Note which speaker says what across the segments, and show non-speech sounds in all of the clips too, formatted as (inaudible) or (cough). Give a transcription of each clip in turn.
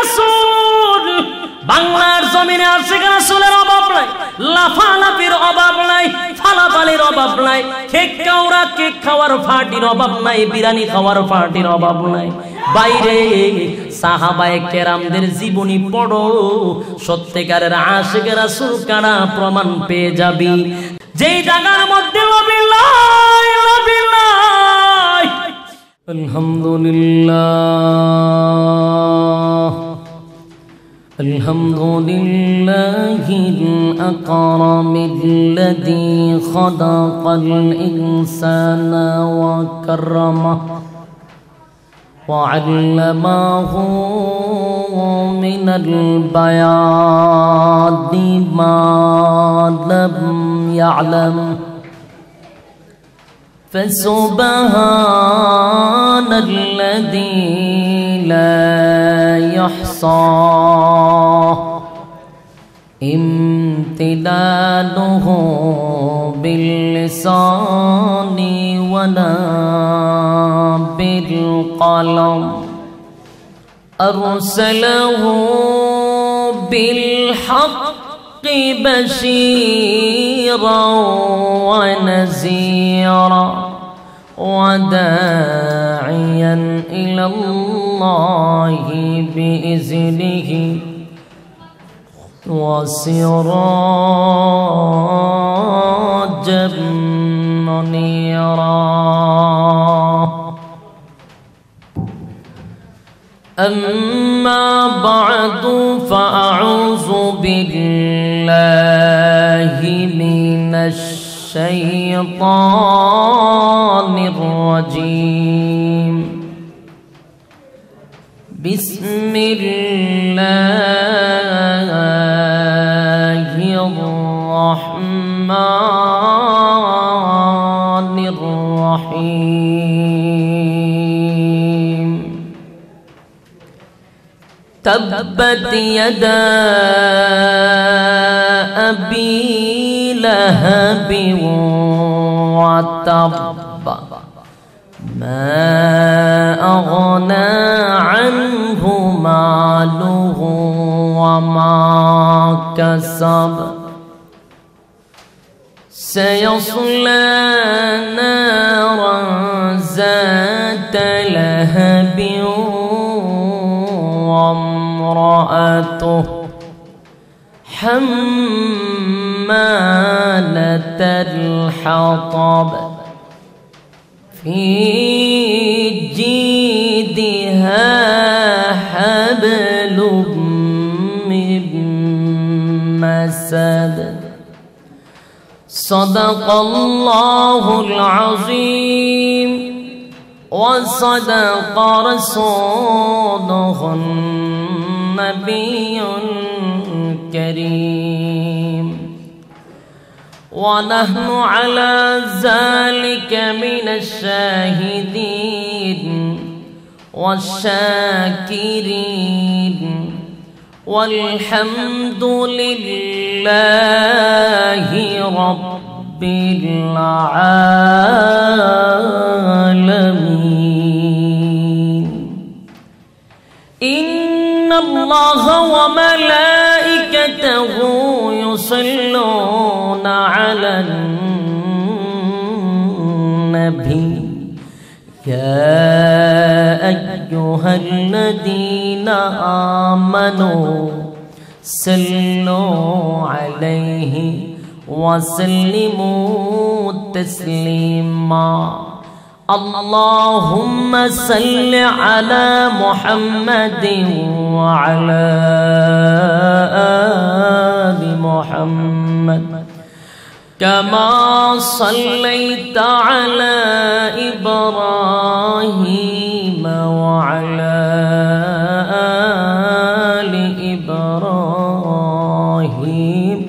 Speaker 1: রাসূল বাংলার জমিনে আর সেখানে রাসূলের অভাব নাই লাফালাফির অভাব নাই ফালাফালির অভাব নাই কেক কাউরা কেক খাওয়ার ফাটির অভাব নাই বিরানি খাওয়ার ফাটির অভাব নাই বাইরে সাহাবায়ে কেরামদের জীবনী পড়ো সত্যিকারের আশিক রাসূল কারা প্রমাণ পেয়ে যাবি যেই জায়গার মধ্যে লবিল্লাহ লবিল্লাহ আলহামদুলিল্লাহ الحمد لله الأكرم الذي خلق الإنسان وكرمه وعلمه من البياض ما لم يعلم فسبحان الذي لا يحصاه امتداده باللسان ولا بالقلم أرسله بالحق بشيرا ونذيرا وداعيا إلى الله بإذنه وسراجا منيرا أما بعد فأعوذ بالله من الشيطان الرجيم بسم الله الرحمن
Speaker 2: الرحيم
Speaker 1: تبت يدا أبي لهب وتب ما أغنى عنه ماله وما كسب سيصلى نارا ذات لهب وامرأته حمالة الحطب في جيدها حبل من مسد صدق الله العظيم وصدق رسوله النبي الكريم ونحن على ذلك من الشاهدين والشاكرين والحمد لله رب العالمين يا أيها الذين آمنوا صلوا عليه وسلموا تسليما اللهم صل على محمد وعلى آل محمد كما صليت على إبراهيم وعلى آل إبراهيم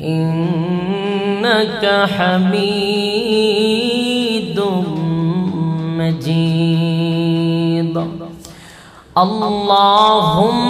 Speaker 1: إنك حميد مجيد اللهم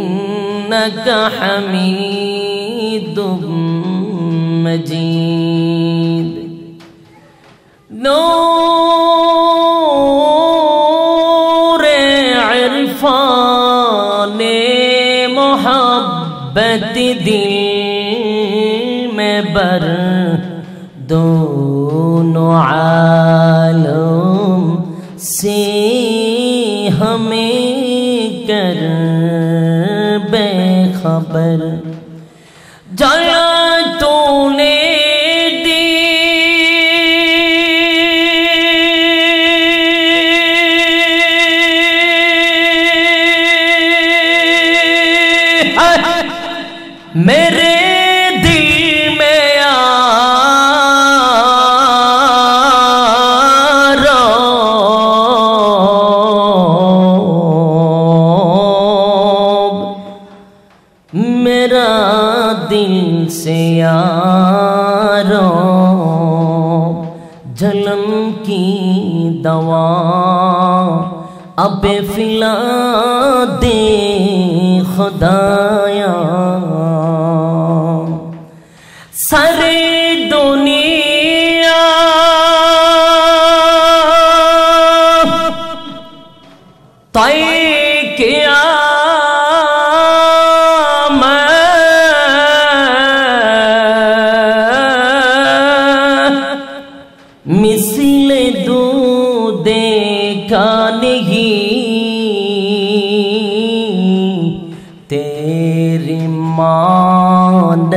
Speaker 1: إنك حميد مجيد نور عرفان محبت دل میں بر دونوں عالم سے সবার জয় अबे फिलहाल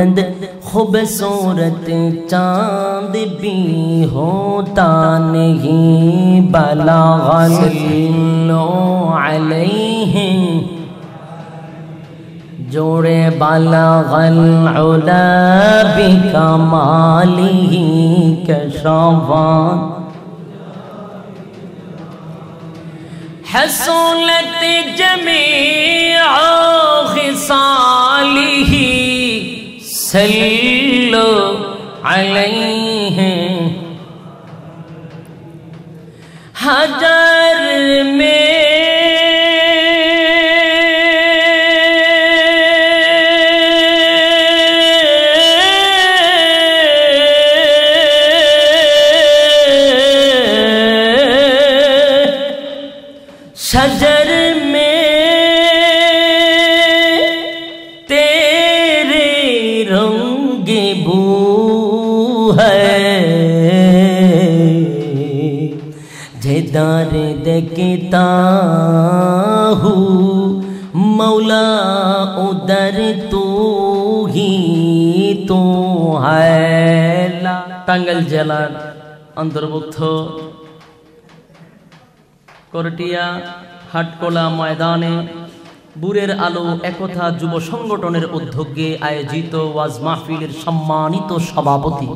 Speaker 1: بلند خوبصورت چاند بھی ہوتا نہیں بلا غلو علیہ جوڑے بالا غل علا بھی کمالی کشاوان حسولت جميع خصال سلو علیہ
Speaker 2: حجر میں
Speaker 1: देखता हूँ मौला उधर तू ही तो है টাঙ্গাইল জেলার অন্তর্ভুক্ত করটিয়া হাটকোলা ময়দানে বুরের আলো একথা যুব সংগঠনের উদ্যোগে আয়োজিত ওয়াজ মাহফিলের সম্মানিত সভাপতি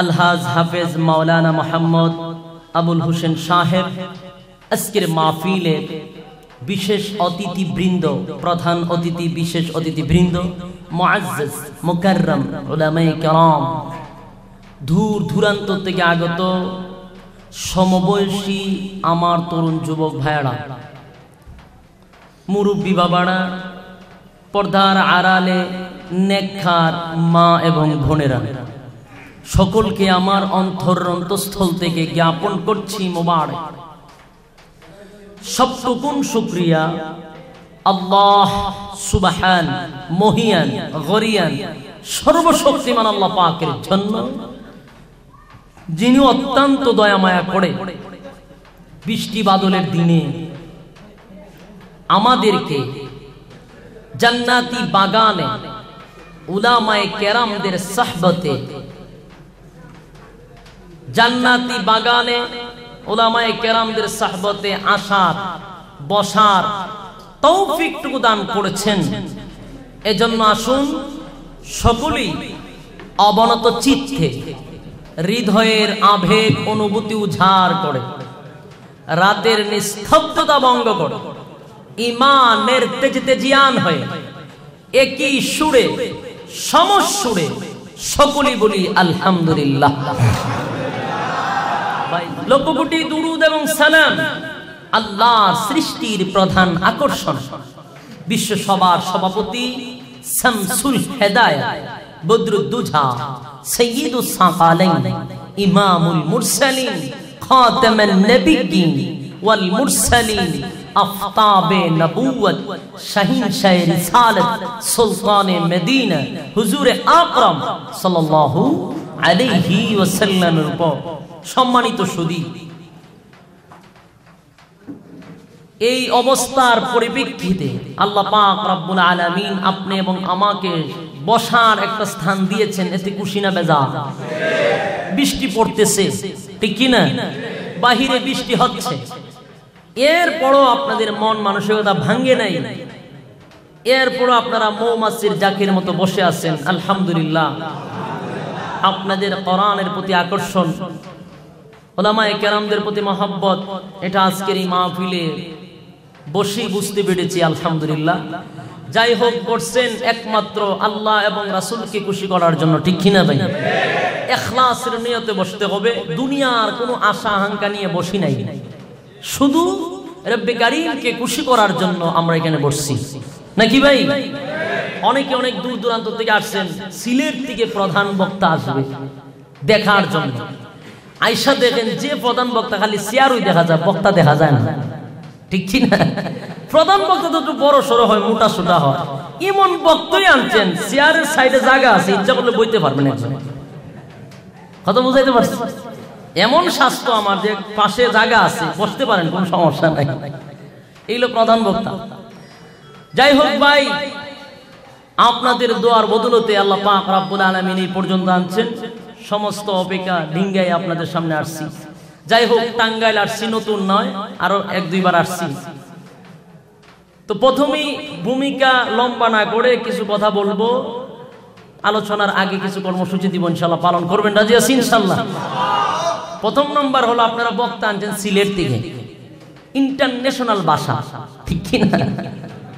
Speaker 1: আলহাজ হাফেজ মাওলানা মোহাম্মদ আবুল হোসেন সাহেব আজকের মাহফিলের বিশেষ অতিথি বৃন্দ প্রধান অতিথি বিশেষ অতিথি বৃন্দ মুআজ্জাজ মুকাররম উলামায়ে কেরাম দূর দূরান্ত থেকে আগত সমবয়সী আমার তরুণ যুবক ভাইয়েরা মুরব্বী বাবারা পর্দার আড়ালে নেখার মা এবং বোনেরা সকলকে আমার অন্তর অন্তঃস্থল থেকে জ্ঞাপন করছি মোবার সবটুকুন শুক্রিয়া আল্লাহ সুবাহান মহিয়ান গরিয়ান সর্বশক্তিমান আল্লাহ পাকের জন্য যিনি অত্যন্ত দয়ামায়া করে বৃষ্টি বাদলের দিনে আমাদেরকে জান্নাতি বাগানে উলামায়ে কেরামদের সাহবতে জান্নাতি বাগানে ওলামায় কেরামদের সাহবতে আসার বসার তৌফিকটুকু দান করেছেন এজন্য আসুন সকলেই অবনত চিত্তে হৃদয়ের আবেগ অনুভূতি উঝাড় করে রাতের নিস্তব্ধতা ভঙ্গ করে ইমানের তেজিতে জিয়ান হয়ে একই সুরে সমস্যুরে সকলেই বলি আলহামদুলিল্লাহ লক্ষ কোটি দুরুদ এবং সালাম আল্লাহ সৃষ্টির প্রধান আকর্ষণ বিশ্ব সবার সভাপতি শামসুল হেদায়া বদরুদ্দুজা সৈয়দুস সাফালাইন ইমামুল মুরসালিন খাতামান নবিয়্যিন ওয়াল মুরসালিন আফতাবে নবুয়ত শাহিন শাহ সুলতানে মদিনা হুজুর আকরাম সাল্লাল্লাহু আলাইহি ওয়াসাল্লামের উপর সম্মানিত সুদী এই অবস্থার পরিপ্রেক্ষিতে আল্লাহ পাক রাব্বুল আলামিন আপনি এবং আমাকে বসার একটা স্থান দিয়েছেন এতে খুশি না বেজা বৃষ্টি পড়তেছে ঠিক কিনা বাহিরে বৃষ্টি হচ্ছে এরপরও আপনাদের মন মানসিকতা ভাঙ্গে নাই এরপরও আপনারা মৌমাছির জাকির মতো বসে আছেন আলহামদুলিল্লাহ আপনাদের কোরআনের প্রতি আকর্ষণ ওলামায় কেরামদের প্রতি মহব্বত এটা আজকের এই মাহফিলে বসেই বুঝতে পেরেছি আলহামদুলিল্লাহ যাই হোক করছেন একমাত্র আল্লাহ এবং রাসুলকে খুশি করার জন্য ঠিক কিনা ভাই এখলাসের নিয়তে বসতে হবে দুনিয়ার কোনো আশা আকাঙ্ক্ষা নিয়ে বসি নাই শুধু রব্বে কারিমকে খুশি করার জন্য আমরা এখানে বসছি নাকি ভাই অনেকে অনেক দূর দূরান্ত থেকে আসছেন সিলেট থেকে প্রধান বক্তা আসবে দেখার জন্য আয়সা দেখেন যে প্রধান বক্তা খালি চেয়ারই দেখা যায় বক্তা দেখা যায় না ঠিক ঠিক না প্রধান বক্তা তো একটু বড় সড়ো হয় মোটা সোটা হয় এমন বক্তই আনছেন চেয়ারের সাইডে জায়গা আছে ইচ্ছা করলে বইতে পারবেন একজন কথা বুঝাইতে পারছি এমন স্বাস্থ্য আমার যে পাশে জায়গা আছে বসতে পারেন কোনো সমস্যা নাই এইগুলো প্রধান বক্তা যাই হোক ভাই আপনাদের দোয়ার বদলতে আল্লাহ পাক রাব্বুল আলামিন এই পর্যন্ত আনছেন সমস্ত অপেক্ষা ডিঙ্গায় আপনাদের সামনে আসছি যাই হোক টাঙ্গাইল আসছি নতুন নয় আরো এক দুইবার আসছি তো প্রথমেই ভূমিকা লম্বা না করে কিছু কথা বলবো আলোচনার আগে কিছু কর্মসূচি দিব ইনশাল্লাহ পালন করবেন রাজি আছি ইনশাল্লাহ প্রথম নম্বর হলো আপনারা বক্তা আনছেন সিলেট থেকে ইন্টারন্যাশনাল ভাষা ঠিক কিনা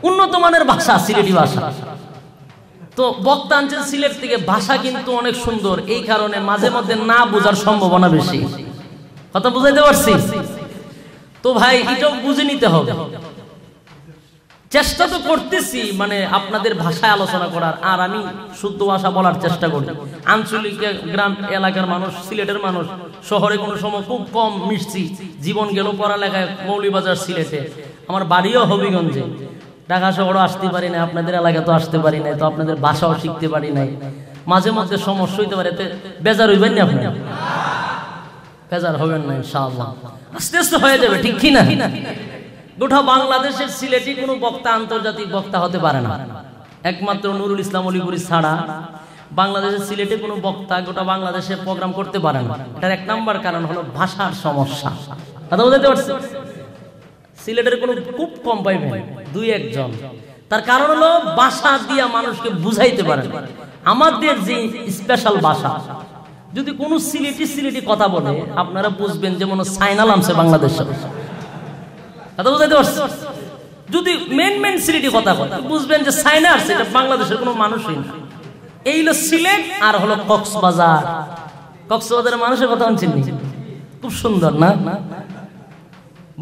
Speaker 1: উন্নত মানের ভাষা সিলেটি ভাষা তো বক্তাঞ্চল সিলেট থেকে ভাষা কিন্তু অনেক সুন্দর এই কারণে মাঝে মধ্যে না বোঝার সম্ভাবনা বেশি কথা বুঝাইতে পারছি তো ভাই এটাও বুঝে নিতে হবে চেষ্টা তো করতেছি মানে আপনাদের ভাষায় আলোচনা করার আর আমি শুদ্ধ ভাষা বলার চেষ্টা করি আঞ্চলিক গ্রাম এলাকার মানুষ সিলেটের মানুষ শহরে কোনো সময় খুব কম মিশছি জীবন গেল পড়ালেখায় মৌলিবাজার সিলেটে আমার বাড়িও হবিগঞ্জে ঢাকা শহরও আসতে পারি না আপনাদের এলাকা তো আসতে পারি না তো আপনাদের ভাষাও শিখতে পারি নাই মাঝে মধ্যে সমস্যা হইতে পারে বেজার হইবেন না আপনি বেজার হবেন না ইনশাআল্লাহ আস্তে আস্তে হয়ে যাবে ঠিক কি না গোটা বাংলাদেশের সিলেটি কোনো বক্তা আন্তর্জাতিক বক্তা হতে পারে না একমাত্র নুরুল ইসলাম অলিপুরি ছাড়া বাংলাদেশের সিলেটে কোনো বক্তা গোটা বাংলাদেশে প্রোগ্রাম করতে পারে না এটার এক নাম্বার কারণ হলো ভাষার সমস্যা কথা বলতে পারছি সিলেটের কোনো খুব কম পাইবেন দুই একজন তার কারণ হলো বাসা দিয়া মানুষকে বুঝাইতে পারে আমাদের যে স্পেশাল বাসা যদি কোন সিলেটি সিলেটি কথা বলে আপনারা বুঝবেন যেমন সাইনাল আমছে বাংলাদেশ বুঝাইতে যদি মেন মেন সিলেটি কথা বলে বুঝবেন যে সাইনার সেটা বাংলাদেশের কোনো মানুষই না এই হলো সিলেট আর হলো কক্সবাজার কক্সবাজারের মানুষের কথা শুনছেন খুব সুন্দর না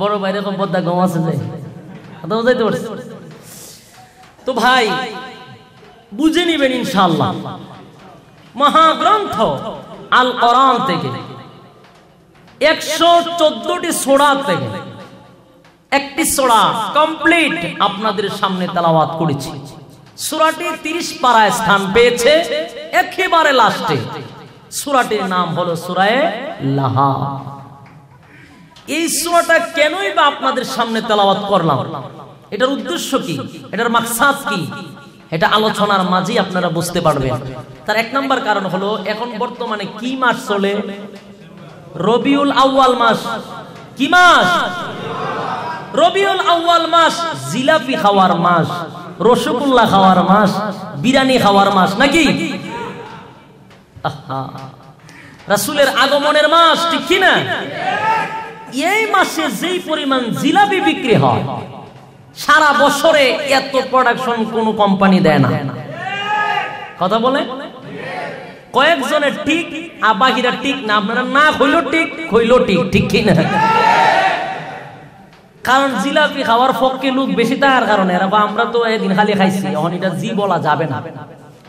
Speaker 1: বড় ভাই এরকম পদ্মা গম আছে যে পারছি তো ভাই বুঝে নিবেন ইনশাল্লাহ মহাগ্রন্থ আল কোরআন থেকে একশো চোদ্দটি সোড়া থেকে একটি সোড়া কমপ্লিট আপনাদের সামনে তালাবাত করেছি সুরাটি তিরিশ পাড়ায় স্থান পেয়েছে একেবারে লাস্টে সুরাটির নাম হলো সুরায় লাহা এই সোয়াটা কেনই বা আপনাদের সামনে তেলাওয়াত করলাম এটার উদ্দেশ্য কি এটার মাকসাদ কি এটা আলোচনার মাঝেই আপনারা বুঝতে পারবেন তার এক নম্বর কারণ হলো এখন বর্তমানে কি মাস চলে রবিউল আউয়াল মাস কি মাস রবিউল আউয়াল মাস জিলাপি খাওয়ার মাস রসগোল্লা খাওয়ার মাস বিরিয়ানি খাওয়ার মাস নাকি রাসুলের আগমনের মাস ঠিক কিনা এই মাসে যেই পরিমাণ জিলাপি বিক্রি হয় সারা বছরে এত প্রোডাকশন কোন কোম্পানি দেয় না কথা বলে কয়েকজনের ঠিক আর বাকিরা ঠিক না আপনারা না হইল ঠিক হইল ঠিক ঠিক কিনা কারণ জিলাপি খাওয়ার পক্ষে লোক বেশি তার কারণে বা আমরা তো একদিন খালি খাইছি এখন এটা জি বলা যাবে না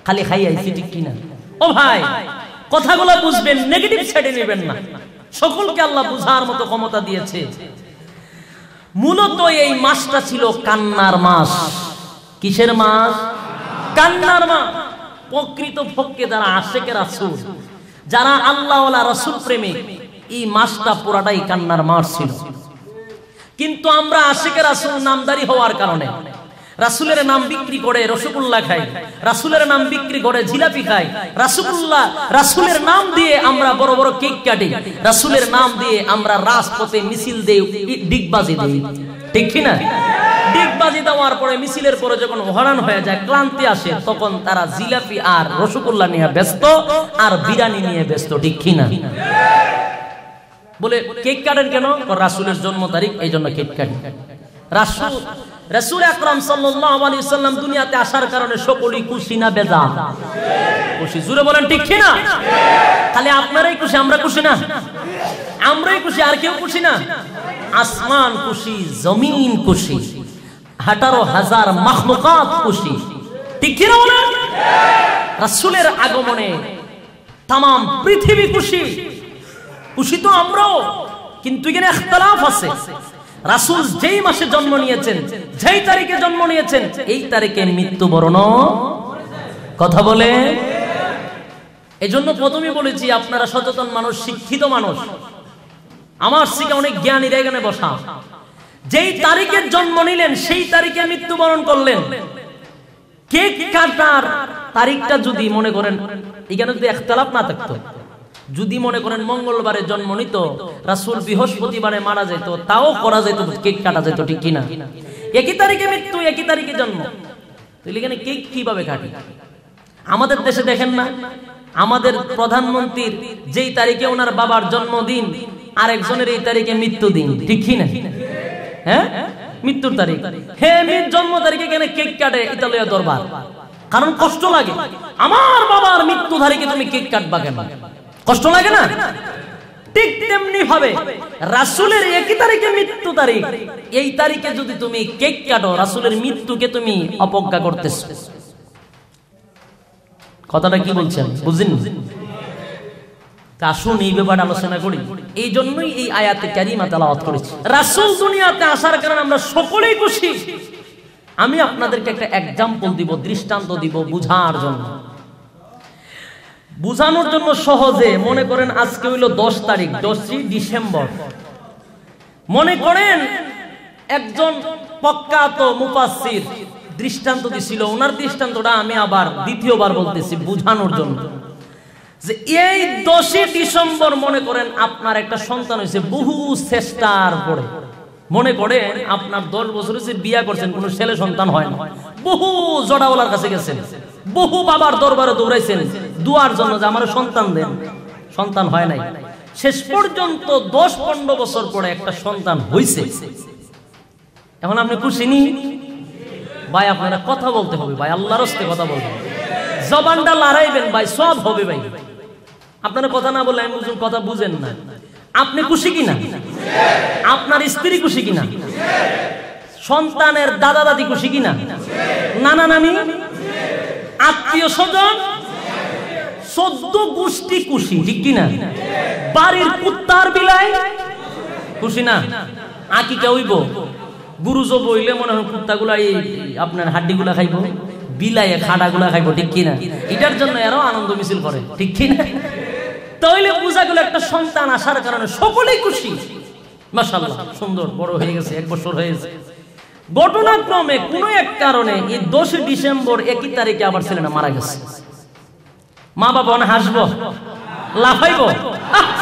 Speaker 1: খালি খাই আইছি ঠিক কিনা ও ভাই কথাগুলো বুঝবেন নেগেটিভ সাইডে নেবেন না সকলকে আল্লাহ বুঝার মতো ক্ষমতা দিয়েছে মূলত এই মাসটা ছিল কান্নার মাস কিসের মাস কান্নার মাস প্রকৃত পক্ষে যারা আশেকের আসুন যারা আল্লাহ রসুল প্রেমে এই মাসটা পুরাটাই কান্নার মাস ছিল কিন্তু আমরা আশেকের আসুন নামদারি হওয়ার কারণে রাসুলের নাম বিক্রি করে রসগোল্লা খাই রাসুলের নাম বিক্রি করে জিলাপি খাই রাসুল্লাহ রাসুলের নাম দিয়ে আমরা বড় বড় কেক কাটি রাসুলের নাম দিয়ে আমরা রাজপথে মিছিল দিই ডিগবাজি দিই ঠিক কিনা ডিগবাজি দেওয়ার পরে মিছিলের পরে যখন হরান হয়ে যায় ক্লান্তি আসে তখন তারা জিলাপি আর রসগোল্লা নিয়ে ব্যস্ত আর বিরানি নিয়ে ব্যস্ত ঠিক কিনা বলে কেক কাটেন কেন রাসুলের জন্ম তারিখ এই জন্য কেক কাটেন রাসুল রসুল আকরাম সাল্লাম দুনিয়াতে আসার কারণে সকলেই খুশি না বেদান খুশি জুড়ে বলেন ঠিক না তাহলে আপনারাই খুশি আমরা খুশি না আমরাই খুশি আর কেউ খুশি না আসমান খুশি জমিন খুশি হাজারো হাজার মাহমুকাত খুশি ঠিক কিনা বলেন রাসূলের আগমনে তাম পৃথিবী খুশি খুশি তো আমরাও কিন্তু এখানে ইখতলাফ আছে রাসুল যেই মাসে জন্ম নিয়েছেন যেই তারিখে জন্ম নিয়েছেন এই তারিখে মৃত্যুবরণ কথা বলে এই জন্য প্রথমে বলেছি আপনারা সচেতন মানুষ শিক্ষিত মানুষ আমার শিখে অনেক জ্ঞানীরা এখানে বসা যেই তারিখে জন্ম নিলেন সেই তারিখে মৃত্যুবরণ করলেন কে কাটার তারিখটা যদি মনে করেন এখানে যদি একতলাপ না থাকতো যদি মনে করেন মঙ্গলবারে জন্ম নিত রাসুল বৃহস্পতিবারে মারা যেত তাও করা যেত কেক কাটা যেত ঠিক কিনা একই তারিখে মৃত্যু একই তারিখে জন্ম এখানে কেক কিভাবে কাটে আমাদের দেশে দেখেন না আমাদের প্রধানমন্ত্রীর যেই তারিখে ওনার বাবার জন্মদিন আর একজনের এই তারিখে মৃত্যু দিন ঠিক কিনা হ্যাঁ মৃত্যুর তারিখ হ্যাঁ জন্ম তারিখে কেন কেক কাটে ইতালিয়া দরবার কারণ কষ্ট লাগে আমার বাবার মৃত্যু তারিখে তুমি কেক কাটবা কেন কষ্ট লাগে না ঠিক তেমনি ভাবে রাসুলের একই তারিখে মৃত্যু তারিখ এই তারিখে যদি তুমি কেক কাটো রাসুলের মৃত্যুকে তুমি অপজ্ঞা করতেছ কথাটা কি বলছেন বুঝিন আসুন এই ব্যাপারে আলোচনা করি এই জন্যই এই আয়াতে ক্যারিমা তালাওয়াত করেছি রাসুল দুনিয়াতে আসার কারণে আমরা সকলেই খুশি আমি আপনাদেরকে একটা এক্সাম্পল দিব দৃষ্টান্ত দিব বুঝার জন্য বুঝানোর জন্য সহজে মনে করেন আজকে হইল দশ তারিখ দশই ডিসেম্বর মনে করেন একজন প্রখ্যাত মুপাসির দৃষ্টান্ত দিছিল ওনার দৃষ্টান্তটা আমি আবার দ্বিতীয়বার বলতেছি বুঝানোর জন্য যে এই দশই ডিসেম্বর মনে করেন আপনার একটা সন্তান হয়েছে বহু চেষ্টার পরে মনে করেন আপনার দশ বছর হয়েছে বিয়া করছেন কোনো ছেলে সন্তান হয় না বহু জড়াওয়ালার কাছে গেছেন বহু বাবার দরবারে দৌড়াইছেন দুয়ার জন্য যে আমার সন্তান দেন সন্তান হয় নাই শেষ পর্যন্ত দশ পনেরো বছর পরে একটা সন্তান হয়েছে এখন আপনি খুশি নি ভাই আপনারা কথা বলতে হবে ভাই আল্লাহ রস্তে কথা বলবে জবানটা লড়াইবেন ভাই সব হবে ভাই আপনারা কথা না বললে আমি বুঝুন কথা বুঝেন না আপনি খুশি কিনা আপনার স্ত্রী খুশি কিনা সন্তানের দাদা দাদি খুশি কিনা নানা নানি আত্মীয় স্বজন চোদ্দ গোষ্ঠী খুশি ঠিক কিনা বাড়ির কুত্তার বিলাই খুশি না কে হইব গুরুজ বইলে মনে হয় কুত্তাগুলা এই আপনার হাড্ডিগুলা খাইব বিলাইয়ে খাডাগুলা খাইব ঠিক কিনা এটার জন্য এরও আনন্দ মিছিল করে ঠিক কিনা তাইলে পূজা গুলো একটা সন্তান আসার কারণে সকলেই খুশি মাসাল্লাহ সুন্দর বড় হয়ে গেছে এক বছর হয়েছে ঘটনাক্রমে কোন এক কারণে এই দোষে ডিসেম্বর একই তারিখে আমার ছেলেটা মারা গেছে মা বাবা অনেক হাসব লাফাইব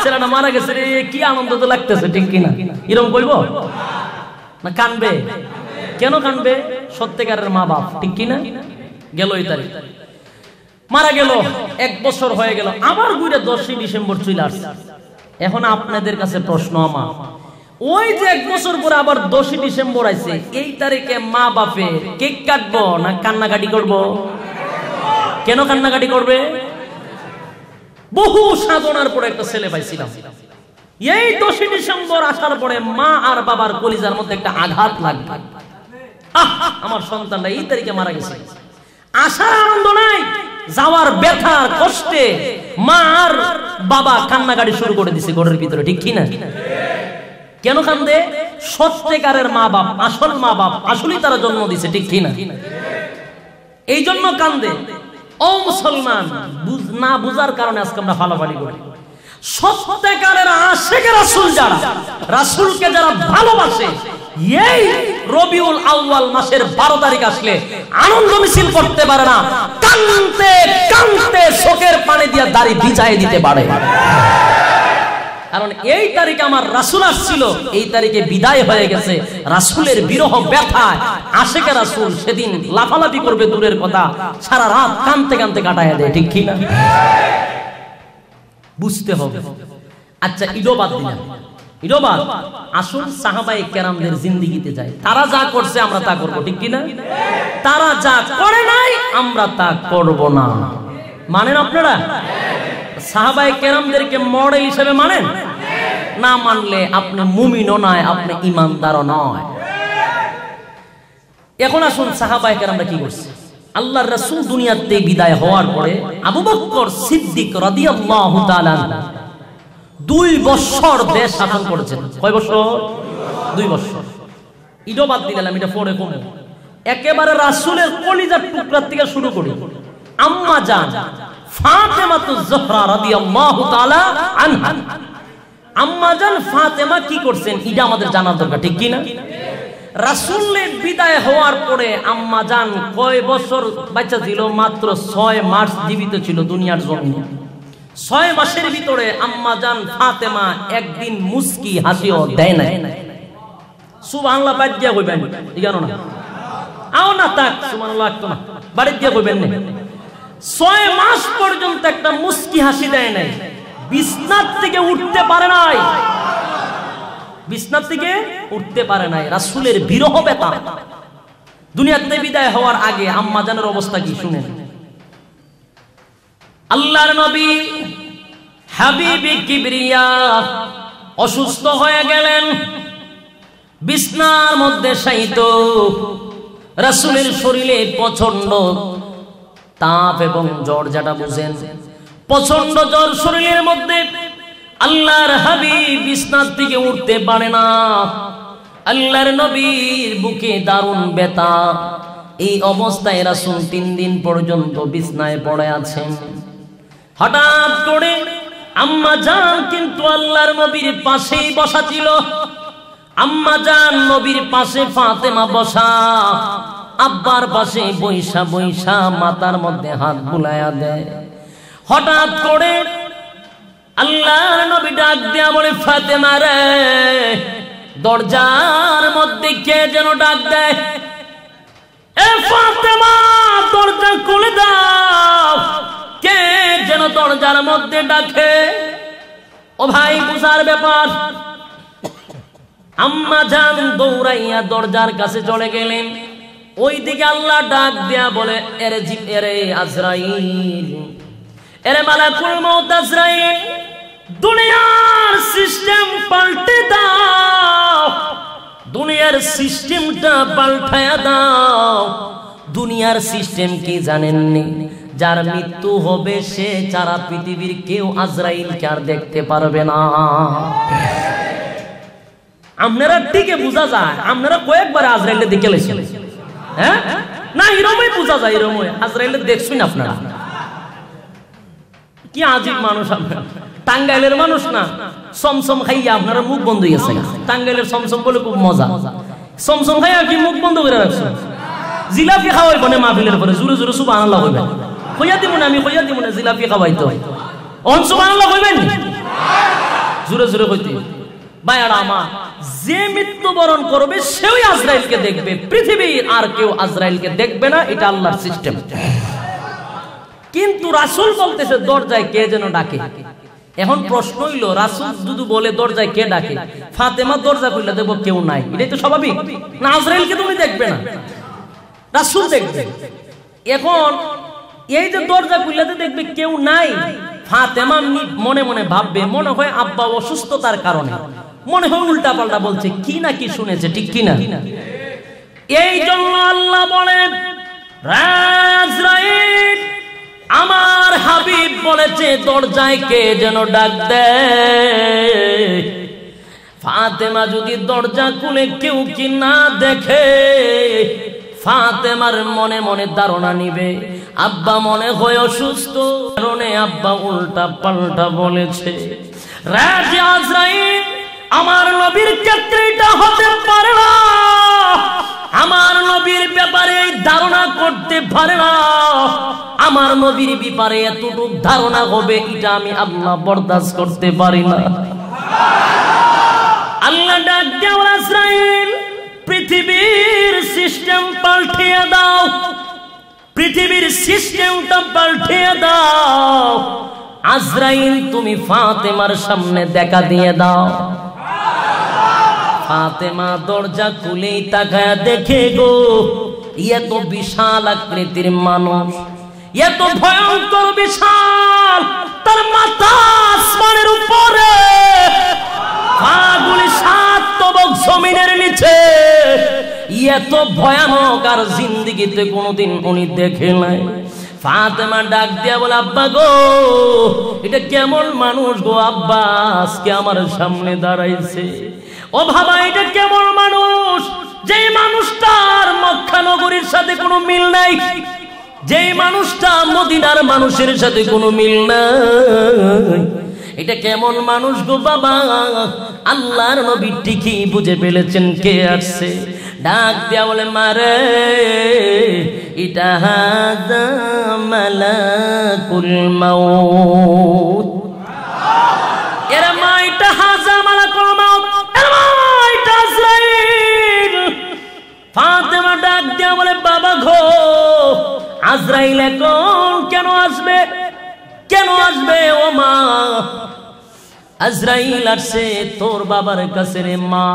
Speaker 1: ছেলেটা মারা গেছে রে কি আনন্দ তো লাগতেছে ঠিক কিনা এরকম কইব না কানবে কেন কানবে সত্যিকারের মা বাপ ঠিক কিনা গেল এই তারিখ মারা গেল এক বছর হয়ে গেল আবার ঘুরে দশই ডিসেম্বর চলে আসছে এখন আপনাদের কাছে প্রশ্ন আমার ওই যে এক বছর পরে আবার দশই ডিসেম্বর আছে এই তারিখে মা বাপে কেক কাটবো না কান্নাকাটি করব। কেন কান্নাকাটি করবে বহু সাধনার পরে একটা ছেলে পাইছিলাম এই দশই ডিসেম্বর আসার পরে মা আর বাবার কলিজার মধ্যে একটা আঘাত লাগবে আমার সন্তানটা এই তারিখে মারা গেছে আসার আনন্দ নাই যাওয়ার ব্যথার কষ্টে মা আর বাবা কান্নাকাটি শুরু করে দিছে ঘরের ভিতরে ঠিক কিনা কেন কান্দে সত্যিকারের মা বাপ আসল মা বাপ আসলেই তারা জন্ম দিছে ঠিক কি না এই জন্য কান্দে ও মুসলমান না বুঝার কারণে আজকে আমরা ফালাফালি করি সত্যিকারের রাসুল যারা রাসুলকে যারা ভালোবাসে এই রবিউল আউয়াল মাসের বারো তারিখ আসলে আনন্দ মিছিল করতে পারে না শোকের পানি দিয়ে দাড়ি ভিজাই দিতে পারে কারণ এই তারিখে আমার রাসুল আসছিল এই তারিখে বিদায় হয়ে গেছে রাসুলের বিরহ ব্যথায় কে রাসুল সেদিন লাফালাফি করবে দূরের কথা সারা রাত কানতে কানতে কাটায় দেয় ঠিক ঠিক বুঝতে হবে আচ্ছা ইডোবাদ ইডোবাদ আসুন সাহাবাই কেরামদের জিন্দিগিতে যায় তারা যা করছে আমরা তা করবো ঠিক কিনা তারা যা করে নাই আমরা তা করব না মানেন আপনারা সাহাবাই কেরামদেরকে মডেল হিসেবে মানেন না মানলে আপনি মুমিনও নয় আপনি ইমানদারও নয় এখন আসুন সাহাবাই কেরামরা কি করছে আল্লাহ রসুল দুনিয়াতে বিদায় হওয়ার পরে আবু বক্কর সিদ্দিক রাদিয়াল্লাহু তাআলা দুই বছর দেশ শাসন করেছেন কয় বছর দুই বছর ইডো বাদ দিলাম এটা পরে কোন একেবারে রাসূলের কলিজার টুকরা থেকে শুরু করি আম্মা জান ফাতেমাতু জোহরা রাদিয়াল্লাহু তাআলা আনহা আম্মাজান ফাতেমা কি করছেন এটা আমাদের জানার দরকার ঠিক কি না রাসূলের বিদায় হওয়ার পরে আম্মাজান কয় বছর বাচ্চা ছিল মাত্র 6 মাস জীবিত ছিল দুনিয়ার জন্য ছয় মাসের ভিতরে আম্মাজান ফাতেমা একদিন মুস্কি হাসিও দেয় না সুবহানাল্লাহ বাদ দিয়া কইবেন না আও না তাক সুবহানাল্লাহ না বাড়ি দিয়া কইবেন না ছয় মাস পর্যন্ত একটা মুস্কি হাসি দেয় নাই বিছনার থেকে উঠতে পারে নাই বিছনার থেকে উঠতে পারে নাই রাসুলের বিরহ বেতা দুনিয়াতে বিদায় হওয়ার আগে আম্মা জানের অবস্থা কি শুনেন আল্লাহ নবী হাবিবি কিবরিয়া অসুস্থ হয়ে গেলেন বিছনার মধ্যে সাইত রাসুলের শরীরে প্রচন্ড তাপ এবং জ্বর যাটা বুঝেন প্রচন্ড জ্বর শরীরের মধ্যে আল্লাহর হাবিব বিছনার দিকে উঠতে পারে না আল্লাহর নবীর বুকে দারুণ বেতা এই অবস্থায় রাসুল তিন দিন পর্যন্ত বিছনায় পড়ে আছেন হঠাৎ করে আম্মা যান কিন্তু আল্লাহর নবীর পাশেই বসা ছিল আম্মা যান নবীর পাশে ফাতেমা বসা আব্বার পাশে বৈশা বৈশা মাতার মধ্যে হাত বুলায়া দেয় হঠাৎ করে আল্লাহ নবী ডাক দেয়া বলে ফাতে মারে দরজার মধ্যে কে যেন ডাক দেয় এ ফাতেমা দরজা খুলে দাও কে যেন দরজার মধ্যে ডাকে ও ভাই বুঝার ব্যাপার আম্মা যান দৌড়াইয়া দরজার কাছে চলে গেলেন ওই দিকে আল্লাহ ডাক দেয়া বলে এরে জিম এরে আজরাইল এরে মালাকুল মৌত আজরাইল দুনিয়ার সিস্টেম পাল্টে দাও দুনিয়ার সিস্টেমটা পাল্টায়া দাও দুনিয়ার সিস্টেম কি জানেননি যার মৃত্যু হবে সে যারা পৃথিবীর কেউ কে আর দেখতে পারবে না আপনারা ঠিকই বোঝা যায় আপনারা কয়েকবার আজরাইলের দিকে লেগেছিলেন হ্যাঁ না এরমই বোঝা যায় এরমই আপনারা কি আজীব মানুষ টাঙ্গাইলের মানুষ না সমসম খাইয়া আপনারা মুখ বন্ধ হয়ে গেছে টাঙ্গাইলের বলে খুব মজা সমসম খাইয়া কি মুখ বন্ধ করে রাখছো জিলাপি খাওয়াই বনে মাহফিলের পরে জোরে জোরে সুবাহ আল্লাহ হইবে কইয়া দিব না আমি কইয়া দিব না জিলাপি খাওয়াই তো অন সুবাহ আল্লাহ হইবেন জোরে জোরে কইতে বায়ার আমার যে মৃত্যুবরণ করবে সেও আজরাইলকে দেখবে পৃথিবীর আর কেউ আজরাইলকে দেখবে না এটা আল্লাহর সিস্টেম কিন্তু রাসুল বলতেছে দরজায় কে যেন ডাকে এখন প্রশ্ন হইল রাসুল বলে দরজায় কে ডাকে ফাতেমা দরজা কেউ নাই এটাই তো স্বাভাবিক না আজরাইলকে তুমি দেখবে না রাসুল দেখবে এখন এই যে দরজা খুললাতে দেখবে কেউ নাই ফাতেমা মনে মনে ভাববে মনে হয় আব্বা অসুস্থতার কারণে মনে হয় উল্টা পাল্টা বলছে কি না কি শুনেছে ঠিক কি না এই জন্য আল্লাহ বলেন আমার হাবিব বলেছে দরজায় কে যেন ডাক দে ফাতেমা যদি দরজা খুলে কেউ কি না দেখে ফাতেমার মনে মনে ধারণা নিবে আব্বা মনে হয় অসুস্থ কারণে আব্বা উল্টা পাল্টা বলেছে রাজ আজরাইল আমার নবীর ক্ষেত্রে এটা হতে পারে না আমার নবীর ব্যাপারে ধারণা করতে পারে না আমার নবীর ব্যাপারে এতটুকু ধারণা হবে এটা আমি আল্লাহ বরদাশ করতে পারি না আল্লাহ ডাক দেওয়ার ইসরাইল পৃথিবীর সিস্টেম পাল্টিয়ে দাও পৃথিবীর সিস্টেমটা পাল্টিয়ে দাও আজরাইল তুমি ফাতেমার সামনে দেখা দিয়ে দাও ফাতেমা দরজা খুলেই তাকায় দেখে গো এত বিশাল আকৃতির মানুষ এত ভয়ঙ্কর বিশাল তার মাথা আসমানের উপরে পাগুলি সাত তবক জমিনের নিচে এত ভয়ানক আর জিন্দগিতে কোনোদিন উনি দেখে নাই ফাতেমা ডাক দিয়া বলে আব্বা গো এটা কেমন মানুষ গো আব্বা আজকে আমার সামনে দাঁড়াইছে ও ভাবা এটা কেমন মানুষ যে মানুষটার মক্কা নগরীর সাথে কোনো মিল নাই যে মানুষটা মদিনার মানুষের সাথে কোনো মিল নাই এটা কেমন মানুষ গো বাবা আল্লাহর নবী ঠিকই বুঝে ফেলেছেন কে আসছে ডাক দেয়া বলে মারে এটা হাজা মালাকুল মাউত
Speaker 2: এরা মা এটা হাজা
Speaker 1: ফাতেমা ডাক দিয়া বলে বাবা ঘো আজরাইল এখন কেন আসবে কেন আসবে ও মা আজরাইল আসছে তোর বাবার কাছে রে মা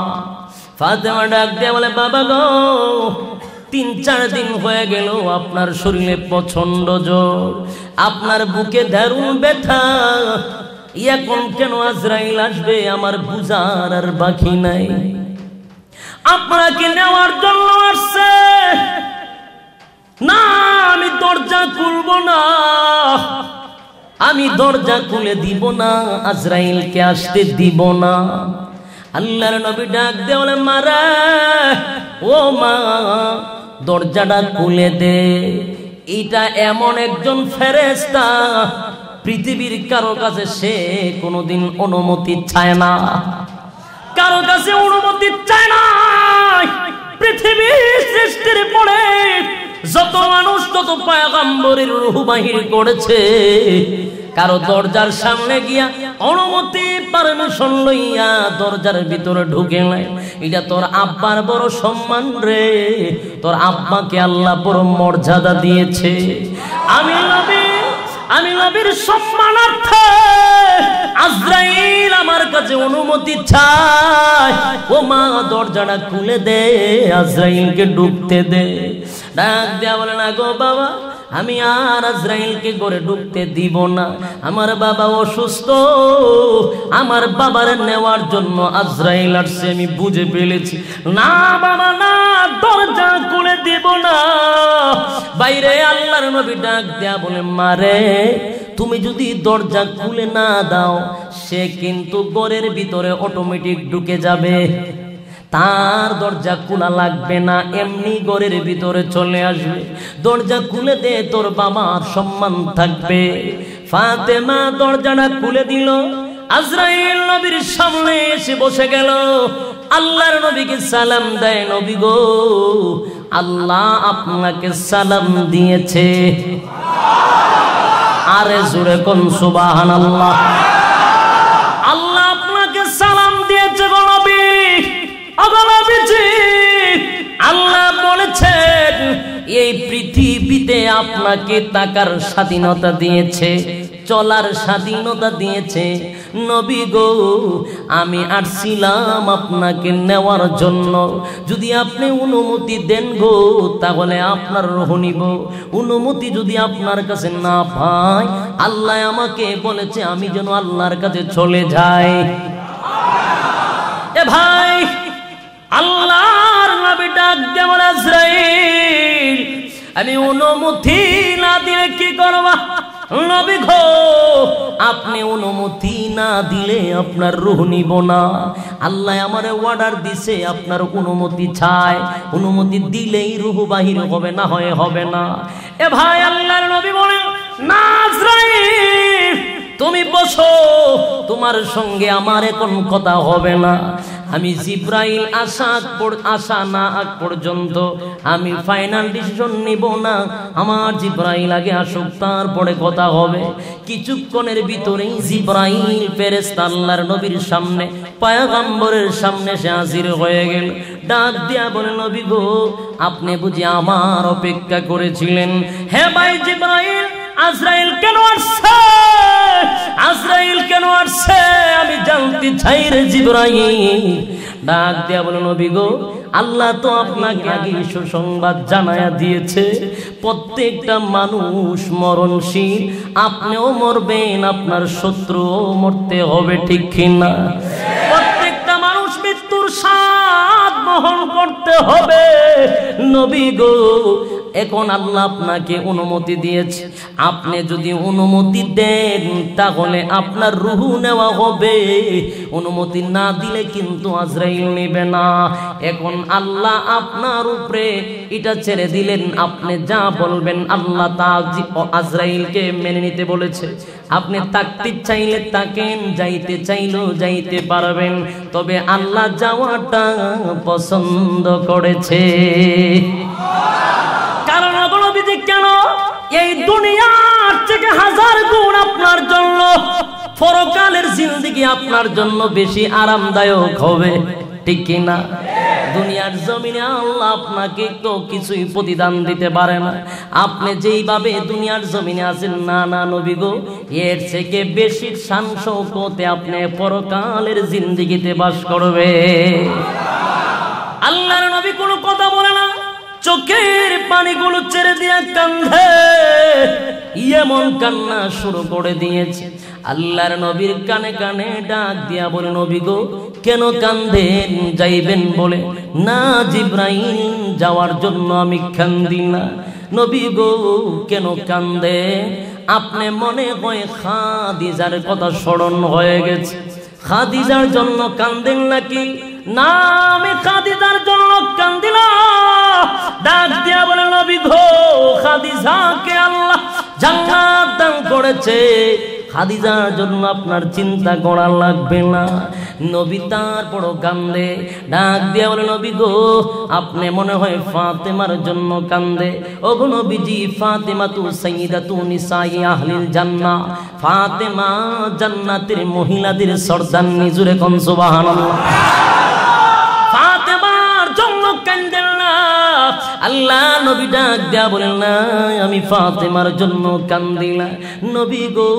Speaker 1: ফাতেমা ডাক দিয়া বলে বাবা গো তিন চার দিন হয়ে গেল আপনার শরীরে প্রচন্ড জোর আপনার বুকে ধারুন ব্যথা এখন কেন আজরাইল আসবে আমার বুঝার আর বাকি নাই আপনাকে নেওয়ার জন্য আসছে না আমি দরজা খুলব না আমি দরজা খুলে দিব না আজরাইলকে আসতে দিব না আল্লাহর নবী ডাক দেওয়ালে মারা ও মা দরজাটা খুলে দে এটা এমন একজন ফেরেস্তা পৃথিবীর কারো কাছে সে কোনোদিন অনুমতি চায় না কারো কাছে অনুমতি চায় না পৃথিবীর সৃষ্টির পরে যত মানুষ তত পায়গাম্বরের রুহ বাহির করেছে কারো দরজার সামনে গিয়া অনুমতি পারমিশন লইয়া দরজার ভিতরে ঢুকে নাই এটা তোর আব্বার বড় সম্মান রে তোর আব্বাকে আল্লাহ বড় মর্যাদা দিয়েছে আমি নবী আমি নবীর সম্মানার্থে আজরাইল আমার কাছে অনুমতি চাই ও মা দরজাটা খুলে দে আজরাইলকে ডুবতে দে ডাক দেয়া বলে না গো বাবা আমি আর আজরাইলকে গড়ে ঢুকতে দিব না আমার বাবা অসুস্থ আমার বাবার নেওয়ার জন্য আজরাইল আসছে আমি বুঝে পেলেছি না বাবা না দরজা খুলে দিব না বাইরে আল্লাহর নবী ডাক দেয়া বলে মারে তুমি যদি দরজা খুলে না দাও সে কিন্তু গড়ের ভিতরে অটোমেটিক ঢুকে যাবে তার দরজা খোলা লাগবে না এমনি ঘরের ভিতরে চলে আসবে দরজা খুলে দে তোর বাবার সম্মান থাকবে ফাতেমা দরজাটা খুলে দিল আজরাইল নবীর সামনে এসে বসে গেল আল্লাহর নবীকে সালাম দেয় নবী গো আল্লাহ আপনাকে সালাম দিয়েছে আরে জুড়ে কোন সুবাহান আল্লাহ এই পৃথিবীতে আপনাকে তাকার স্বাধীনতা দিয়েছে চলার স্বাধীনতা দিয়েছে নবী গো আমি আসছিলাম আপনাকে নেওয়ার জন্য যদি আপনি অনুমতি দেন গো তাহলে আপনার রোহনীব অনুমতি যদি আপনার কাছে না পাই আল্লাহ আমাকে বলেছে আমি যেন আল্লাহর কাছে চলে যাই এ ভাই আল্লাহর নবী ডাক দেবন আজরাইল আমি অনুমতি না দিলে কি করবা নবী ঘো আপনি অনুমতি না দিলে আপনার রুহ নিব না আল্লাহ আমারে অর্ডার দিছে আপনার অনুমতি চায় অনুমতি দিলেই রুহ বাহির হবে না হয়ে হবে না এ ভাই আল্লাহর নবী বলেন না তুমি বসো তোমার সঙ্গে আমার এখন কথা হবে না আমি জিব্রাইল আসা আসা না আগ পর্যন্ত আমি ফাইনাল ডিসিশন নিব না আমার জিব্রাইল আগে আসুক তারপরে কথা হবে কিছুক্ষণের ভিতরেই জিব্রাইল পেরেস আল্লাহর নবীর সামনে পায়াগাম্বরের সামনে সে হাজির হয়ে গেল ডাক দিয়া বলে নবী গো আপনি বুঝি আমার অপেক্ষা করেছিলেন হ্যাঁ ভাই জিব্রাইল আজরাইল কেন আসছে আজরাইল কেন আসছে আমি জানতে চাই রে জিব্রাইল ডাক দিয়া বলো নবী গো আল্লাহ তো আপনাকে আগে সুসংবাদ জানায়া দিয়েছে প্রত্যেকটা মানুষ মরণশীল আপনিও মরবেন আপনার শত্রুও মরতে হবে ঠিক কিনা প্রত্যেকটা মানুষ মৃত্যুর স্বাদ বহন করতে হবে নবী গো এখন আল্লাহ আপনাকে অনুমতি দিয়েছে আপনি যদি অনুমতি দেন তাহলে আপনার রুহু নেওয়া হবে অনুমতি না দিলে কিন্তু আজরাইল নেবে না এখন আল্লাহ আপনার উপরে এটা ছেড়ে দিলেন আপনি যা বলবেন আল্লাহ তা আজরাইলকে মেনে নিতে বলেছে আপনি তাকতে চাইলে তাকেন যাইতে চাইলেও যাইতে পারবেন তবে আল্লাহ যাওয়াটা পছন্দ করেছে কারণ বলবি যে কেন এই দুনিয়ার থেকে হাজার গুণ আপনার জন্য পরকালের জিন্দিগি আপনার জন্য বেশি আরামদায়ক হবে ঠিক কি না দুনিয়ার জমিনে আল্লাহ আপনাকে তো কিছুই প্রতিদান দিতে পারে না আপনি যেইভাবে দুনিয়ার জমিনে আছেন না না নবী গো এর থেকে বেশি শান সৌকতে আপনি পরকালের জিন্দিগিতে বাস করবে আল্লাহর নবী কোনো কথা বলে না চোখের পানিগুলো ছেড়ে দিয়ে কান্ধে এমন কান্না শুরু করে দিয়েছে আল্লাহর নবীর কানে কানে ডাক দিয়া বলে নবী গো কেন কান্দে যাইবেন বলে না জিব্রাহিম যাওয়ার জন্য আমি কান্দি না নবী গো কেন কান্দে আপনি মনে হয় খাদিজার কথা স্মরণ হয়ে গেছে খাদিজার জন্য কান্দেন নাকি না আমি খাদিজার জন্য কান্দিলাম ডাক দিয়া নবী গো খাদিজাকে আল্লাহ জান্নাত দান করেছে খাদিজার জন্য আপনার চিন্তা করা লাগবে না নবী তার বড় কান্দে ডাক দিয়া বলে নবী গো আপনি মনে হয় ফাতেমার জন্য কান্দে ও গো নবীজি ফাতেমা তু সঈদা তু নিসাই আহলিল জান্না ফাতেমা জান্নাতের মহিলাদের সর্দার নিজুরে কনসুবাহান আল্লাহ নবী ডাক দেয়া বলেন না আমি ফাতেমার জন্য কান্দি না নবী গো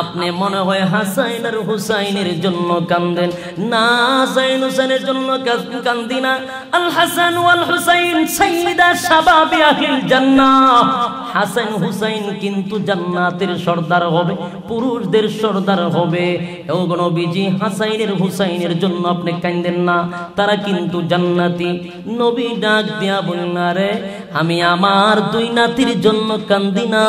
Speaker 1: আপনি মনে হয় হাসাইন আর হুসাইনের জন্য কান্দেন না হাসাইন হুসাইনের জন্য কান্দি না আল হাসান ওয়াল হুসাইন সাইদা শাবাবি আহিল জান্নাহ হাসান হুসাইন কিন্তু জান্নাতের সর্দার হবে পুরুষদের সর্দার হবে ও নবীজি হাসাইনের হুসাইনের জন্য আপনি কান্দেন না তারা কিন্তু জান্নাতি নবী ডাক দেয়া বলেন না রে আমি আমার দুই নাতির জন্য কান্দি না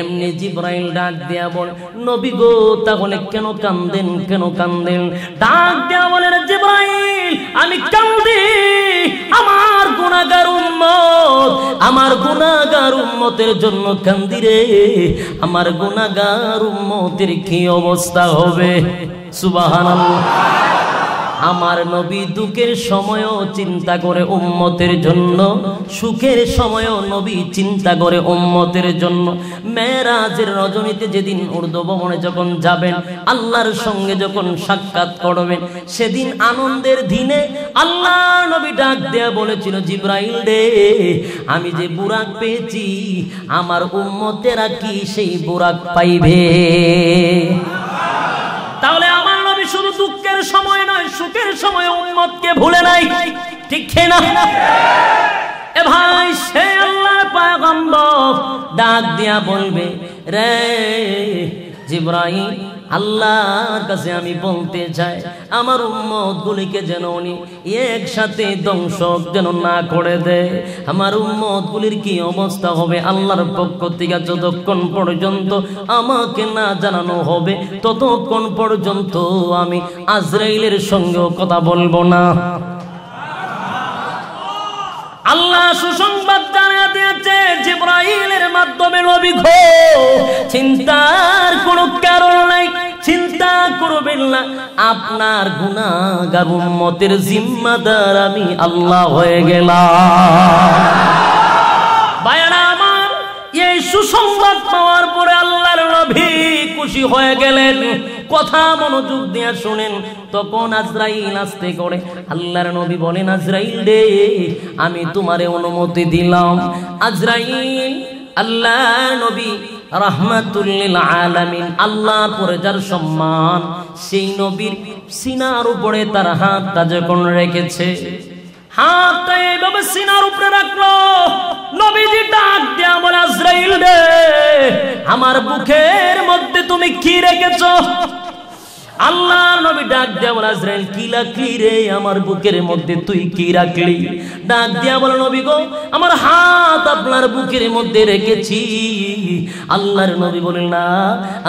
Speaker 1: এমনি জিব্রাইল ডাক দিয়া বল নবী গো তাহলে কেন কান্দেন কেন কান্দেন ডাক দিয়া বলে জিব্রাইল আমি কান্দি আমার গুণাগার উম্মত আমার গুণাগার উম্মতের জন্য কান্দি রে আমার গুণাগার উম্মতের কি অবস্থা হবে সুবাহ আমার নবী দুঃখের সময়ও চিন্তা করে উম্মতের জন্য সুখের সময়ও নবী চিন্তা করে উম্মতের জন্য মেয়েরাজের রজনীতে যেদিন উর্দু ভবনে যখন যাবেন আল্লাহর সঙ্গে যখন সাক্ষাৎ করবেন সেদিন আনন্দের দিনে আল্লাহ নবী ডাক দেয়া বলেছিল জিব্রাইল রে আমি যে বুরাক পেয়েছি আমার উম্মতেরা কি সেই বুরাক পাইবে তাহলে আমার শুধু দুঃখের সময় নয় সুখের সময় কে ভুলে নাই ঠিক না এ ভাই সে আল্লাহ পাগম্ব ডাক দিয়া বলবে রে জিব্রাহিম আল্লাহর কাছে আমি বলতে চাই আমার উম্মত গুলিকে যেন উনি একসাথে ধ্বংসক যেন না করে দেয় আমার উম্মত গুলির কি অবস্থা হবে আল্লাহর পক্ষ থেকে যতক্ষণ পর্যন্ত আমাকে না জানানো হবে ততক্ষণ পর্যন্ত আমি আজরাইলের সঙ্গেও কথা বলবো না আল্লাহ সুসংবাদ জানা দিয়েছে জিব্রাইলের মাধ্যমে মাধ্যমে নবী ঘো চিন্তার কোনো কারণ নাই চিন্তা করবেন না আপনার গুণাগার মতের জিম্মাদার আমি আল্লাহ হয়ে গেলাম এই সুসংবাদ পাওয়ার পরে আল্লাহর নবী খুশি হয়ে গেলেন কথা মনোযোগ দিয়ে শুনেন তখন আজরাইল আসতে করে আল্লাহর নবী বলেন আজরাইল রে আমি তোমারে অনুমতি দিলাম আজরাইল আল্লাহ নবী রাহমাতুল্লিল আলামিন পরে যার সম্মান সেই নবীর সিনার উপরে তার হাতটা যখন রেখেছে উপরে নবীজি আমার আমার বুকের মধ্যে তুমি কি রেখেছ আল্লাহ নবী ডাক দিয়া বলে আজরাইল কি রাখলি রে আমার বুকের মধ্যে তুই কি রাখলি ডাক দিয়া বলে নবী গো আমার হাত আপনার বুকের মধ্যে রেখেছি আল্লাহর নবী বলে না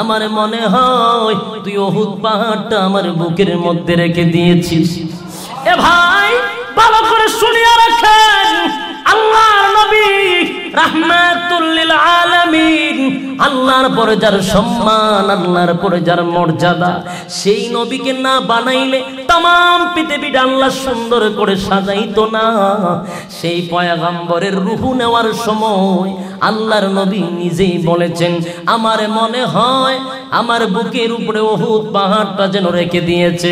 Speaker 1: আমার মনে হয় তুই অহুত পাহাড়টা আমার বুকের মধ্যে রেখে দিয়েছিস এ ভাই ভালো করে শুনিয়া রাখেন আল্লাহর নবী রাহমাতুল্লিল আলামিন আল্লাহর পরে যার সম্মান আল্লাহর পরে যার মর্যাদা সেই নবীকে না বানাইলে তাম পৃথিবীটা আল্লাহ সুন্দর করে সাজাইত না সেই পয়াগম্বরের রুহু নেওয়ার সময় আল্লাহর নবী নিজেই বলেছেন আমার মনে হয় আমার বুকের উপরে ওহুদ পাহাড়টা যেন রেখে দিয়েছে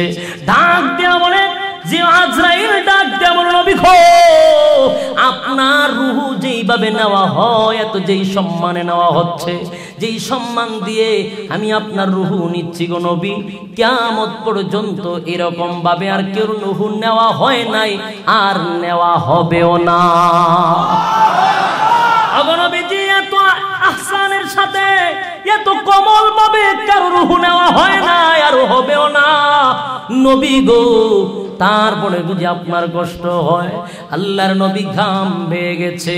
Speaker 1: ঢাক দেওয়া বলে যে আজরাইল ডাক দেমন নবী আপনার রুহু যেইভাবে নেওয়া হয় এত যেই সম্মানে নেওয়া হচ্ছে যেই সম্মান দিয়ে আমি আপনার রুহু নিচ্ছি গো নবী কেমত পর্যন্ত এরকম ভাবে আর কেউ রুহু নেওয়া হয় নাই আর নেওয়া হবেও না অগণবীজি এত আহসানের সাথে এত কোমল ভাবে কারো রুহু নেওয়া হয় নাই আর হবেও না নবী গো তারপরে বুঝি আপনার কষ্ট হয় আল্লাহর নবী ঘাম বেয়ে গেছে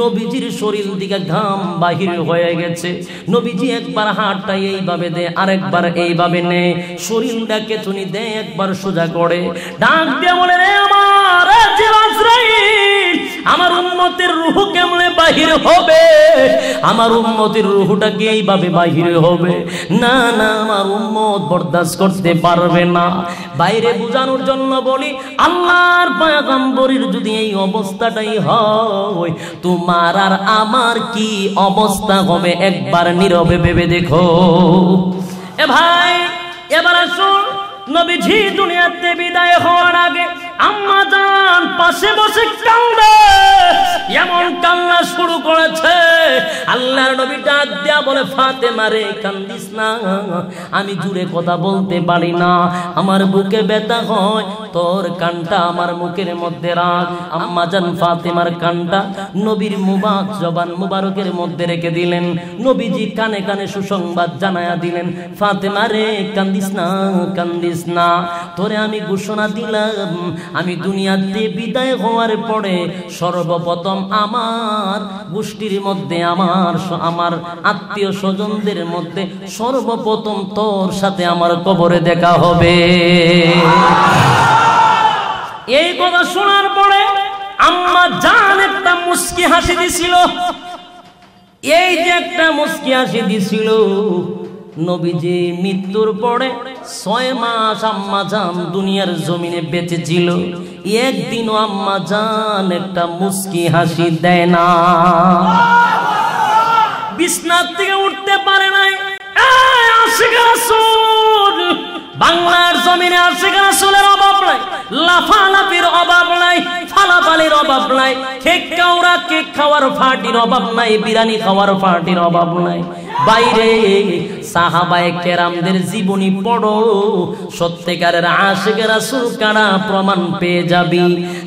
Speaker 1: নবীজির শরীর দিকে ঘাম বাহির হয়ে গেছে নবীজি একবার হাটটা এইভাবে দে আরেকবার এইভাবে নে শরীরটাকে চুনি দে একবার সোজা করে ডাক দিয়ে বলে রে আমার আমার উন্মতের রুহ কেমনে বাহির হবে আমার উন্মতের রুহটাকে এইভাবে বাহির হবে না না আমার উন্মত বরদাস্ত করতে পারবে না বাইরে বোঝানোর জন্য বলি আল্লাহর পায়গাম্বরীর যদি এই অবস্থাটাই হয় তোমার আর আমার কি অবস্থা হবে একবার নীরবে ভেবে দেখো এ ভাই এবার আসুন নবীজি দুনিয়াতে বিদায় হওয়ার আগে আম্মা জান পাশে বসে কান্দে এমন কান্না শুরু করেছে আল্লাহর নবী ডাক দেয়া বলে ফাতে মারে কান্দিস না আমি জুড়ে কথা বলতে পারি না আমার বুকে ব্যথা হয় তোর কানটা আমার মুখের মধ্যে রাখ আম্মা জান ফাতেমার কানটা নবীর মুবাক জবান মুবারকের মধ্যে রেখে দিলেন নবীজি কানে কানে সুসংবাদ জানায়া দিলেন ফাতেমা রে কান্দিস না কান্দিস না তোরে আমি ঘোষণা দিলাম আমি দুনিয়াতে বিদায় হওয়ার পরে সর্বপ্রথম আমার গোষ্ঠীর মধ্যে আমার আমার আত্মীয় স্বজনদের মধ্যে সর্বপ্রথম তোর সাথে আমার কবরে দেখা হবে এই কথা শোনার পরে আম্মা জান একটা মুস্কি হাসি দিছিল এই যে একটা মুস্কি হাসি দিছিল নবীজি মৃত্যুর পরে ছয় মাস আম্মা যান দুনিয়ার জমিনে বেঁচে ছিল একদিনও আম্মা যান একটা মুস্কি হাসি দেয় না বিছনার থেকে উঠতে পারে নাই বাংলার জমিনে আসে আশিকা রাসুলের অভাব নাই লাফালাফির অভাব নাই ফালাফালির অভাব নাই কেক কাউরা কেক খাওয়ার ফাটির অভাব নাই বিরানি খাওয়ার ফাটির অভাব নাই বাইরে সাহাবায় কেরামদের জীবনী পড়ো সত্যিকারের আশেখ রাসুল প্রমাণ পেয়ে যাবি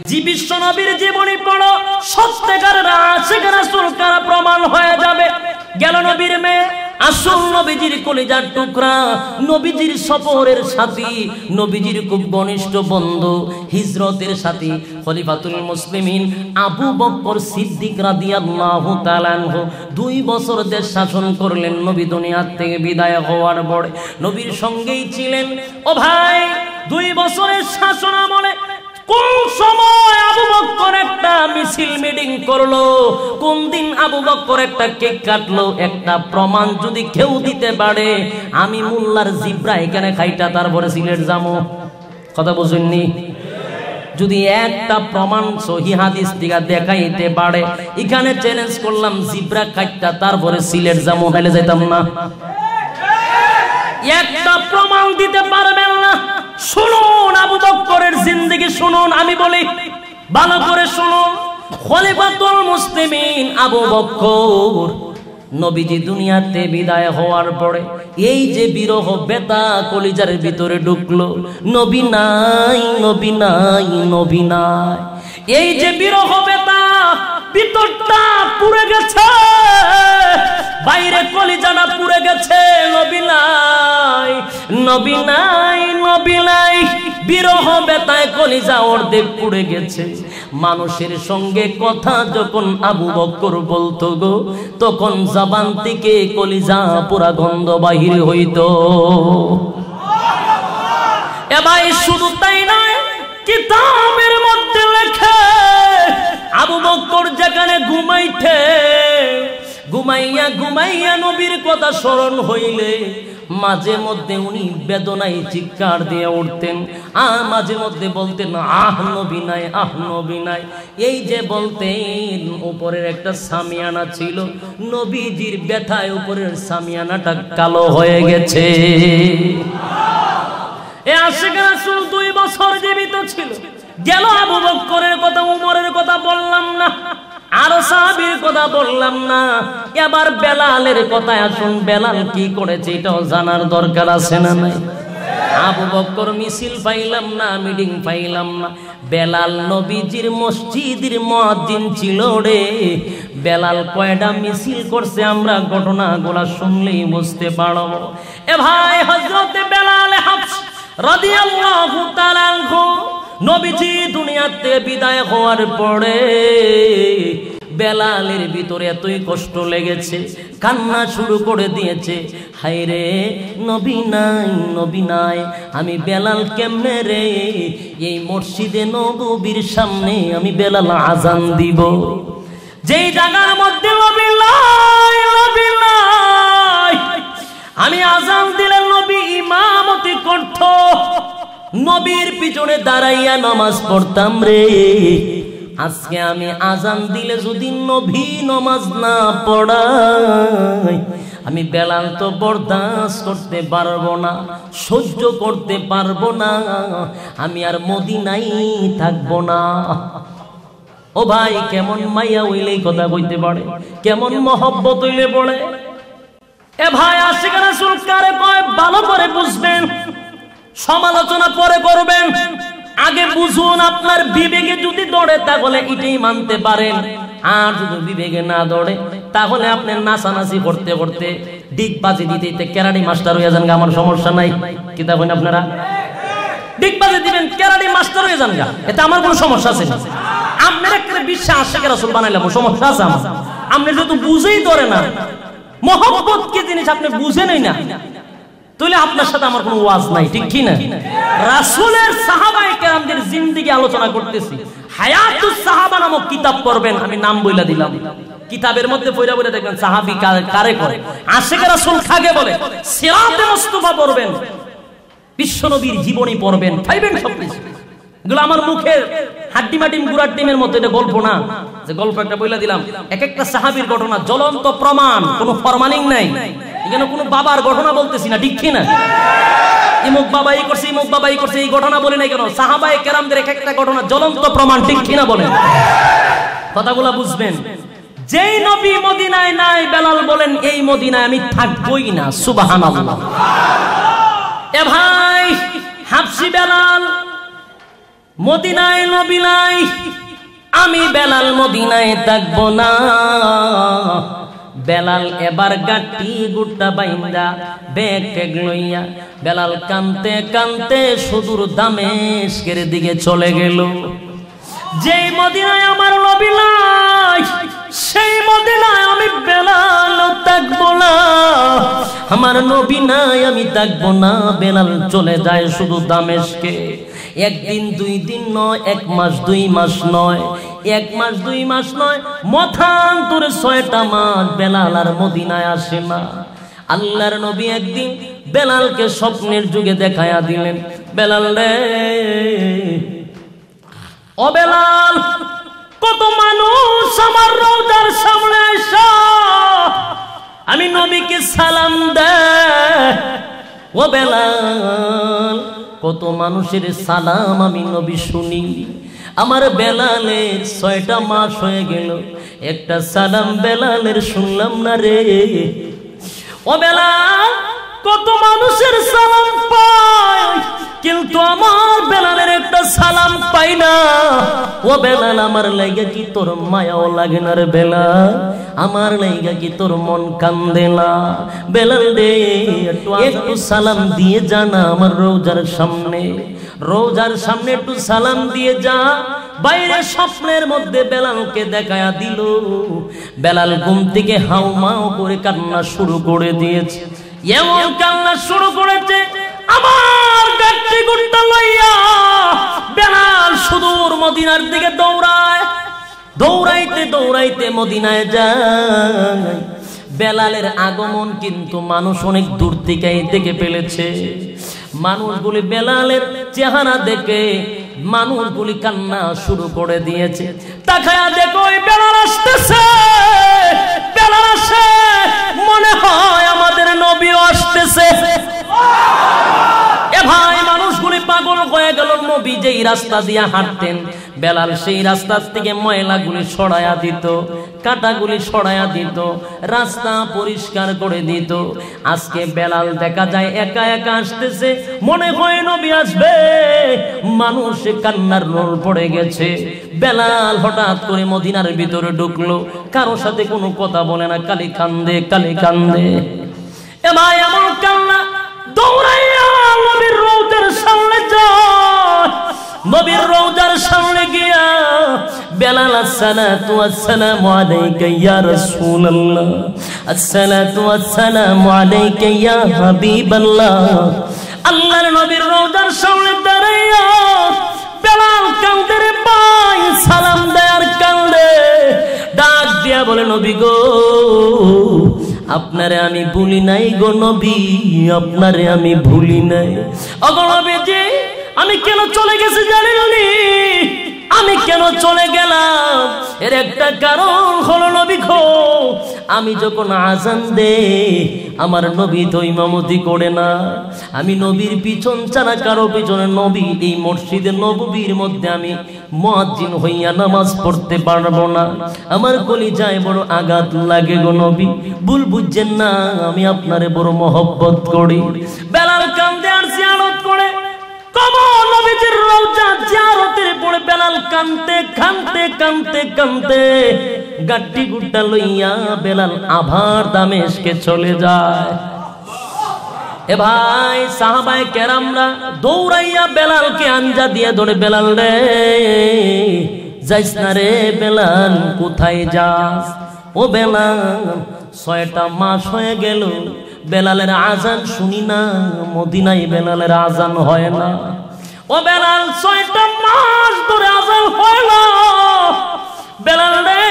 Speaker 1: জি বিশ্বনবীর জীবনী পড়ো সত্যিকারের আশেখ রাসুল প্রমাণ হয়ে যাবে গেল নবীর মেয়ে আসল নবীজির কলিজার টুকরা নবীজির সফরের সাথী নবীজির খুব ঘনিষ্ঠ বন্ধু হিজরতের সাথী খলিফাতুল মুসলিমিন আবু বকর সিদ্দিক রাদিয়াল্লাহু তাআলাহ দুই বছর দেশ শাসন করলেন নবী দুনিয়ার থেকে বিদায় হওয়ার পরে নবীর সঙ্গেই ছিলেন ও ভাই দুই বছরের শাসন আমলে কোন সময় আবু বক্কর একটা মিছিল মিটিং করলো কোন দিন আবু বক্কর একটা কেক কাটলো একটা প্রমাণ যদি কেউ দিতে পারে আমি মোল্লার জিব্রা এখানে খাইটা তারপরে সিলেট যাবো কথা বুঝুননি যদি একটা প্রমাণ সহি হাদিস দিগা দেখাইতে পারে এখানে চ্যালেঞ্জ করলাম জিব্রা কাটটা তারপরে সিলেট যাবো হেলে যাইতাম না একটা প্রমাণ দিতে পারবেন না শুনুন আবু বক্করের জিন্দগি শুনুন আমি বলি ভালো করে শুনুন খলিফাতুল মুসলিমিন আবু বক্কর নবীজি দুনিয়াতে বিদায় হওয়ার পরে এই যে বিরহ বেতা কলিজার ভিতরে ঢুকলো নবী নাই নবী নাই নবী নাই এই যে বিরহ বেতা ভিতরটা পুড়ে গেছে বাইরে কলিজানা পুড়ে গেছে নবী নাই নবী নাই নবী নাই বিরহ বেতায় কলিজা অর্ধেক পুড়ে গেছে মানুষের সঙ্গে কথা যখন আবু বক্কর বলতো গো তখন জাবান থেকে কলিজা পুরা গন্ধ বাহির হইত এবার শুধু তাই নয় কিতাবের মধ্যে মাঠে আবু বকর যেখানে ঘুমাইতে ঘুমাইয়া ঘুমাইয়া নবীর কথা স্মরণ হইলে মাঝে মধ্যে উনি বেদনায় চিৎকার দিয়ে উঠতেন আ মাঝে মধ্যে বলতেন আহ নবী নাই আহ নবী নাই এই যে বলতেন উপরের একটা সামিয়ানা ছিল নবীজির ব্যথায় উপরের সামিয়ানাটা কালো হয়ে গেছে এ আশেখ রাসুল দুই বছর জীবিত ছিল গেল আবু বক্করের কথা উমরের কথা বললাম না আরো সাহাবির কথা বললাম না এবার বেলালের কথায় আসুন বেলাল কি করেছে এটাও জানার দরকার আছে না নাই আবু বক্কর মিছিল পাইলাম না মিটিং পাইলাম না বেলাল নবীজির মসজিদের মহাদিন ছিল রে বেলাল কয়টা মিছিল করছে আমরা ঘটনা গোলা শুনলেই বুঝতে পারব এ ভাই হজরত বেলাল হাফস রাদিয়াল্লাহু তাআলা নবীজি দুনিয়াতে বিদায় হওয়ার পরে বেলালের ভিতরে এতই কষ্ট লেগেছে কান্না শুরু করে দিয়েছে হাইরে নবী নাই নবী নাই আমি বেলাল কেমনে রে এই মসজিদে নবীর সামনে আমি বেলাল আজান দিব যেই জায়গার মধ্যে নবী নাই নবী নাই আমি আজান দিলে নবী ইমামতি কণ্ঠ নবীর পিছনে দাঁড়াইয়া নামাজ পড়তাম রে আজকে আমি আজান দিলে যদি নবী নামাজ না পড়াই আমি বেলাল তো বরদাস করতে পারবো না সহ্য করতে পারবো না আমি আর মদিনাই থাকবো না ও ভাই কেমন মাইয়া উইলেই কথা কইতে পারে কেমন মহব্বত হইলে পড়ে এ ভাই আশিকারা সুলকারে কয় ভালো করে বুঝবেন সমালোচনা পরে করবেন আগে বুঝুন আপনার বিবেকে যদি দৌড়ে তাহলে এটাই মানতে পারেন আর যদি বিবেকে না দৌড়ে তাহলে আপনি নাচানাচি করতে করতে বাজি দিতে দিতে কেরানি মাস্টার হয়ে যান আমার সমস্যা নাই কি হইন আপনারা ডিগ বাজি দিবেন কেরানি মাস্টার হয়ে যান এটা আমার কোনো সমস্যা আছে আপনার একটা বিশ্বাস আশেখ রাসুল বানাইলাম সমস্যা আছে আমার আপনি যেহেতু বুঝেই ধরে না মহব্বত কি জিনিস আপনি বুঝেনই না তাহলে আপনার সাথে আমার কোনো ওয়াজ নাই ঠিক কি না রাসুলের সাহাবাই কেরামদের জিন্দিগি আলোচনা করতেছি সাহাবা নামক কিতাব পড়বেন আমি নাম বইলা দিলাম কিতাবের মধ্যে দেখবেন কারে করে আশিক খাগে বলে সিরাতে মুস্তাফা পড়বেন বিশ্বনবীর জীবনী পড়বেন পাইবেন সব কিছু এগুলো আমার মুখের হাড্ডি মাটিম গুড়ার ডিমের মধ্যে এটা গল্প না যে গল্প একটা বইলা দিলাম এক একটা সাহাবির ঘটনা জ্বলন্ত প্রমাণ কোন ফরমানিং নাই এখানে কোনো বাবার ঘটনা বলতেছি না ঠিক না ইমুক বাবা এই করছে ইমুক বাবা এই করছে এই ঘটনা বলে নাই কেন সাহাবায়ে কেরামদের এক একটা ঘটনা জ্বলন্ত প্রমাণ ঠিক কিনা বলেন কথাগুলা বুঝবেন যেই নবী মদিনায় নাই বেলাল বলেন এই মদিনায় আমি থাকবই না সুবাহান এ ভাই হাফসি বেলাল মদিনায় নবিনাই আমি বেলাল মদিনায় থাকব না বেলাল এবার গাটি গুড্ডা বাইন্দা ব্যাগ ট্যাগ লইয়া বেলাল কানতে কানতে সুদূর দামেশকের দিকে চলে গেল যেই মদিনায় আমার নবী নাই সেই মদিনায় আমি বেলাল থাকবো না আমার নবী নাই আমি থাকবো না বেলাল চলে যায় শুধু দামেশকে একদিন দুই দিন নয় এক মাস দুই মাস নয় এক মাস দুই মাস নয় মথান্তরে ছয়টা মাস বেলাল আর মদিনায় আসে না আল্লাহর নবী একদিন বেলালকে স্বপ্নের যুগে দেখায়া দিলেন বেলাল রে ও কত মানুষ আমার রোজার সামনে আমি নবীকে সালাম দেয় ও বেলাল কত মানুষের সালাম আমি নবী শুনি আমার বেলালের ছয়টা মাস হয়ে গেল একটা সালাম বেলালের শুনলাম না রে ও বেলাল কত মানুষের সালাম পায় কিন্তু আমার বেলালের একটা সালাম পাই না ও বেলাল আমার লাইগা কি তোর মায়াও লাগে না রে বেলা আমার লাইগা কি তোর মন কান্দে না বেলাল দে একটু সালাম দিয়ে যা না আমার রোজার সামনে রোজার সামনে একটু সালাম দিয়ে যা বাইরে স্বপ্নের মধ্যে বেলালকে দেখায়া দিল বেলাল ঘুম থেকে হাউমাও করে কান্না শুরু করে দিয়েছে এমন কান্না শুরু করেছে আমার গাড়ি গুন্ডা লইয়া বেলাল সুদূর মদিনার দিকে দৌড়ায় দৌড়াইতে দৌড়াইতে মদিনায় যায় বেলালের আগমন কিন্তু মানুষ অনেক দূর থেকে দেখে ফেলেছে মানুষগুলি বেলালের চেহারা দেখে মানুষগুলি কান্না শুরু করে দিয়েছে তাকে দেখো বেলাল আসতেছে বেলাল আসে আসতেছে এ ভাই মানুষগুলি পাগল হয়ে গেল নবী যেই রাস্তা দিয়ে হাঁটতেন বেলাল সেই রাস্তার থেকে ময়লাগুলি সরায়া দিত কাটাগুলি সরায়া দিত রাস্তা পরিষ্কার করে দিত আজকে বেলাল দেখা যায় একা একা আসতেছে মনে হয় নবী আসবে মানুষ কান্নার রোল পড়ে গেছে বেলাল হঠাৎ করে মদিনার ভিতরে ঢুকলো কারো সাথে কোনো কথা বলে না কালি কান্দে কালি কান্দে মা এমন কান্না দৌড়াইয়া রৌদের সামনে নবীর রৌদার সামনে গিয়া বেলাল আসসালাতু আসসালামু আলাইকা ইয়া রাসূলুল্লাহ আসসালাতু আসসালামু আলাইকা ইয়া হাবিবাল্লাহ আল্লাহর নবীর রৌদার সামনে দাঁড়াইয়া বেলাল কান্দের পাই সালাম দেয়ার কান্দে ডাক দিয়া বলে নবী গো আপনারে আমি ভুলি নাই গো নবী আপনারে আমি ভুলি নাই অগণবে যে আমি কেন চলে গেছি জানেন উনি আমি কেন চলে গেলাম এর একটা কারণ হলো নবী খো আমি যখন আজান দে আমার নবী তো ইমামতি করে না আমি নবীর পিছন ছাড়া কারো পিছনে নবী এই মসজিদে নবীর মধ্যে আমি মহাজিন হইয়া নামাজ পড়তে পারবো না আমার কলি যায় বড় আঘাত লাগে গো নবী ভুল বুঝছেন না আমি আপনারে বড় মহব্বত করি বেলার কান্দে দৌড়াইয়া বেলাল কে বেলাল দামেশকে চলে যায় এ ভাই দৌড়াইয়া আঞ্জা দিয়ে ধরে বেলাল রে যাইস না রে বেলাল কোথায় যাস ও বেলাল ছয়টা মাস হয়ে গেল বেলালের আজান শুনি না মদিনায় বেলালের আজান হয় না ও বেলাল ছয়টা মাস ধরে আজান হয় না বেলাল রে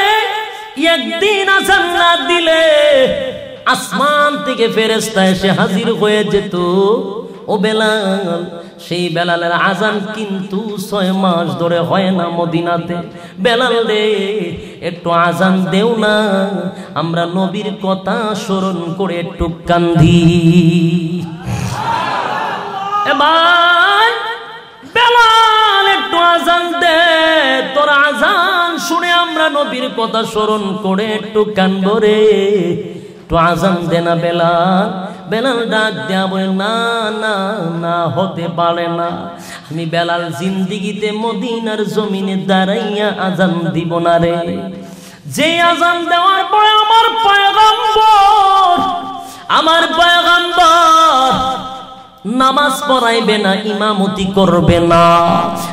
Speaker 1: একদিন আজান না দিলে আসমান থেকে ফেরেস্তা এসে হাজির হয়ে যেত ও বেলাল সেই বেলালের আজান কিন্তু ছয় মাস ধরে হয় না মদিনাতে বেলাল রে একটু আজান দেও না আমরা নবীর কথা স্মরণ করে একটু কান্দি বেলাল একটু আজান দে তোর আজান শুনে আমরা নবীর কথা স্মরণ করে একটু কান্দরে একটু আজান দে না বেলাল বেলাল ডাক দেয়া বলে না না না হতে পারে না আমি বেলাল জিন্দিগিতে মদিনার জমিনে দাঁড়াইয়া আজান দিব না রে যে আজান দেওয়ার পরে আমার পায়গাম্বর আমার পায়গাম্বর নামাজ পড়াইবে না ইমামতি করবে না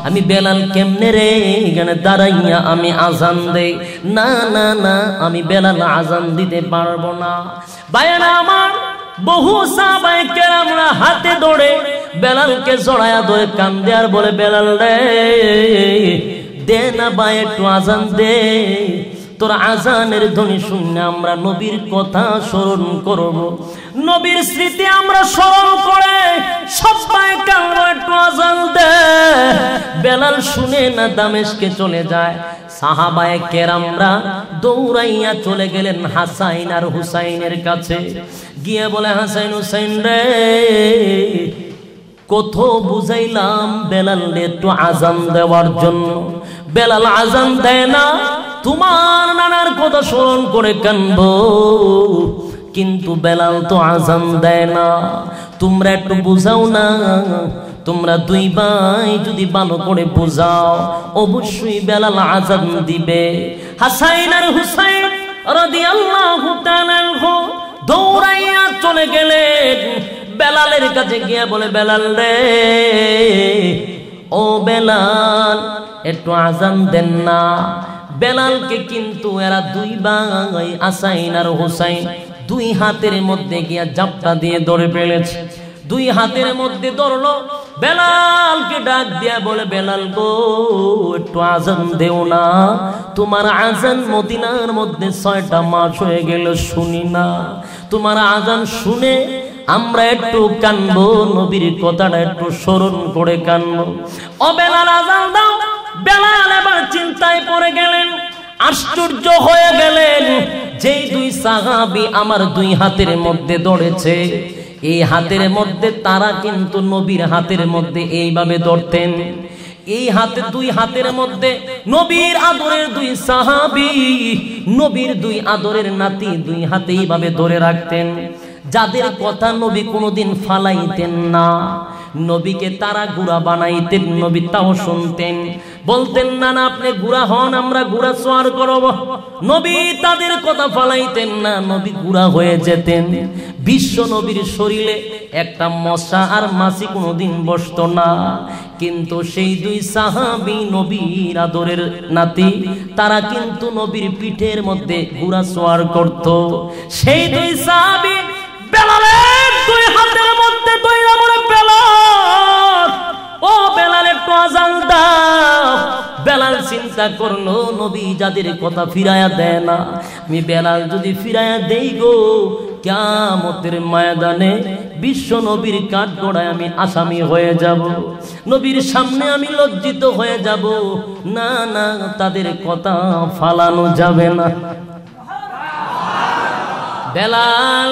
Speaker 1: আমি বেলাল কেমনে রে এখানে দাঁড়াইয়া আমি আজান দেই না না না আমি বেলাল আজান দিতে পারবো না বায়না আমার বহু সাবাই কেরামরা হাতে ধরে বেলালকে জড়ায়া ধরে কান্দে আর বলে বেলাল রে দে না বা একটু আজান দে তোর আজানের ধ্বনি শুনে আমরা নবীর কথা স্মরণ করবো নবীর স্মৃতি আমরা স্মরণ করে সবাই কামড় একটু আজান দেয় বেলাল শুনে না দামেশকে চলে যায় সাহাবায় কেরামরা দৌড়াইয়া চলে গেলেন হাসাইন আর হুসাইনের কাছে গিয়ে বলে হাসাইন হুসাইন রে কোথাও বুঝাইলাম বেলাল একটু আজান দেওয়ার জন্য বেলাল আজান দেয় না তোমার নানার কথা স্মরণ করে কানবো কিন্তু বেলাল তো আজান দেয় না তোমরা একটু বুঝাও না তোমরা দুই ভাই যদি ভালো করে বুঝাও অবশ্যই বেলাল আজান দিবে হাসাইন আর হুসাইন রাদিয়াল্লাহু তাআলা দৌড়াইয়া চলে গেলেন বেলালের কাছে গিয়া বলে বেলাল রে ও বেলাল একটু আজান দেন না বেলালকে কিন্তু এরা দুই ভাই আসাইন আর হুসাইন দুই হাতের মধ্যে গিয়া জাপটা দিয়ে দৌড়ে পেলেছে দুই হাতের মধ্যে ধরলো বেলালকে ডাক দিয়া বলে বেলাল গো একটু আজান দেও না তোমার আজান মদিনার মধ্যে ছয়টা মাস হয়ে গেল শুনি না তোমার আজান শুনে আমরা একটু কানবো নবীর কথাটা একটু স্মরণ করে কানবো বেলাল আজান দাও বেলাল এবার চিন্তায় পড়ে গেলেন আশ্চর্য হয়ে গেলেন যেই দুই সাহাবি আমার দুই হাতের মধ্যে দৌড়েছে এই হাতের মধ্যে তারা কিন্তু নবীর হাতের মধ্যে এইভাবে দৌড়তেন এই হাতে দুই হাতের মধ্যে নবীর আদরের দুই সাহাবি নবীর দুই আদরের নাতি দুই হাতে এইভাবে ধরে রাখতেন যাদের কথা নবী কোনোদিন ফালাইতেন না নবীকে তারা গুড়া বানাইতেন নবী তাও শুনতেন বলতেন না না আপনি গুড়া হন আমরা গুড়া সোয়ার করব নবী তাদের কথা ফালাইতেন না নবী গুড়া হয়ে যেতেন বিশ্ব নবীর শরীরে একটা মশা আর কোনো কোনোদিন বসত না কিন্তু সেই দুই সাহাবি নবীর আদরের নাতি তারা কিন্তু নবীর পিঠের মধ্যে গুড়া সোয়ার করত সেই দুই
Speaker 2: সাহাবি বেলালের দুই
Speaker 1: হাতের মধ্যে দুই আমরা বেলাল আজাল বেলাল চিন্তা করলো নবী যাদের কথা ফিরায়া দেয় না আমি বেলাল যদি ফিরায়া দেই গো কিয়ামতের ময়দানে বিশ্ব নবীর আমি আসামি হয়ে যাব নবীর সামনে আমি লজ্জিত হয়ে যাব না না তাদের কথা ফালানো যাবে না বেলাল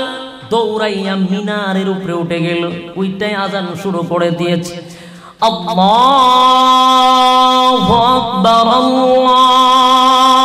Speaker 1: দৌড়াইয়া মিনারের উপরে উঠে গেল ওইটাই আজান শুরু করে দিয়েছে الله أكبر
Speaker 2: الله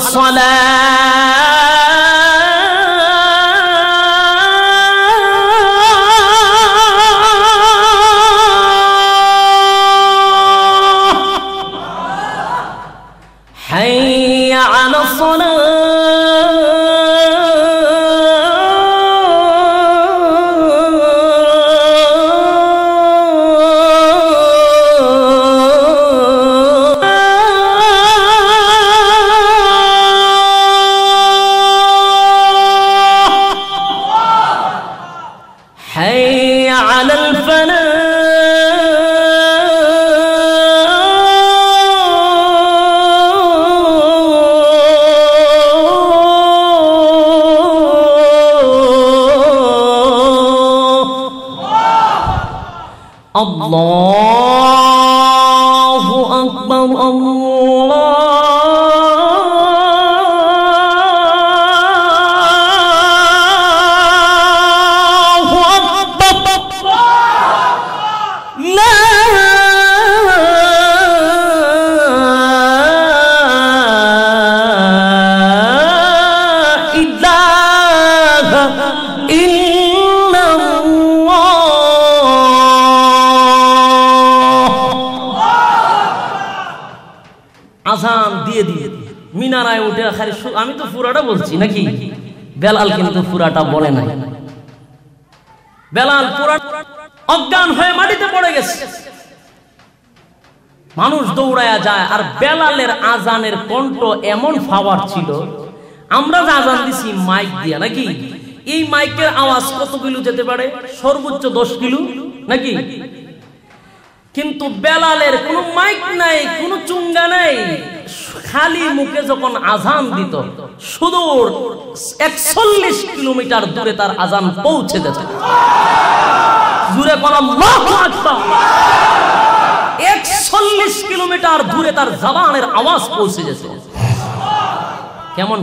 Speaker 2: الصلاة
Speaker 1: পুরাটা বলছি নাকি বেলাল কিন্তু পুরাটা বলে নাই বেলাল পুরা অজ্ঞান হয়ে মাটিতে পড়ে গেছে মানুষ দৌড়ায়া যায় আর বেলালের আজানের কণ্ঠ এমন ফাওয়ার ছিল আমরা যে আজান দিছি মাইক দিয়া নাকি এই মাইকের আওয়াজ কত কিলো যেতে পারে সর্বোচ্চ দশ কিলো নাকি কিন্তু বেলালের কোনো মাইক নাই কোনো চুঙ্গা নাই খালি মুখে যখন আজান দিত সুদূর একচল্লিশ কিলোমিটার দূরে তার আজান পৌঁছে যেত দূরে একচল্লিশ কিলোমিটার দূরে তার আওয়াজ পৌঁছে কেমন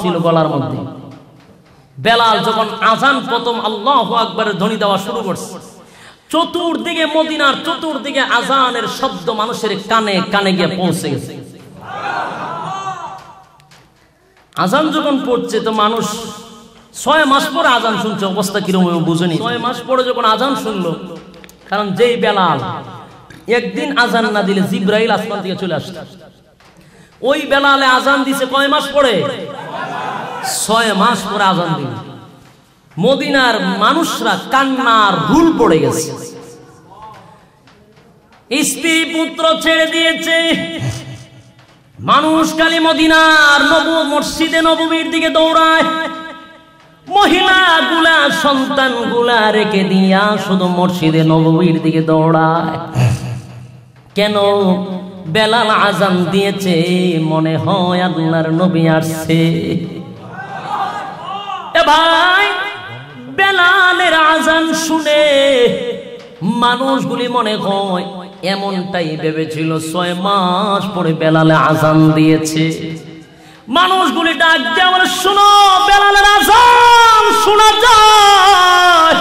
Speaker 1: ছিল গলার মধ্যে বেলাল যখন আজান প্রথম আল্লাহ আকবরের ধ্বনি দেওয়া শুরু করছে চতুর্দিকে মদিনার চতুর্দিকে আজানের শব্দ মানুষের কানে কানে গিয়ে পৌঁছে গেছে আজান যখন পড়ছে তো মানুষ ছয় মাস পরে আজান শুনছে অবস্থা কিরকম বুঝেনি ছয় মাস পরে যখন আজান শুনলো কারণ যেই বেলাল একদিন আজান না দিলে জিব্রাইল আসমান থেকে চলে আসত ওই বেলালে আজান দিছে কয় মাস পরে ছয় মাস পরে আজান দিল মদিনার মানুষরা কান্নার ভুল পড়ে গেছে স্ত্রী পুত্র ছেড়ে দিয়েছে মানুষ কালি মদিনার নবু মসজিদে নবমীর দিকে দৌড়ায় মহিলা গুলা সন্তান গুলা রেখে দিয়া শুধু মসজিদে নবমীর দিকে দৌড়ায় কেন বেলাল আজান দিয়েছে মনে হয় আল্লাহর নবী আসছে এ ভাই বেলালের আজান শুনে মানুষগুলি মনে হয় এমনটাই ভেবেছিল ছয় মাস পরে বেলালে আজান দিয়েছে মানুষগুলি ডাক দিয়ে আমার শোনো বেলালের আজান শোনা যায়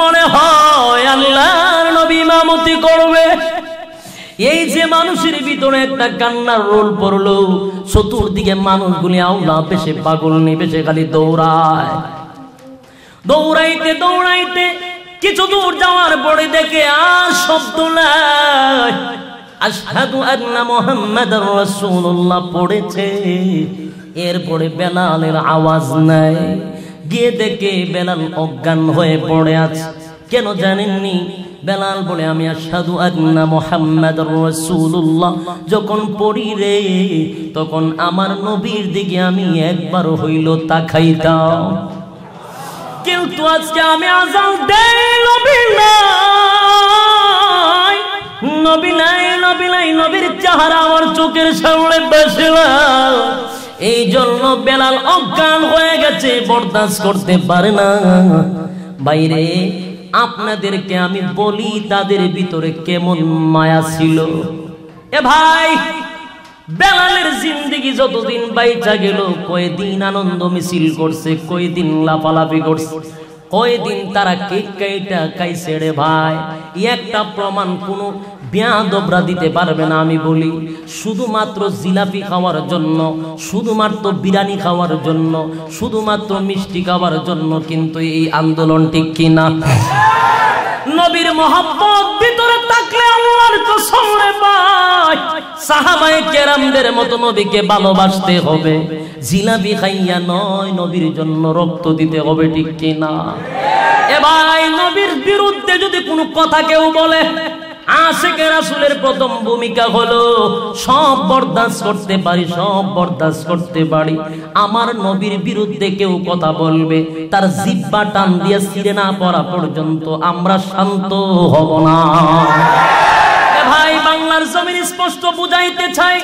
Speaker 1: মনে হয় আল্লাহর নবী মামতি করবে এই যে মানুষের ভিতরে একটা কান্নার রোল পড়লো চতুর্দিকে মানুষগুলি আউলা বেশে পাগল নিবেশে খালি দৌড়ায় দৌড়াইতে দৌড়াইতে কিছু দূর যাওয়ার পরে দেখে আর শব্দ নাই আশহাদু আন্না মুহাম্মাদার রাসূলুল্লাহ পড়েছে এরপরে বেলালের আওয়াজ নাই গিয়ে দেখে বেলাল অজ্ঞান হয়ে পড়ে আছে কেন জানেননি বেলাল বলে আমি আসাদু আদনা মোহাম্মদ রসুল্লাহ যখন পড়ি রে তখন আমার নবীর দিকে আমি একবার হইল তাকাইতাম কিন্তু আজকে আমি আজান দেই নবী নাই নবী নবী নবীর চেহারা আমার চোখের সামনে বেশিলাল এই জন্য বেলাল অজ্ঞান হয়ে গেছে বরদাস্ত করতে পারে না বাইরে আপনাদেরকে আমি বলি তাদের ভিতরে কেমন মায়া ছিল এ ভাই বেলালের জিন্দিগি যতদিন বাইচা গেল কয়দিন আনন্দ মিছিল করছে কয়দিন লাফালাফি করছে কয়দিন তারা কেক কেটা কাইছে রে ভাই একটা প্রমাণ কোনো ব্যাদবরা দিতে পারবে না আমি বলি শুধুমাত্র জিলাপি খাওয়ার জন্য শুধুমাত্র বিরিয়ানি খাওয়ার জন্য শুধুমাত্র মিষ্টি খাওয়ার জন্য কিন্তু এই আন্দোলন ঠিক কিনা নবীর মহাব্বত ভিতরে থাকলে আল্লাহর কসম রে ভাই সাহাবায়ে কেরামদের মতো নবীকে ভালোবাসতে হবে জিলাপি খাইয়া নয় নবীর জন্য রক্ত দিতে হবে ঠিক না এ ভাই নবীর বিরুদ্ধে যদি কোনো কথা কেউ বলে আশেকের রাসুলের প্রথম ভূমিকা হলো সব বরদাস্ত করতে পারি সব বরদাস্ত করতে পারি আমার নবীর বিরুদ্ধে কেউ কথা বলবে তার জিব্বা টান দিয়ে ছিঁড়ে না পড়া পর্যন্ত আমরা শান্ত হব না বাংলার জমিন স্পষ্ট বুঝাইতে চাই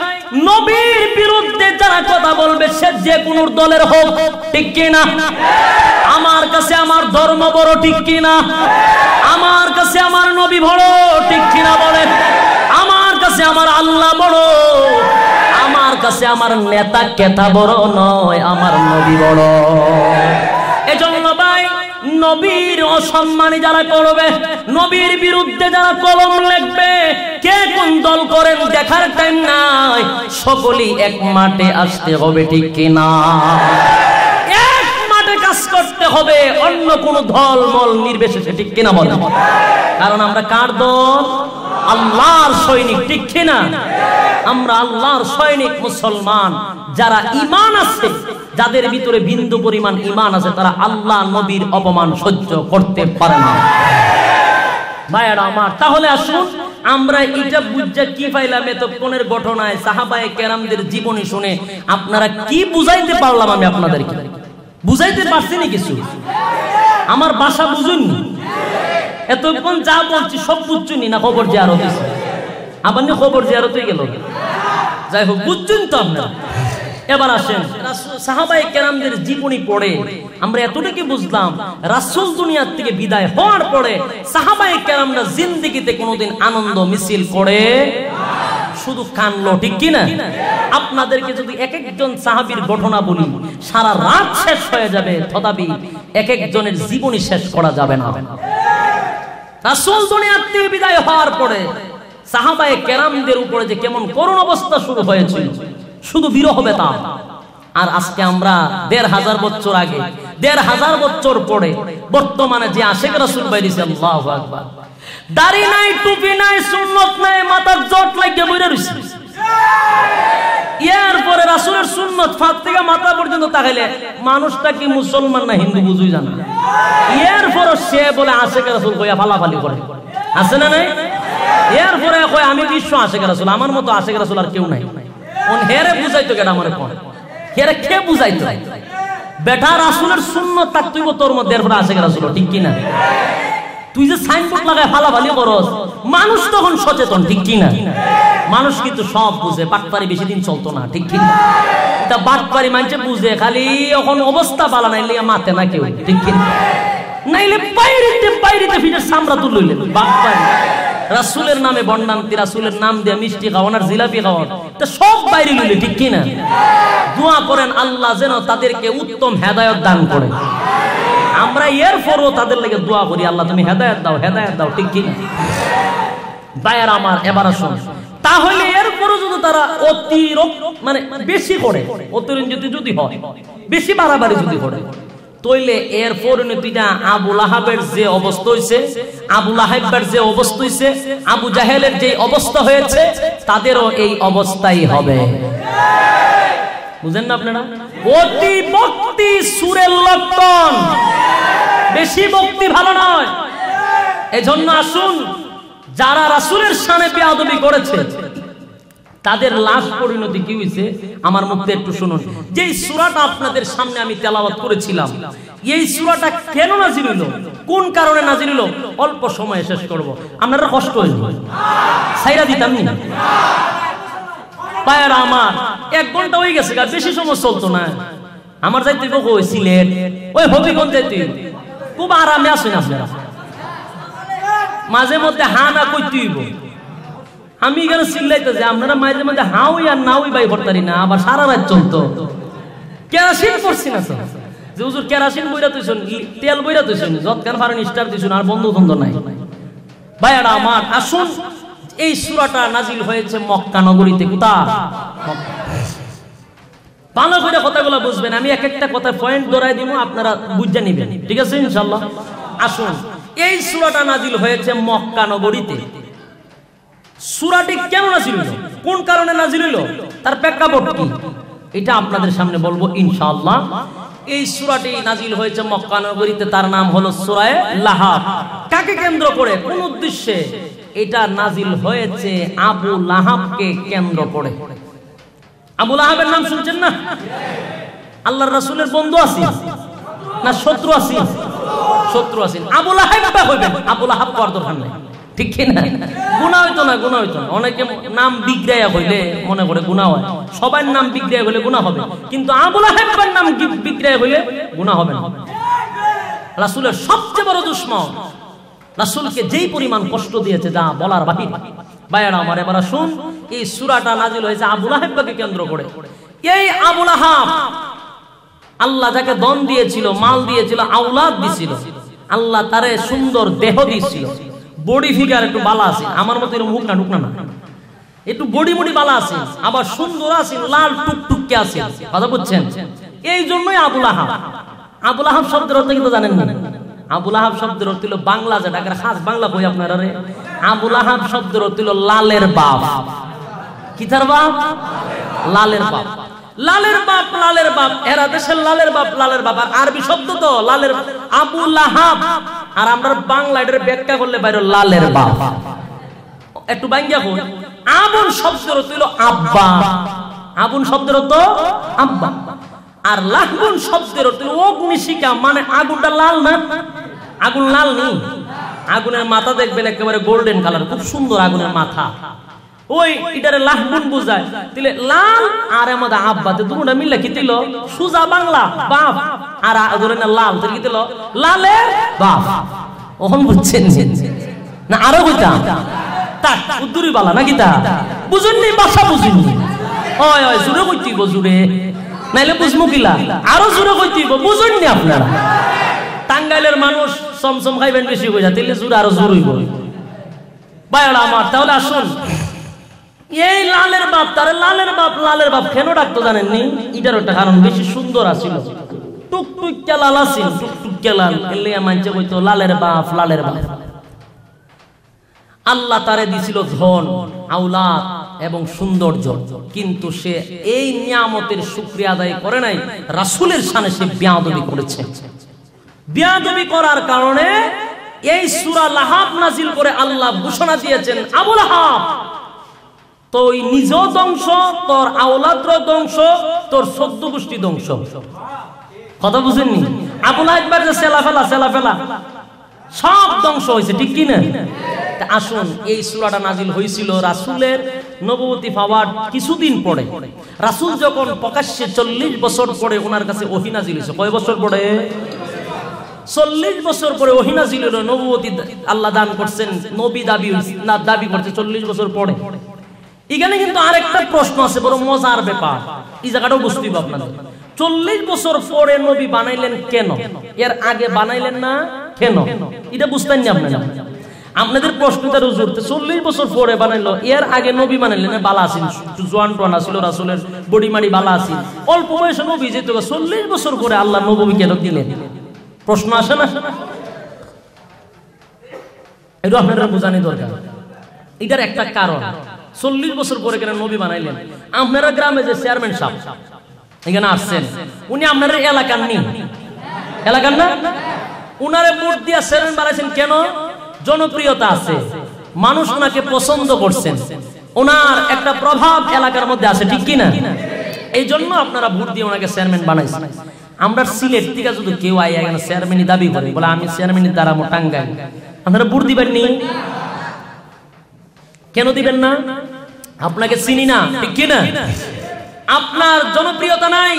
Speaker 1: নবীর বিরুদ্ধে যারা কথা বলবে সে যে কোন দলের হোক ঠিক কিনা আমার কাছে আমার ধর্ম বড় ঠিক কিনা আমার কাছে আমার নবী বড় ঠিক কিনা বলে আমার কাছে আমার আল্লাহ বড় আমার কাছে আমার নেতা কেতা বড় নয় আমার নবী বড় এজন্য ভাই নবীর অসম্মানি যারা করবে নবীর বিরুদ্ধে যারা কলম লেখবে কে কোন দল করেন দেখার টাইম নাই সকলেই এক মাঠে আসতে হবে ঠিক কিনা এক মাঠে কাজ করতে হবে অন্য কোন দল মল নির্বিশেষে ঠিক কিনা বলে কারণ আমরা কার দল আল্লাহর সৈনিক ঠিক না আমরা আল্লাহর সৈনিক মুসলমান যারা ইমান আছে যাদের ভিতরে বিন্দু পরিমাণ ইমান আছে তারা আল্লাহ নবীর অপমান সহ্য করতে পারে না ভাইয়ারা আমার তাহলে আসুন আমরা এটা বুঝা কি পাইলাম এতক্ষণের ঘটনায় সাহাবায় কেরামদের জীবনী শুনে আপনারা কি বুঝাইতে পারলাম আমি আপনাদেরকে বুঝাইতে পারছিনি কিছু আমার বাসা বুঝুন এতক্ষণ যা বলছি সব বুঝছুনি না খবর যে আরো আবার নিয়ে খবর যে আরো তুই গেল যাই হোক বুঝছুন তো আপনার এবার আসেন সাহাবাই কেরামদের জীবনী পড়ে আমরা এতটুকু বুঝলাম রাসুল দুনিয়ার থেকে বিদায় হওয়ার পরে সাহাবাই কেরামরা জিন্দিগিতে কোনোদিন আনন্দ মিছিল করে না শুধু কানলো ঠিক কিনা আপনাদেরকে যদি এক একজন সাহাবির ঘটনা বলি সারা রাত শেষ হয়ে যাবে তথাপি এক একজনের জীবনী শেষ করা যাবে না রাসূল থেকে বিদায় হওয়ার পরে সাহাবায়ে কেরামদের উপরে যে কেমন করুণ অবস্থা শুরু হয়েছিল শুধু বিরহ বেতা আর আজকে আমরা দেড় হাজার বছর আগে দেড় হাজার বছর পরে বর্তমানে যে আশেখ রাসুল বাইরিস আল্লাহ আকবার দাড়ি নাই টুপি নাই সুন্নত নাই মাথার জট লাগিয়ে বইরে রইছে এরপরে রাসুলের সুন্নত ফাঁক থেকে মাথা পর্যন্ত তাকাইলে মানুষটা কি মুসলমান না হিন্দু বুঝুই জানা এরপরে সে বলে আসে কে রাসুল কইয়া ফালাফালি করে আছে না নাই এরপরে কয় আমি বিশ্ব আসে কে রাসুল আমার মতো আসে কে রাসুল আর কেউ নাই কোন হেরে বুঝাইতো কেন আমার কোন হেরে কে বুঝাইতো বেটা রাসুলের সুন্নত তাক তুইব তোর মধ্যে এরপরে আসে কে রাসুল ঠিক কিনা তুই যে সাইনবোর্ড লাগায় ফালি করস মানুষ তখন সচেতন ঠিক কিনা মানুষ কিন্তু সব বুঝে বাটপারি বেশি দিন চলতো না ঠিক ঠিক না তা বাটপারি মানুষে বুঝে খালি এখন অবস্থা পালা লিয়া মাতে না কেউ ঠিক কিনা নাইলে পাইরিতে পাইরিতে ফিরে সামরা বাপ বাপ্পাই রাসুলের নামে বন্ডান্তি রাসুলের নাম দিয়ে মিষ্টি খাওয়ান আর জিলাপি খাওয়ান তো সব বাইরে লইলে ঠিক কিনা দোয়া করেন আল্লাহ যেন তাদেরকে উত্তম হেদায়ত দান করে আমরা এর পরও তাদের লেগে দোয়া করি আল্লাহ তুমি হেদায়ত দাও হেদায়ত দাও ঠিক কিনা বায়ের আমার এবার আসুন তাহলে এর পরও যদি তারা অতিরক্ত মানে বেশি করে অতিরঞ্জিত যদি হয় বেশি বাড়াবাড়ি যদি করে তৈলে এর পরিণতিটা আবু লাহাবের যে অবস্থা হয়েছে আবু লাহাবের যে অবস্থা হয়েছে আবু জাহেলের যে অবস্থা হয়েছে তাদেরও এই অবস্থাই হবে বুঝেন না আপনারা অতি ভক্তি সুরের লক্ষণ বেশি ভক্তি ভালো নয় এজন্য আসুন যারা রাসুলের সামনে বেয়াদবি করেছে তাদের লাশ পরিণতি কি হয়েছে আমার মধ্যে একটু শুনুন যে সুরাটা আপনাদের সামনে আমি তেলাওয়াত করেছিলাম এই সুরাটা কেন নাজির হইল কোন কারণে নাজির হইল অল্প সময়ে শেষ করব আপনারা কষ্ট হইল সাইরা দিতাম না পায়ের আমার এক ঘন্টা হয়ে গেছে বেশি সময় চলতো না আমার যাইতে কই সিলেট ওই হবিগঞ্জ যাইতে খুব আরামে আসেন আপনারা মাঝে মধ্যে হা না কই তুইব আমি এখানে চিল্লাইতেছি আপনারা মাঝে মাঝে হাউই আর নাউই বাই ভরতারি না আবার সারা রাত চলতো কেরাসিন পড়ছি না যে হুজুর কেরাসিন বইরা তুইছুন তেল বইরা শুনি যৎকান ফারেন স্টার দিছুন আর বন্ধু বন্ধু নাই ভাইয়ারা আমার আসুন এই সূরাটা নাজিল হয়েছে মক্কা নগরীতে কোথা ভালো করে কথাগুলো বুঝবেন আমি এক একটা কথা পয়েন্ট দৌড়াই দিব আপনারা বুঝে নেবেন ঠিক আছে ইনশাআল্লাহ আসুন এই সূরাটা নাজিল হয়েছে মক্কা নগরীতে সুরাটি কেন নাজিল হলো কোন কারণে নাজিল হলো তার প্রেক্ষাপট কি এটা আপনাদের সামনে বলবো ইনশাআল্লাহ এই সুরাটি নাজিল হয়েছে মক্কা নগরীতে তার নাম হলো সুরায় লাহাব কাকে কেন্দ্র করে কোন উদ্দেশ্যে এটা নাজিল হয়েছে আবু লাহাবকে কেন্দ্র করে আবু লাহাবের নাম শুনছেন না আল্লাহর রাসূলের বন্ধু আছে না শত্রু আছে শত্রু আছেন আবু লাহাব হইবেন আবু লাহাব করার দরকার নাই ঠিক কিনা গুণা হইতো না গুণা হইতো না অনেকে নাম হইলে মনে করে গুণা হয় সবার নাম হইলে গুণা হবে কিন্তু আবুল নাম হইলে গুণা হবে না রাসুলের সবচেয়ে বড় দুশ্মন রাসুলকে যেই পরিমাণ কষ্ট দিয়েছে যা বলার বাহির বায়ারা আমার এবার শুন এই সুরাটা নাজিল হয়েছে আবুল আহেবাকে কেন্দ্র করে এই আবুল আহাব আল্লাহ যাকে দন দিয়েছিল মাল দিয়েছিল আউলাদ দিছিল আল্লাহ তারে সুন্দর দেহ দিছিল বডি ফিগার একটু বালা আছে আমার মতো এরকম হুকনা ঢুকনা না একটু বডি বডি বালা আছে আবার সুন্দর আছে লাল টুককে আছে কথা বুঝছেন এই জন্যই আবুল আহাব আবুল আহাব শব্দের অর্থ কিন্তু জানেন না আবুল আহাব শব্দের অর্থ হলো বাংলা যেটা খাস বাংলা বই আপনারা রে আবুল আহাব শব্দের অর্থ হলো লালের বাপ কিথার বাপ লালের বাপ লালের বাপ লালের বাপ এরা দেশের লালের বাপ লালের বাপ আর আরবি শব্দ তো লালের আবু আহাব আর আমরা বাংলা এটার ব্যাখ্যা করলে বাইরে লালের বাপ একটু বাঙ্গিয়া হন আবুন শব্দের হলো আব্বা আবুন শব্দের অর্থ আব্বা আর লাহগুন শব্দের অগ্নিশিকা মানে আগুনটা লাল না আগুন লাল নেই আগুনের মাথা দেখবেন একেবারে গোল্ডেন কালার খুব সুন্দর আগুনের মাথা ওই এটারে লাহমুন বুঝায় তাহলে লাল আর আমাদের আব্বাতে দুটা মিলে কি দিল সুজা বাংলা বাপ আর ধরেন লাল তাহলে কি দিল লালে বাপ ওহন বুঝছেন না আরো বুঝতাম তা উদ্দুরি বালা নাকি তা বুঝুননি ভাষা বুঝুননি হয় ওই জুড়ে কইতিব জুড়ে নাইলে বুঝমু কিলা আরো জুড়ে কইতিব বুঝুননি আপনারা টাঙ্গাইলের মানুষ চমচম খাইবেন বেশি কইরা তাহলে জুড়ে আরো জোর হইব
Speaker 3: ভাই আমার তাহলে আসুন
Speaker 1: এই লালের বাপ তার লালের বাপ লালের বাপ কেন ডাকতো জানেননি এটার একটা কারণ বেশি সুন্দর আসিল টুকটুকিয়া লাল আসিল টুকটুকিয়া লাল এলে মানছে কইতো লালের বাপ লালের বাপ আল্লাহ তারে দিছিল ধন আউলাদ এবং সৌন্দর্য কিন্তু সে এই নিয়ামতের শুক্রিয়া আদায় করে নাই রাসুলের সামনে সে বিয়াদবি করেছে বিয়াদবি করার কারণে এই সুরা লাহাব নাজিল করে আল্লাহ ঘোষণা দিয়েছেন আবুল হাব ওই নিজ ধ্বংস তোর আওলাদ্র ধ্বংস তোর সদ্য গোষ্ঠী ধ্বংস কথা বুঝেননি আবুল একবার যে সেলা ফেলা সেলা ফেলা সব ধ্বংস হয়েছে ঠিক কিনা আসুন এই সুরাটা নাজিল হয়েছিল রাসুলের নবতী পাওয়ার কিছুদিন পরে রাসুল যখন প্রকাশ্যে চল্লিশ বছর পরে ওনার কাছে অহিনাজিল হয়েছে কয় বছর পরে চল্লিশ বছর পরে অহিনাজিল নবতী আল্লাহ দান করছেন নবী দাবি না দাবি করছে চল্লিশ বছর পরে এখানে কিন্তু আরেকটা প্রশ্ন আছে বড় মজার ব্যাপার এই জায়গাটাও বুঝতে হবে আপনাদের চল্লিশ বছর পরে নবী বানাইলেন কেন এর আগে বানাইলেন না কেন এটা বুঝতেন না আপনারা আপনাদের প্রশ্নটার উজুরতে চল্লিশ বছর পরে বানাইলো এর আগে নবী বানাইলেন বালা আছেন জোয়ান টোয়ান আসিল রাসুলের বডি মারি বালা আছেন অল্প বয়সে নবী যেহেতু চল্লিশ বছর পরে আল্লাহ নবী কেন দিলেন প্রশ্ন আসে না এটা আপনারা বোঝানি দরকার এটার একটা কারণ চল্লিশ বছর পরে কেন নবী বানাইলেন আপনারা গ্রামে যে চেয়ারম্যান সাহেব এখানে আসছেন উনি আপনার এলাকার নেই এলাকার না উনারে ভোট দিয়া চেয়ারম্যান বানাইছেন কেন জনপ্রিয়তা আছে মানুষ ওনাকে পছন্দ করছেন ওনার একটা প্রভাব এলাকার মধ্যে আছে ঠিক কিনা এই জন্য আপনারা ভোট দিয়ে ওনাকে চেয়ারম্যান বানাইছেন আমরা সিলেট থেকে যদি কেউ আই এখানে চেয়ারম্যানই দাবি করে বলে আমি চেয়ারম্যানের দ্বারা মোটাঙ্গাই আপনারা ভোট দিবেন নি কেন দিবেন না আপনাকে চিনি না ঠিক কিনা আপনার জনপ্রিয়তা নাই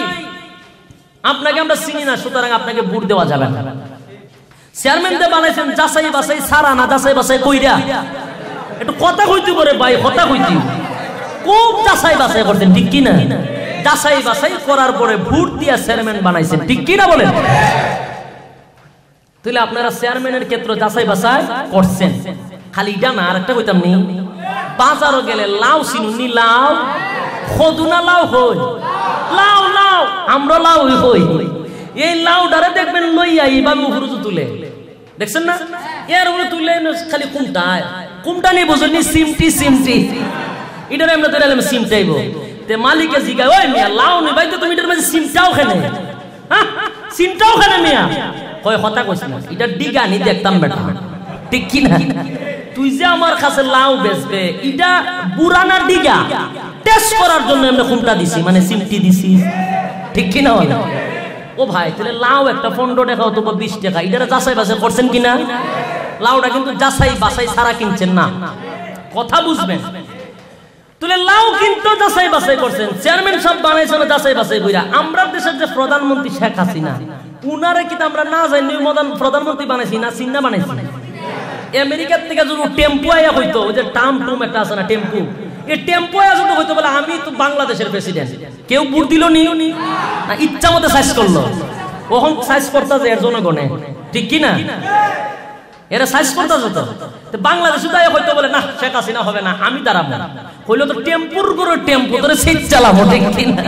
Speaker 1: আপনাকে আমরা চিনি না সুতরাং আপনাকে ভোট দেওয়া যাবে না চেয়ারম্যানদের বানাইছেন যাচাই বাছাই সারা না যাচাই বাছাই কইরা একটু কথা কইতে করে ভাই কথা কইতে খুব যাচাই বাছাই করতেন ঠিক কিনা যাচাই বাছাই করার পরে ভোট দিয়া চেয়ারম্যান বানাইছেন ঠিক কিনা বলেন তাহলে আপনারা চেয়ারম্যানের ক্ষেত্রে যাচাই বাছাই করছেন খালি এটা না আর একটা কইতাম নি বাজারও গেলে লাউ নি লাউ খদুনা লাউ হই লাউ লাউ আমরা লাউ হই এই লাউ ডারে দেখবেন লইয়া এইভাবে উপরে তুলে দেখছেন না এর উপরে তুলে খালি কুমটা কুমটা নিয়ে বুঝলি সিমটি সিমটি এটারে আমরা ধরে সিম চাইবো তে মালিকে জিগা ওই মিয়া লাউ নি বাইতে তো তুমি এটার মাঝে সিমটাও খেলে হ্যাঁ সিমটাও খেলে মিয়া কয় কথা কইছ না এটা ডিগা নি দেখতাম বেটা ঠিক কি না তুই যে আমার কাছে লাউ বেচবে এটা বুড়ানা দিগা টেস্ট করার জন্য আমরা খুমটা দিছি মানে সিমটি দিছি ঠিক না বলে ও ভাই তাহলে লাউ একটা পনেরো টাকা অথবা বিশ টাকা এটা যাচাই বাছাই করছেন কিনা লাউটা কিন্তু যাচাই বাছাই সারা কিনছেন না কথা বুঝবেন তুলে লাউ কিন্তু যাচাই বাছাই করছেন চেয়ারম্যান সব বানাইছেন না যাচাই বাছাই বুঝা আমরা দেশের যে প্রধানমন্ত্রী শেখ হাসিনা উনারে কিন্তু আমরা না জানি প্রধানমন্ত্রী বানাইছি না সিন্না বানাইছি আমেরিকার থেকে যদি টেম্পু আয়া হইতো ওই যে টাম টুম একটা আছে না টেম্পু এই টেম্পু আয়া যদি হইতো বলে আমি তো বাংলাদেশের প্রেসিডেন্ট কেউ বুট দিল নি না ইচ্ছা মতো সাইজ করলো ওখন সাইজ করতে যে এর জনগণে ঠিক কি না এরা সাইজ করতে যত বাংলাদেশ আয়া হয়তো বলে না শেখ হাসিনা হবে না আমি না হইলো তো টেম্পুর করে টেম্পু তোরে সিট চালাবো ঠিক কি না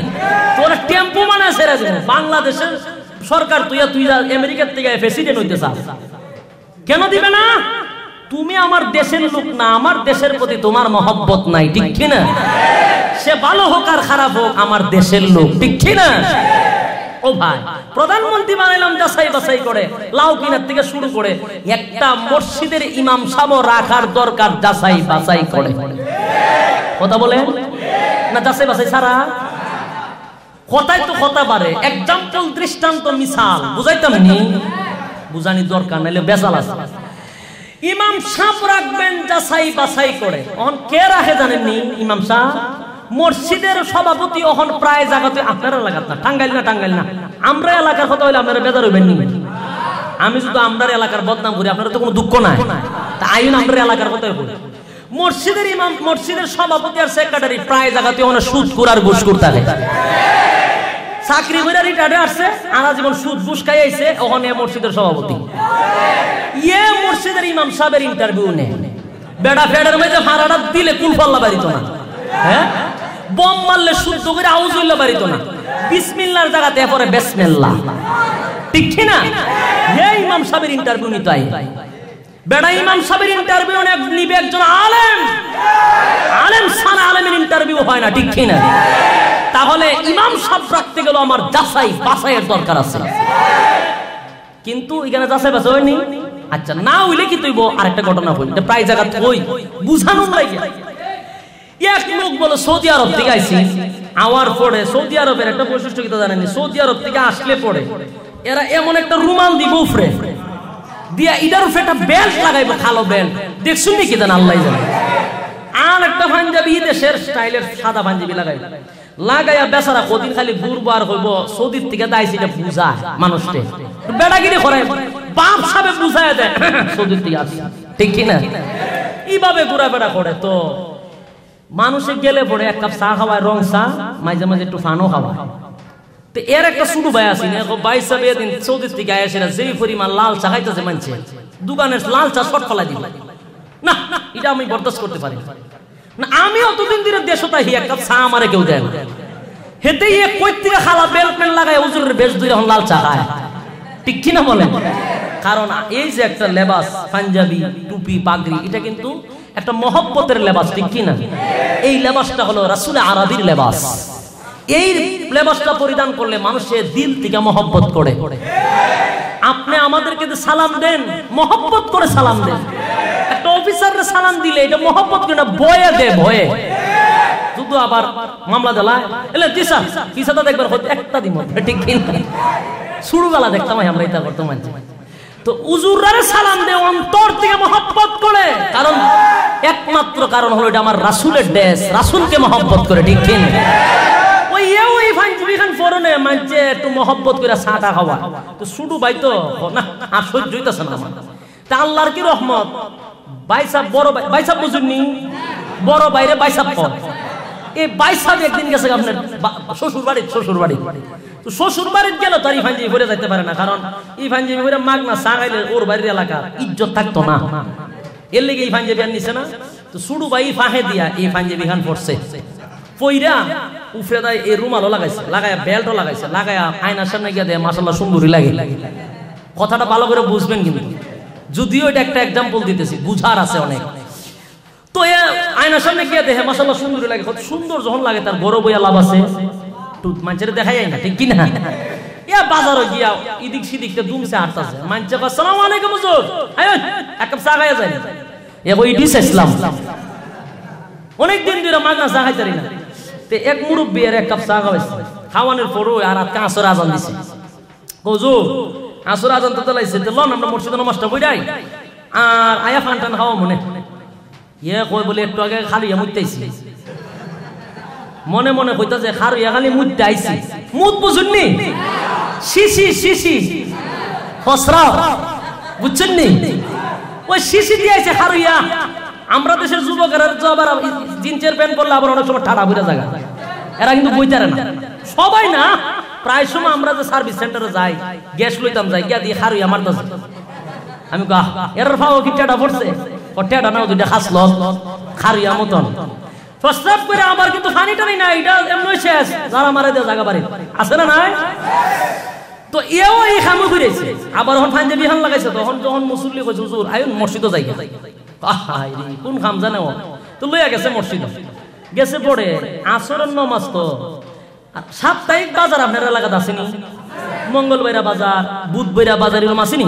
Speaker 1: তোরা টেম্পু মানে সেরা বাংলাদেশের সরকার তুই তুই আমেরিকার থেকে প্রেসিডেন্ট হইতে চাস কেন দিবে না তুমি আমার দেশের লোক না আমার দেশের প্রতি তোমার মহব্বত নাই ঠিক কিনা সে ভালো হোক আর খারাপ হোক আমার দেশের লোক ঠিক কিনা ও ভাই প্রধানমন্ত্রী বানাইলাম যাচাই বাছাই করে লাউ কিনার থেকে শুরু করে একটা মসজিদের ইমাম সাম রাখার দরকার যাচাই বাছাই করে কথা বলে না যাচাই বাছাই সারা কথাই তো কথা পারে এক্সাম্পল দৃষ্টান্ত মিশাল বুঝাইতাম নি বুঝানি দরকার নাইলে বেসাল আছে ইমাম সাপ রাখবেন যাচাই বাছাই করে অহন কে রাখে জানেন ইমাম সাহ মসজিদের সভাপতি অহন প্রায় জায়গাতে আপনার এলাকার না টাঙ্গাইল না টাঙ্গাইল না আমরা এলাকার কথা হইলে আপনারা বেজার হইবেন নি আমি শুধু আমরার এলাকার বদনাম করি আপনারা তো কোনো দুঃখ নাই তা আইন আমরা এলাকার কথাই বলি মসজিদের ইমাম মসজিদের সভাপতি আর সেক্রেটারি প্রায় জায়গাতে অনেক সুদ করার ঘুষ করতে চাকরি করে রিটায়ার আসছে আনা জীবন সুদ বুস খাই আইছে ওখানে মসজিদের সভাপতি ইয়ে মসজিদের ইমাম সাহেবের ইন্টারভিউ নে বেড়া ফেডার মধ্যে ভাড়াটা দিলে কোন পাল্লা বাড়িত না হ্যাঁ বম মারলে শুদ্ধ করে আউজ হইলে বাড়িত না বিসমিল্লার জায়গাতে এরপরে বেসমিল্লা ঠিক না এ ইমাম সাহেবের ইন্টারভিউ নিতাই আই বেড়া ইমাম সাহেবের ইন্টারভিউ নিবে একজন আলেম আলেম সানা আলেমের ইন্টারভিউ হয় না ঠিক না তাহলে ইমাম সাহেব রাখতে গেল আমার যাচাই বাছাইয়ের দরকার আছে কিন্তু এখানে যাচাই বাসা হয়নি আচ্ছা না হইলে কি তুই আরেকটা ঘটনা হইল প্রায় জায়গা ওই বুঝানো এক লোক বলে সৌদি আরব থেকে আওয়ার পরে সৌদি আরবের একটা বৈশিষ্ট্য কিন্তু জানেনি সৌদি আরব থেকে আসলে পরে এরা এমন একটা রুমাল দিব উফরে দিয়া ইটার উপরে একটা বেল্ট লাগাইবে কালো বেল্ট দেখছুন নাকি জান আল্লাহ জানে আর একটা পাঞ্জাবি দেশের স্টাইলের সাদা পাঞ্জাবি লাগাই লাগাইয়া বেচারা কদিন খালি আর হইব সৌদির থেকে দাইছি এটা বুঝা মানুষকে বেড়াগিরি করে বাপ সাবে বুঝায় দেয় সৌদির থেকে আসি ঠিক কিনা এইভাবে বেড়া করে তো মানুষে গেলে পরে এক কাপ চা খাওয়ায় রং চা মাঝে মাঝে একটু ফানো খাওয়ায় তো এর একটা শুরু ভাই আসি না ভাই সাহেব এদিন সৌদির থেকে আসে না যেই পরিমাণ লাল চা খাইতেছে মানছে দোকানের লাল চা শর্ট ফলাই দিল না এটা আমি বরদাস্ত করতে পারি আমি অতদিন দিনে দেশতা হিয়া কাপ চা আমারে কেউ দেয় না খালা লাগায় হুজুরের বেশ দুই লাল চা খায় ঠিক কি না কারণ এই যে একটা লেবাস পাঞ্জাবি টুপি পাগড়ি এটা কিন্তু একটা মহব্বতের লেবাস ঠিক কি না এই লেবাসটা হলো রাসুল আরবির লেবাস এই লেবাসটা পরিধান করলে মানুষের দিল থেকে মহব্বত করে আপনি আমাদেরকে সালাম দেন মহব্বত করে সালাম দেন অফিসাররা সালাম দিলে এটা মহব্বত কিনা বয়ে দে ভয়ে শুধু আবার মামলা জ্বালায় এলে তিসা তিসাটা দেখবেন হয়তো একটা দিন ঠিক কিনা শুরুবেলা দেখতাম আমরা এটা করতাম মানছি তো উজুরারে সালাম দে অন্তর থেকে মহব্বত করে কারণ একমাত্র কারণ হলো এটা আমার রাসুলের দেশ রাসুলকে মহব্বত করে ঠিক কিনা ওই ওই এই ফাঞ্চুরি খান পরনে মানছে একটু মহব্বত করে সাঁটা খাওয়া তো শুধু ভাই তো না আশ্চর্য হইতাছে না আমার তা আল্লাহর কি রহমত বড় বড় বাইরে একদিন গেছে শ্বশুর তো বাড়ির গেল তো ইফানজিবি ঘুরে যাইতে পারে না কারণ ইফানজিবি ঘুরে মাগ না সাগাইলে ওর বাড়ির এলাকা ইজ্জত থাকতো না এর লেগে ইফানজিবি আর নিছে না তো সুড়ু ভাই ফাহে দিয়া ইফানজিবি খান পড়ছে পইরা রুমালও লাগায়া বেল্টও লাগাইছে লাগায়া কথাটা ভালো করে বুঝবেন কিন্তু যদিও এটা একটা এক্সাম্পল দিতেছি বুঝার আছে অনেক তো এ আয়নার সামনে গিয়ে দেখে মাসাল্লাহ সুন্দর লাগে সুন্দর যখন লাগে তার বড় বইয়া লাভ আছে মানুষের দেখাই যায় না ঠিক কিনা ইয়া বাজারে গিয়া ইদিক সিদিক দুমছে হাঁটতেছে মানছে সালাম আলাইকুম হুজুর আয়ন এক কাপ চা খাইয়া যায় এ কই দিছে ইসলাম অনেক দিন ধরে মাগনা চা খাইতারি না তে এক মুরব্বি আর এক কাপ চা খাওয়াইছে খাওয়ানোর পরও আর কাঁচর আজান দিছে হুজুর আসর আজান তো চালাইছে তো লন আমরা মসজিদে নমাজটা বইরাই আর আয়া ফান্টান টান মনে ইয়ে কই বলে একটু আগে খালি ইয়ে মুইতাইছি মনে মনে কইতা যে খারু ইয়া খালি মুদ দাইছি মুদ বুঝুননি শিশি শিশি ফসরাও বুঝছেননি ওই শিশি দিয়েছে খারু ইয়া আমরা দেশের যুবকেরা জবার জিনচের প্যান্ট পরলে আবার অনেক সময় ঠাড়া বুড়া জায়গা এরা কিন্তু বইতারে না সবাই না প্রায় সময় আমরা যে সার্ভিস সেন্টারে যাই গ্যাস লইতাম যাই গিয়া দিয়ে হারুই আমার দাস আমি কাহ এর ফাও কি টেটা পড়ছে ও টেটা নাও দুইটা খাস লস খারুই আমতন প্রস্তাব করে আমার কিন্তু ফানিটা নাই না এটা এমনি শেষ যারা মারা দেয় জায়গা বাড়ি আছে না নাই তো এও এই খামু ঘুরেছে আবার হন ফান্দে বিহান লাগাইছে তখন যখন মুসল্লি কইছে হুজুর আয়ুন মসজিদে যাই কোন খাম জানে ও তো লইয়া গেছে মসজিদে গেছে পড়ে আসরের নমাজ তো সাপ্তাহিক বাজার আপনার এলাকাতে আসেনি মঙ্গলবাইরা বাজার বুধবাইরা বাজার এরকম আসেনি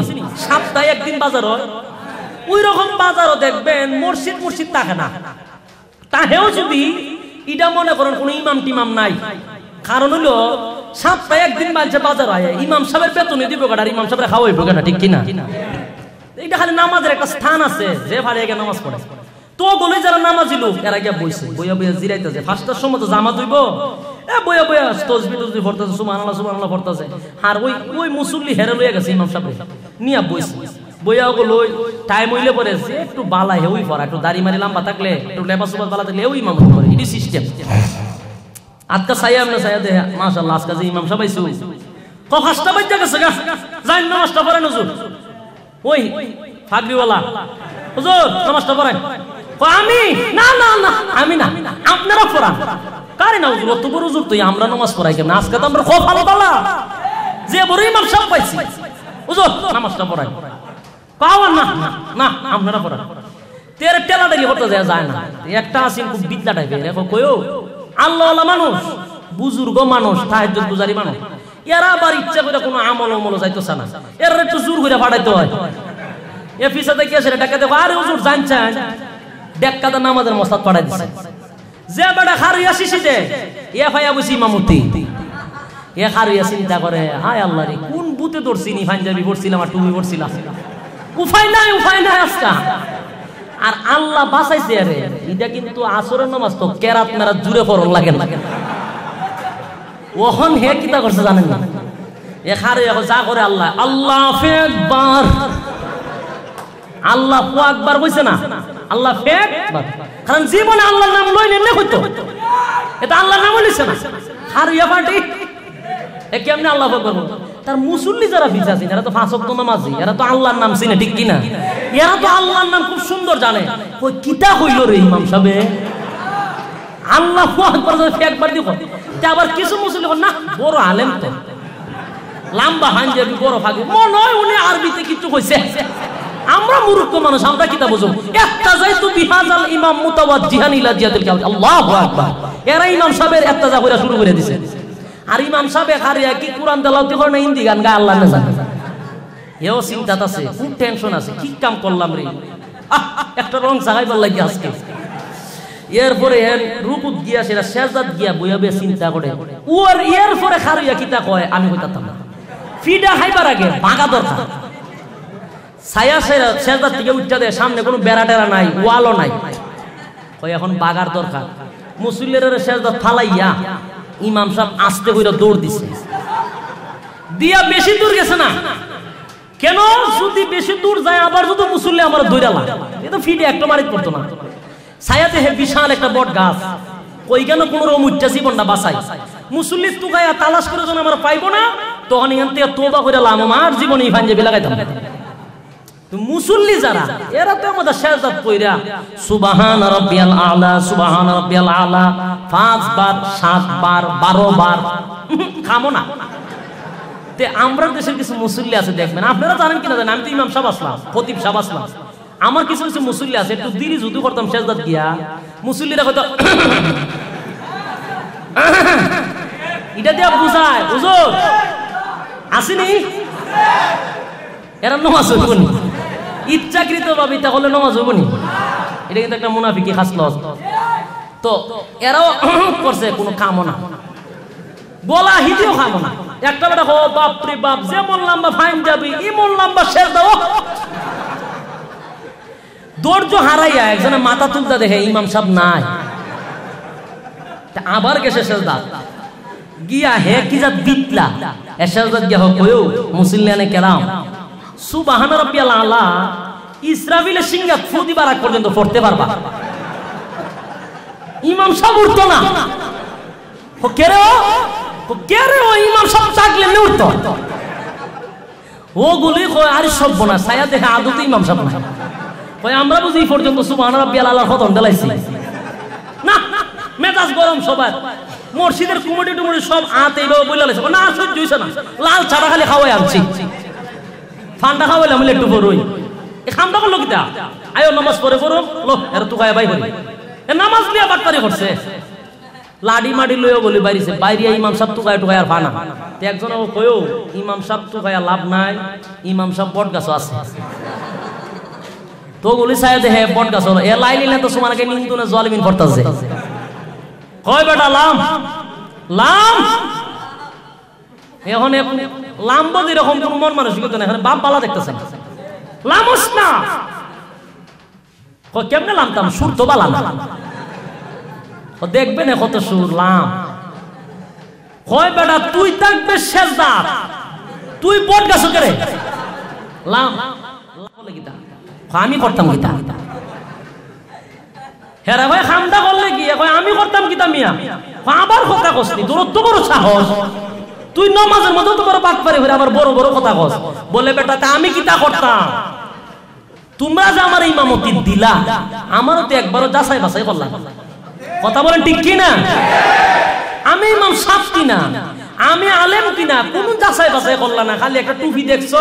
Speaker 1: সাপ্তাহে একদিন বাজার হয় ওই রকম বাজারও দেখবেন মসজিদ মসজিদ থাকে না তাহেও যদি এটা মনে করেন কোনো ইমাম টিমাম নাই কারণ হলো সাপ্তাহে একদিন মাঝে বাজার হয় ইমাম সাহেবের বেতনে দিব কাটা ইমাম সাহেবের ভোগে না ঠিক কিনা এটা খালি নামাজের একটা স্থান আছে যে ভালো নামাজ পড়ে তো গলে যারা নামাজিল এরা গিয়া বইছে বইয়া বইয়া জিরাইতে জিরাইতেছে ফাস্টার সময় তো জামা ধুইব এ বইয়া বইয়া তসবি তসবি ভরতেছে সুবহানাল্লাহ সুবহানাল্লাহ পড়তাছে আর ওই ওই মুসল্লি হেরে লইয়া গেছে ইমাম সাহেব নিয়া বইছে বইয়া ওগো লই টাইম হইলে পরে একটু বালা হেউই পড়া একটু দাড়ি মারি লম্বা থাকলে একটু লেবা সুবাদ বালা থাকলে ওই ইমাম পড়ে এটি সিস্টেম আজকা সাইয়া আমরা সাইয়া দেয়া মাশাআল্লাহ আজকা যে ইমাম সাহেব আইছো কখাসটা বাইজা গেছে গা যাই নামাজটা পড়েন হুজুর ওই ফাগরিওয়ালা হুজুর নামাজটা পড়েন আমি না না না আমি না আপনারা পড়ান কারে না হুজুর তো বড় হুজুর তুই আমরা নমাজ পড়াই কেমন আজকে তো আমরা খুব ভালো পালা যে বড় ইমাম সব পাইছি হুজুর নামাজটা পড়াই পাওয়ার না না না আপনারা পড়ান তের টেলা ডালি হতে যায় যায় না একটা আসেন খুব বিদ্যা টাইপের দেখো কয়ও আল্লাহ মানুষ বুজুর্গ মানুষ সাহায্য গুজারি মানুষ এরা আবার ইচ্ছা করে কোনো আমল অমল যাইতেছে না এর একটু জোর করে ফাটাইতে হয় এ পিছাতে কি আছে ডাকাতে আরে হুজুর জানছেন দেখাদা নামাজের মস্তাদ পড়াই দিছে যে বেটা খারুইয়া শিশিতে ইয়া ফাইয়া বুঝি মামুতি ইয়া খারুইয়া চিন্তা করে হায় আল্লাহ রে কোন বুতে ধরছি নি পাঞ্জাবি পড়ছিলাম আর টুবি পড়ছিলাম উফাই নাই উফাই নাই আজকা আর আল্লাহ বাঁচাইছে আরে এটা কিন্তু আসরের নামাজ তো কেরাত মেরাত জুড়ে পড়ল লাগে না ওহন হে কিতা করছে জানেন না এ খারে যা করে আল্লাহ আল্লাহ একবার আল্লাহ একবার বইছে না আল্লাহ ফেক কারণ জীবনে আল্লাহর নাম লই নেমনে হইতো এটা আল্লাহর নাম লইছে না আর পার্টি এ কেমনে আল্লাহ বলবো তার মুসল্লি যারা ভিজাছেন এরা তো ফাঁসক নামাজি এরা তো আল্লাহর নাম চিনে ঠিক কিনা এরা তো আল্লাহর নাম খুব সুন্দর জানে ওই কিতা হইল রে ইমাম সাহেব আল্লাহ একবার দিব তে আবার কিছু মুসলিম না বড় আলেম তো লম্বা হাঞ্জাবি বড় ফাঁকি মনে হয় উনি আরবিতে কিছু কইছে আমরা মূর্খ মানুষ আমরা কিতা বুঝো একটা তো বিহাজাল ইমাম মুতাওয়াজ্জিহান ইলা জিহাদিল কাউল আল্লাহু আকবার এরা ইমাম সাহেবের একটা যা কইরা শুরু করে দিছে আর ইমাম সাহেব হারিয়া কি কোরআন তেলাওয়াত করে না হিন্দি গান গায় আল্লাহ না জানে এও চিন্তা আছে খুব টেনশন আছে কি কাম করলাম রে একটা রং জাগাই বল লাগি আজকে এরপরে এর রুকুত গিয়া সেটা শেষদাত গিয়া বইয়াবে চিন্তা করে ওর এরপরে খারুয়া কিতা কয় আমি কইতাম ফিডা খাইবার আগে ভাগা দরকার ছায়া সেরা সেজদার থেকে উঠতে দেয় সামনে কোনো বেড়া টেরা নাই ওয়ালও নাই ওই এখন বাগার দরকার মুসল্লির সেজদার ফালাইয়া ইমাম সাহেব আস্তে করে দৌড় দিছে দিয়া বেশি দূর গেছে না কেন যদি বেশি দূর যায় আবার যদি মুসল্লি আমার দৌড়ালা এ তো ফিটে একটা মারিত পড়তো না সায়াতে হে বিশাল একটা বট গাছ ওই কেন কোনো রকম উচ্চা জীবনটা বাঁচাই মুসল্লি গায়া তালাশ করে যখন আমরা পাইবো না তখন এখান থেকে তোবা করে লাম আমার জীবনে ইফান যে বেলাগাইতাম মুসল্লি যারা এরা তো আমাদের শেষদাত কইরা সুবাহান রব্বিয়াল আলা সুবাহান রব্বিয়াল আলা পাঁচবার সাতবার বারো বার খামো না তে আমরা দেশের কিছু মুসল্লি আছে দেখবেন আপনারা জানেন কিনা জানেন আমি তো ইমাম সাহেব আসলাম ফতিব সাহ আসলাম আমার কিছু কিছু মুসল্লি আছে একটু দিরি যুদ্ধ করতাম শেষদাত গিয়া মুসল্লিরা হয়তো (coughs) এটা দিয়া বুঝায় বুঝো আসেনি এরা নমাজ ইচ্ছাকৃত ভাবি তাহলে নমাজ হবো এটা কিন্তু একটা মুনাফিকি হাসল তো এরাও (coughs) করছে কোনো কামনা বলা হিটিও কামনা একটা বেটা হো বাপ রে বাপ ফাইন যাবি শেষ দাও ধৈর্য হারাইয়া একজনে মাথা তুলতে দেখে ইমাম সাহেব নাই আবার গেছে শেষদা গিয়া হে কি যা দিতলা এ গিয়া হোক মুসল্লিয়ানে কেলাম সুবাহান রব্বিয়াল আলা ইসরাফিলের সিংহা ফু দিবার পর্যন্ত পড়তে পারবা ইমাম সাহেব উঠতো না কে রে ও কে রে ও ইমাম সাহেব থাকলে উঠতো ওগুলি কয় আরে সভ্য না ছায়া দেখে আদতে ইমাম সাহেব না কয় আমরা বুঝি পর্যন্ত সুবাহান রব্বিয়াল আলার খতম ডেলাইছি না মেজাজ গরম সবার মসজিদের কুমড়ি টুমড়ি সব আতে এইভাবে বলে না সহ্য হইছে না লাল ছাড়া খালি খাওয়াই আনছি ফান্ডা খাওয়াইলাম আমি একটু পড়ুই এই খামটা করলো কিতা আয়ো নামাজ পড়ে পড়ো লো এর তো গায়ে বাই হই এ নামাজ নিয়ে বাটপারি করছে লাডি মাডি লইও বলি বাইরিছে বাইরিয়া ইমাম সাহেব তো গায়ে টুকায় আর ফানা তে একজন ও কয়ও ইমাম সাহেব তো গায়ে লাভ নাই ইমাম সাহেব বট গাছ আছে তো গুলি সাহেব হে বট গাছ এ লাই নিলে তো সুমানকে নিন্দুনে না জলমিন করতেছে কয় বেটা লাম লাম এখন লাম্ব যেরকম কোন মন মানসিকতা না এখানে বাপ বালা দেখতেছে লামস না কেমনে লামতাম সুর তো বালা না দেখবে না কত সুর লাম কয় বেটা তুই থাকবে শেষ দাঁত তুই বট গেছো কেরে লাম আমি করতাম গীতা হেরা ভাই খামদা করলে কি আমি করতাম গীতা মিয়া আবার কথা কসনি দূরত্ব বড় সাহস তুই নমাজের মধ্যে তো বড় পাক পারি আবার বড় বড় কথা কস বলে বেটা তা আমি কি তা করতাম তোমরা যে আমার ইমামতি দিলা আমারও তো একবারও যাচাই বাছাই করলাম কথা বলেন ঠিক কি না আমি ইমাম সাফ কিনা আমি আলেম কিনা কোন যাচাই বাছাই করলাম না খালি একটা টুপি দেখছো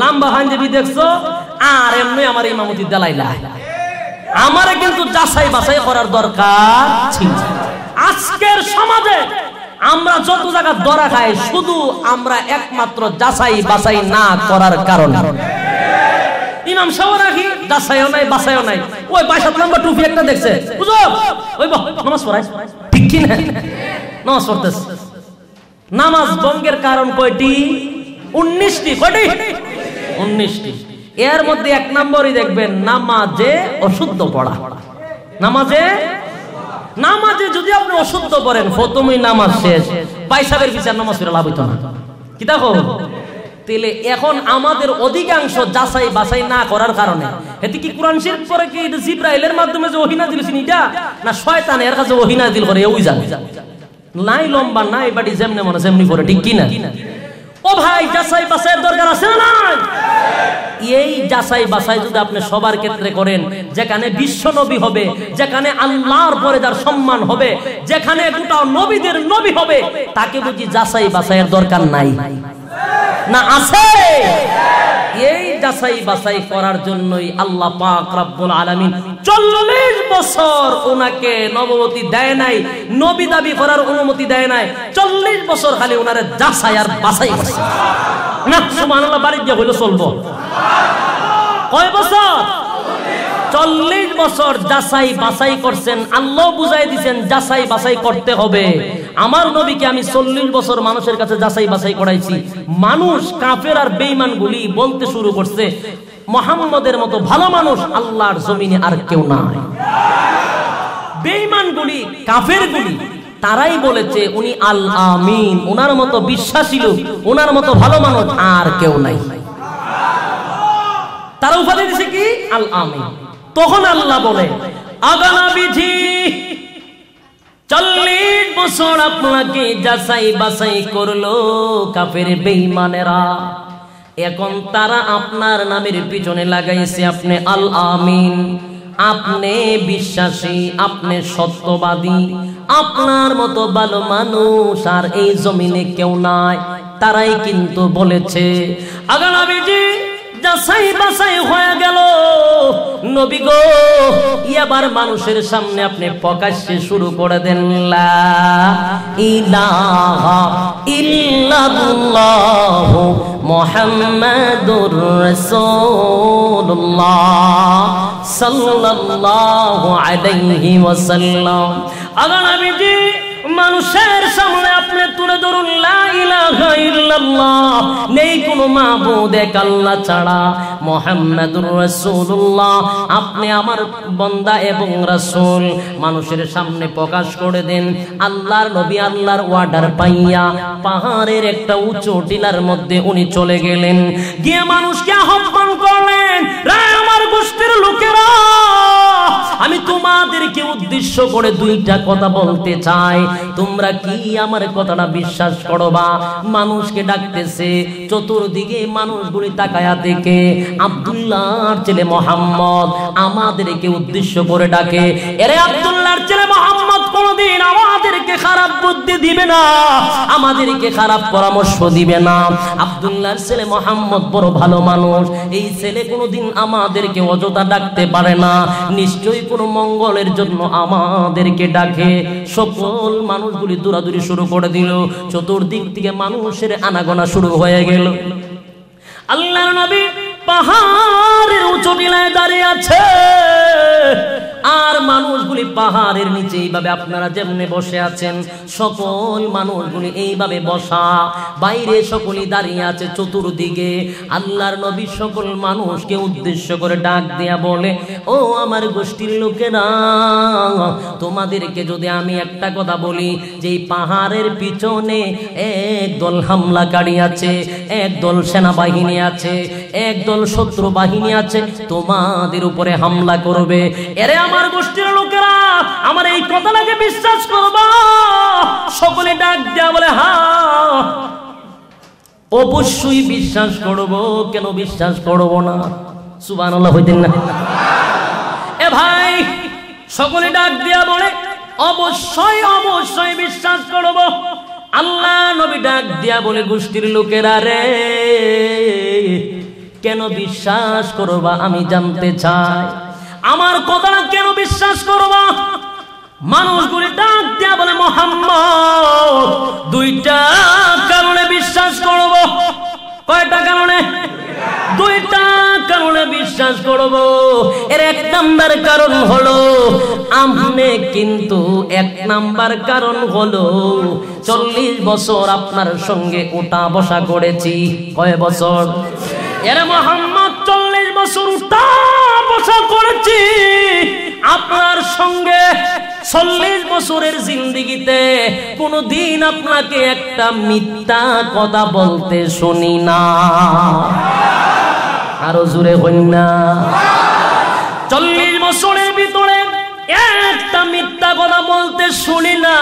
Speaker 1: লাম্বা হাঞ্জেবি দেখছো আর এমনি আমার ইমামতি লাই আমারে কিন্তু যাচাই বাছাই করার দরকার ছিল আজকের সমাজে আমরা যত জায়গা দরা খাই শুধু আমরা একমাত্র যাচাই বাছাই না করার কারণ ইমাম রাখি যাচাইও নাই বাছাইও নাই ওই বাইশাত নম্বর টুপি একটা দেখছে বুঝো ওই নামাজ ঠিক কি না নামাজ বঙ্গের কারণ কয়টি উনিশটি কয়টি উনিশটি এর মধ্যে এক নম্বরই দেখবেন নামাজে অশুদ্ধ পড়া নামাজে নামাজে যদি আপনি অশুদ্ধ করেন প্রথমেই নামাজ শেষ পাইসাবের বিচার নামাজ ফিরে লাভ হইতো না কি দেখো তেলে এখন আমাদের অধিকাংশ যাচাই বাছাই না করার কারণে এটি কি কোরআন শরীফ পরে কি জিব্রাইলের মাধ্যমে যে ওহিনা দিলছেন এটা না শয়তান এর কাছে ওহিনা দিল করে ওই যাবে নাই লম্বা নাই বাড়ি যেমনে মনে যেমনি করে ঠিক কিনা ও ভাই যাচাই বাছাইয়ের দরকার আছে না নাই এই যাচাই বাছাই যদি আপনি সবার ক্ষেত্রে করেন যেখানে বিশ্ব নবী হবে যেখানে আল্লাহর পরে যার সম্মান হবে যেখানে গোটা নবীদের নবী হবে তাকে বুঝি যাচাই বাছাইয়ের দরকার নাই না আছে এই যাচাই বাছাই করার জন্যই আল্লাহ পাক রাব্বুল আলামিন চল্লিশ বছর ওনাকে নবমতি দেয় নাই নবী দাবি করার অনুমতি দেয় নাই চল্লিশ বছর খালি ওনারে যাচাই আর বাছাই করছে না সুবহানাল্লাহ বাড়ি গিয়ে হইলো চলবো কয় বছর চল্লিশ বছর যাচাই বাছাই করছেন আল্লাহ বুঝাই দিছেন যাচাই বাছাই করতে হবে আমার নবীকে আমি চল্লিশ বছর মানুষের কাছে যাচাই বাছাই করাইছি মানুষ কাফের আর বেইমান গুলি বলতে শুরু করছে মোহাম্মদের মতো ভালো মানুষ আল্লাহর জমিনে আর কেউ নাই কাফের গুলি তারাই বলেছে উনি আল আমিন ওনার মতো বিশ্বাসী লোক ওনার মতো ভালো মানুষ আর কেউ নাই তারা উপাধি দিছে কি আল আমিন তখন আল্লাহ বলে আগানা বিধি চল্লিশ বছর আপনাকে যাচাই বাছাই করলো কাপের বেইমানেরা এখন তারা আপনার নামের পিছনে লাগাইছে আপনি আল আমিন আপনি বিশ্বাসী আপনি সত্যবাদী আপনার মতো ভালো মানুষ আর এই জমিনে কেউ নাই তারাই কিন্তু বলেছে আগামী যাচাই বাছাই হয়ে গেল নবী গো এবার মানুষের সামনে আপনি প্রকাশ্যে শুরু করে দেন লা ইলাহা ইল্লাল্লাহ মানুষের সামনে আপনি তুলে ধরুন নেই কোনো মা এক আল্লাহ ছাড়া মোহাম্মদুর রসুল্লাহ আপনি আমার বন্দা এবং রসুল মানুষের সামনে প্রকাশ করে দেন আল্লাহর নবী আল্লাহর অর্ডার পাইয়া পাহাড়ের একটা উঁচু টিলার মধ্যে উনি চলে গেলেন গিয়ে মানুষকে আহ্বান করলেন রায় আমার গোষ্ঠীর লোকেরা আমি তোমাদেরকে উদ্দেশ্য করে দুইটা কথা বলতে চাই তোমরা কি আমার কথাটা বিশ্বাস করো বা মানুষকে ডাকতেছে চতুর্দিকে মানুষগুলি তাকায়া দেখে আবদুল্লাহর ছেলে মোহাম্মদ আমাদেরকে উদ্দেশ্য করে ডাকে এরে আবদুল্লাহর ছেলে মোহাম্মদ কোনদিন আমাদেরকে খারাপ বুদ্ধি দিবে না আমাদেরকে খারাপ পরামর্শ দিবে না আবদুল্লাহর ছেলে মোহাম্মদ বড় ভালো মানুষ এই ছেলে কোনোদিন আমাদেরকে অযথা ডাকতে পারে না নিশ্চয়ই কোনো মঙ্গলের জন্য আমাদেরকে ডাকে সকল মানুষগুলি দৌড়াদৌড়ি শুরু করে দিল চতুর্দিক থেকে মানুষের আনাগোনা শুরু হয়ে গেল আল্লাহর নবী পাহাড়ের উঁচু টিলায় দাঁড়িয়ে আছে আর মানুষগুলি পাহাড়ের নিচে এইভাবে আপনারা যেমনে বসে আছেন সকল মানুষগুলি এইভাবে বসা বাইরে সকলই দাঁড়িয়ে আছে চতুর্দিকে আল্লাহর নবী সকল মানুষকে উদ্দেশ্য করে ডাক দেয়া বলে ও আমার গোষ্ঠীর লোকেরা তোমাদেরকে যদি আমি একটা কথা বলি যে পাহাড়ের পিছনে এক দল হামলাকারী আছে এক দল সেনাবাহিনী আছে এক দল শত্রু বাহিনী আছে তোমাদের উপরে হামলা করবে এরে আমার গোষ্ঠীর লোকেরা আমার এই কথাটাকে বিশ্বাস করব সকলে ডাক দেওয়া বলে হা অবশ্যই বিশ্বাস করব কেন বিশ্বাস করব না সুবান আল্লাহ হইতেন না এ ভাই সকলে ডাক দিয়া বলে অবশ্যই অবশ্যই বিশ্বাস করব আল্লাহ নবী ডাক দিয়া বলে গোষ্ঠীর লোকেরা রে কেন বিশ্বাস করবা আমি জানতে চাই আমার কথা কেন বিশ্বাস করবা মানুষগুলি ডাক দিয়া বলে মোহাম্মদ দুইটা কারণে বিশ্বাস করব কয়টা কারণে দুইটা কারণে বিশ্বাস করব এর এক নাম্বার কারণ হলো আমি কিন্তু এক নাম্বার কারণ হলো চল্লিশ বছর আপনার সঙ্গে ওটা বসা করেছি কয় বছর এর মোহাম্মদ চল্লিশ বছর উঠা আশা পড়েছি আপনার সঙ্গে চল্লিশ বছরের জিন্দিগিতে কোনদিন আপনাকে একটা মিথ্যা কথা বলতে শুনি না আরো জুড়ে না চল্লিশ বছরের ভিতরে একটা মিথ্যা কথা বলতে শুনি না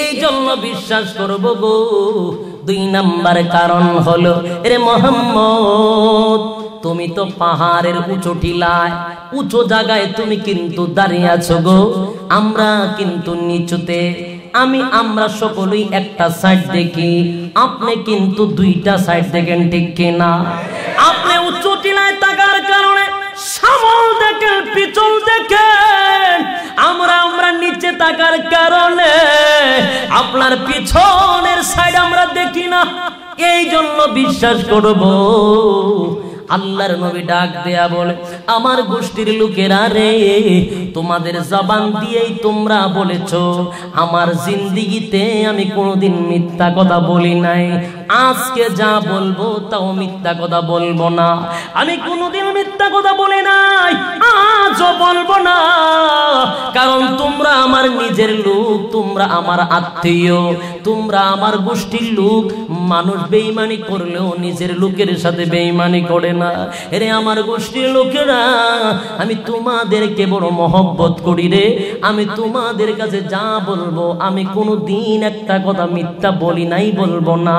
Speaker 1: এই জন্য বিশ্বাস করবো গো দুই নাম্বার কারণ হলো এরে মোহাম্মদ তুমি তো পাহাড়ের উঁচু টিলায় উঁচু জায়গায় তুমি কিন্তু দাঁড়িয়ে আছো গো আমরা কিন্তু নিচুতে আমি আমরা সকলেই একটা সাইড দেখি আপনি কিন্তু দুইটা সাইড দেখেন ঠিক কিনা আপনি উঁচু টিলায় থাকার কারণে সামল দেখেন পিছল দেখেন আমরা আমরা নিচে থাকার কারণে আপনার পিছনের সাইড আমরা দেখি না এই জন্য বিশ্বাস করব আল্লাহর নবী ডাক দেয়া বলে আমার গোষ্ঠীর লোকেরা রে তোমাদের জবান দিয়েই তোমরা বলেছ আমার জিন্দিগিতে আমি কোনোদিন মিথ্যা কথা বলি নাই আজকে যা বলবো তাও মিথ্যা কথা বলবো না আমি কোনোদিন মিথ্যা কথা বলি নাই আজও বলবো না কারণ তোমরা আমার নিজের লোক তোমরা আমার আত্মীয় তোমরা আমার গোষ্ঠীর লোক মানুষ বেইমানি করলেও নিজের লোকের সাথে বেইমানি করে না রে আমার গোষ্ঠীর লোকেরা আমি তোমাদেরকে বড় মহব্বত করি রে আমি তোমাদের কাছে যা বলবো আমি কোনো দিন একটা কথা মিথ্যা বলি নাই বলবো না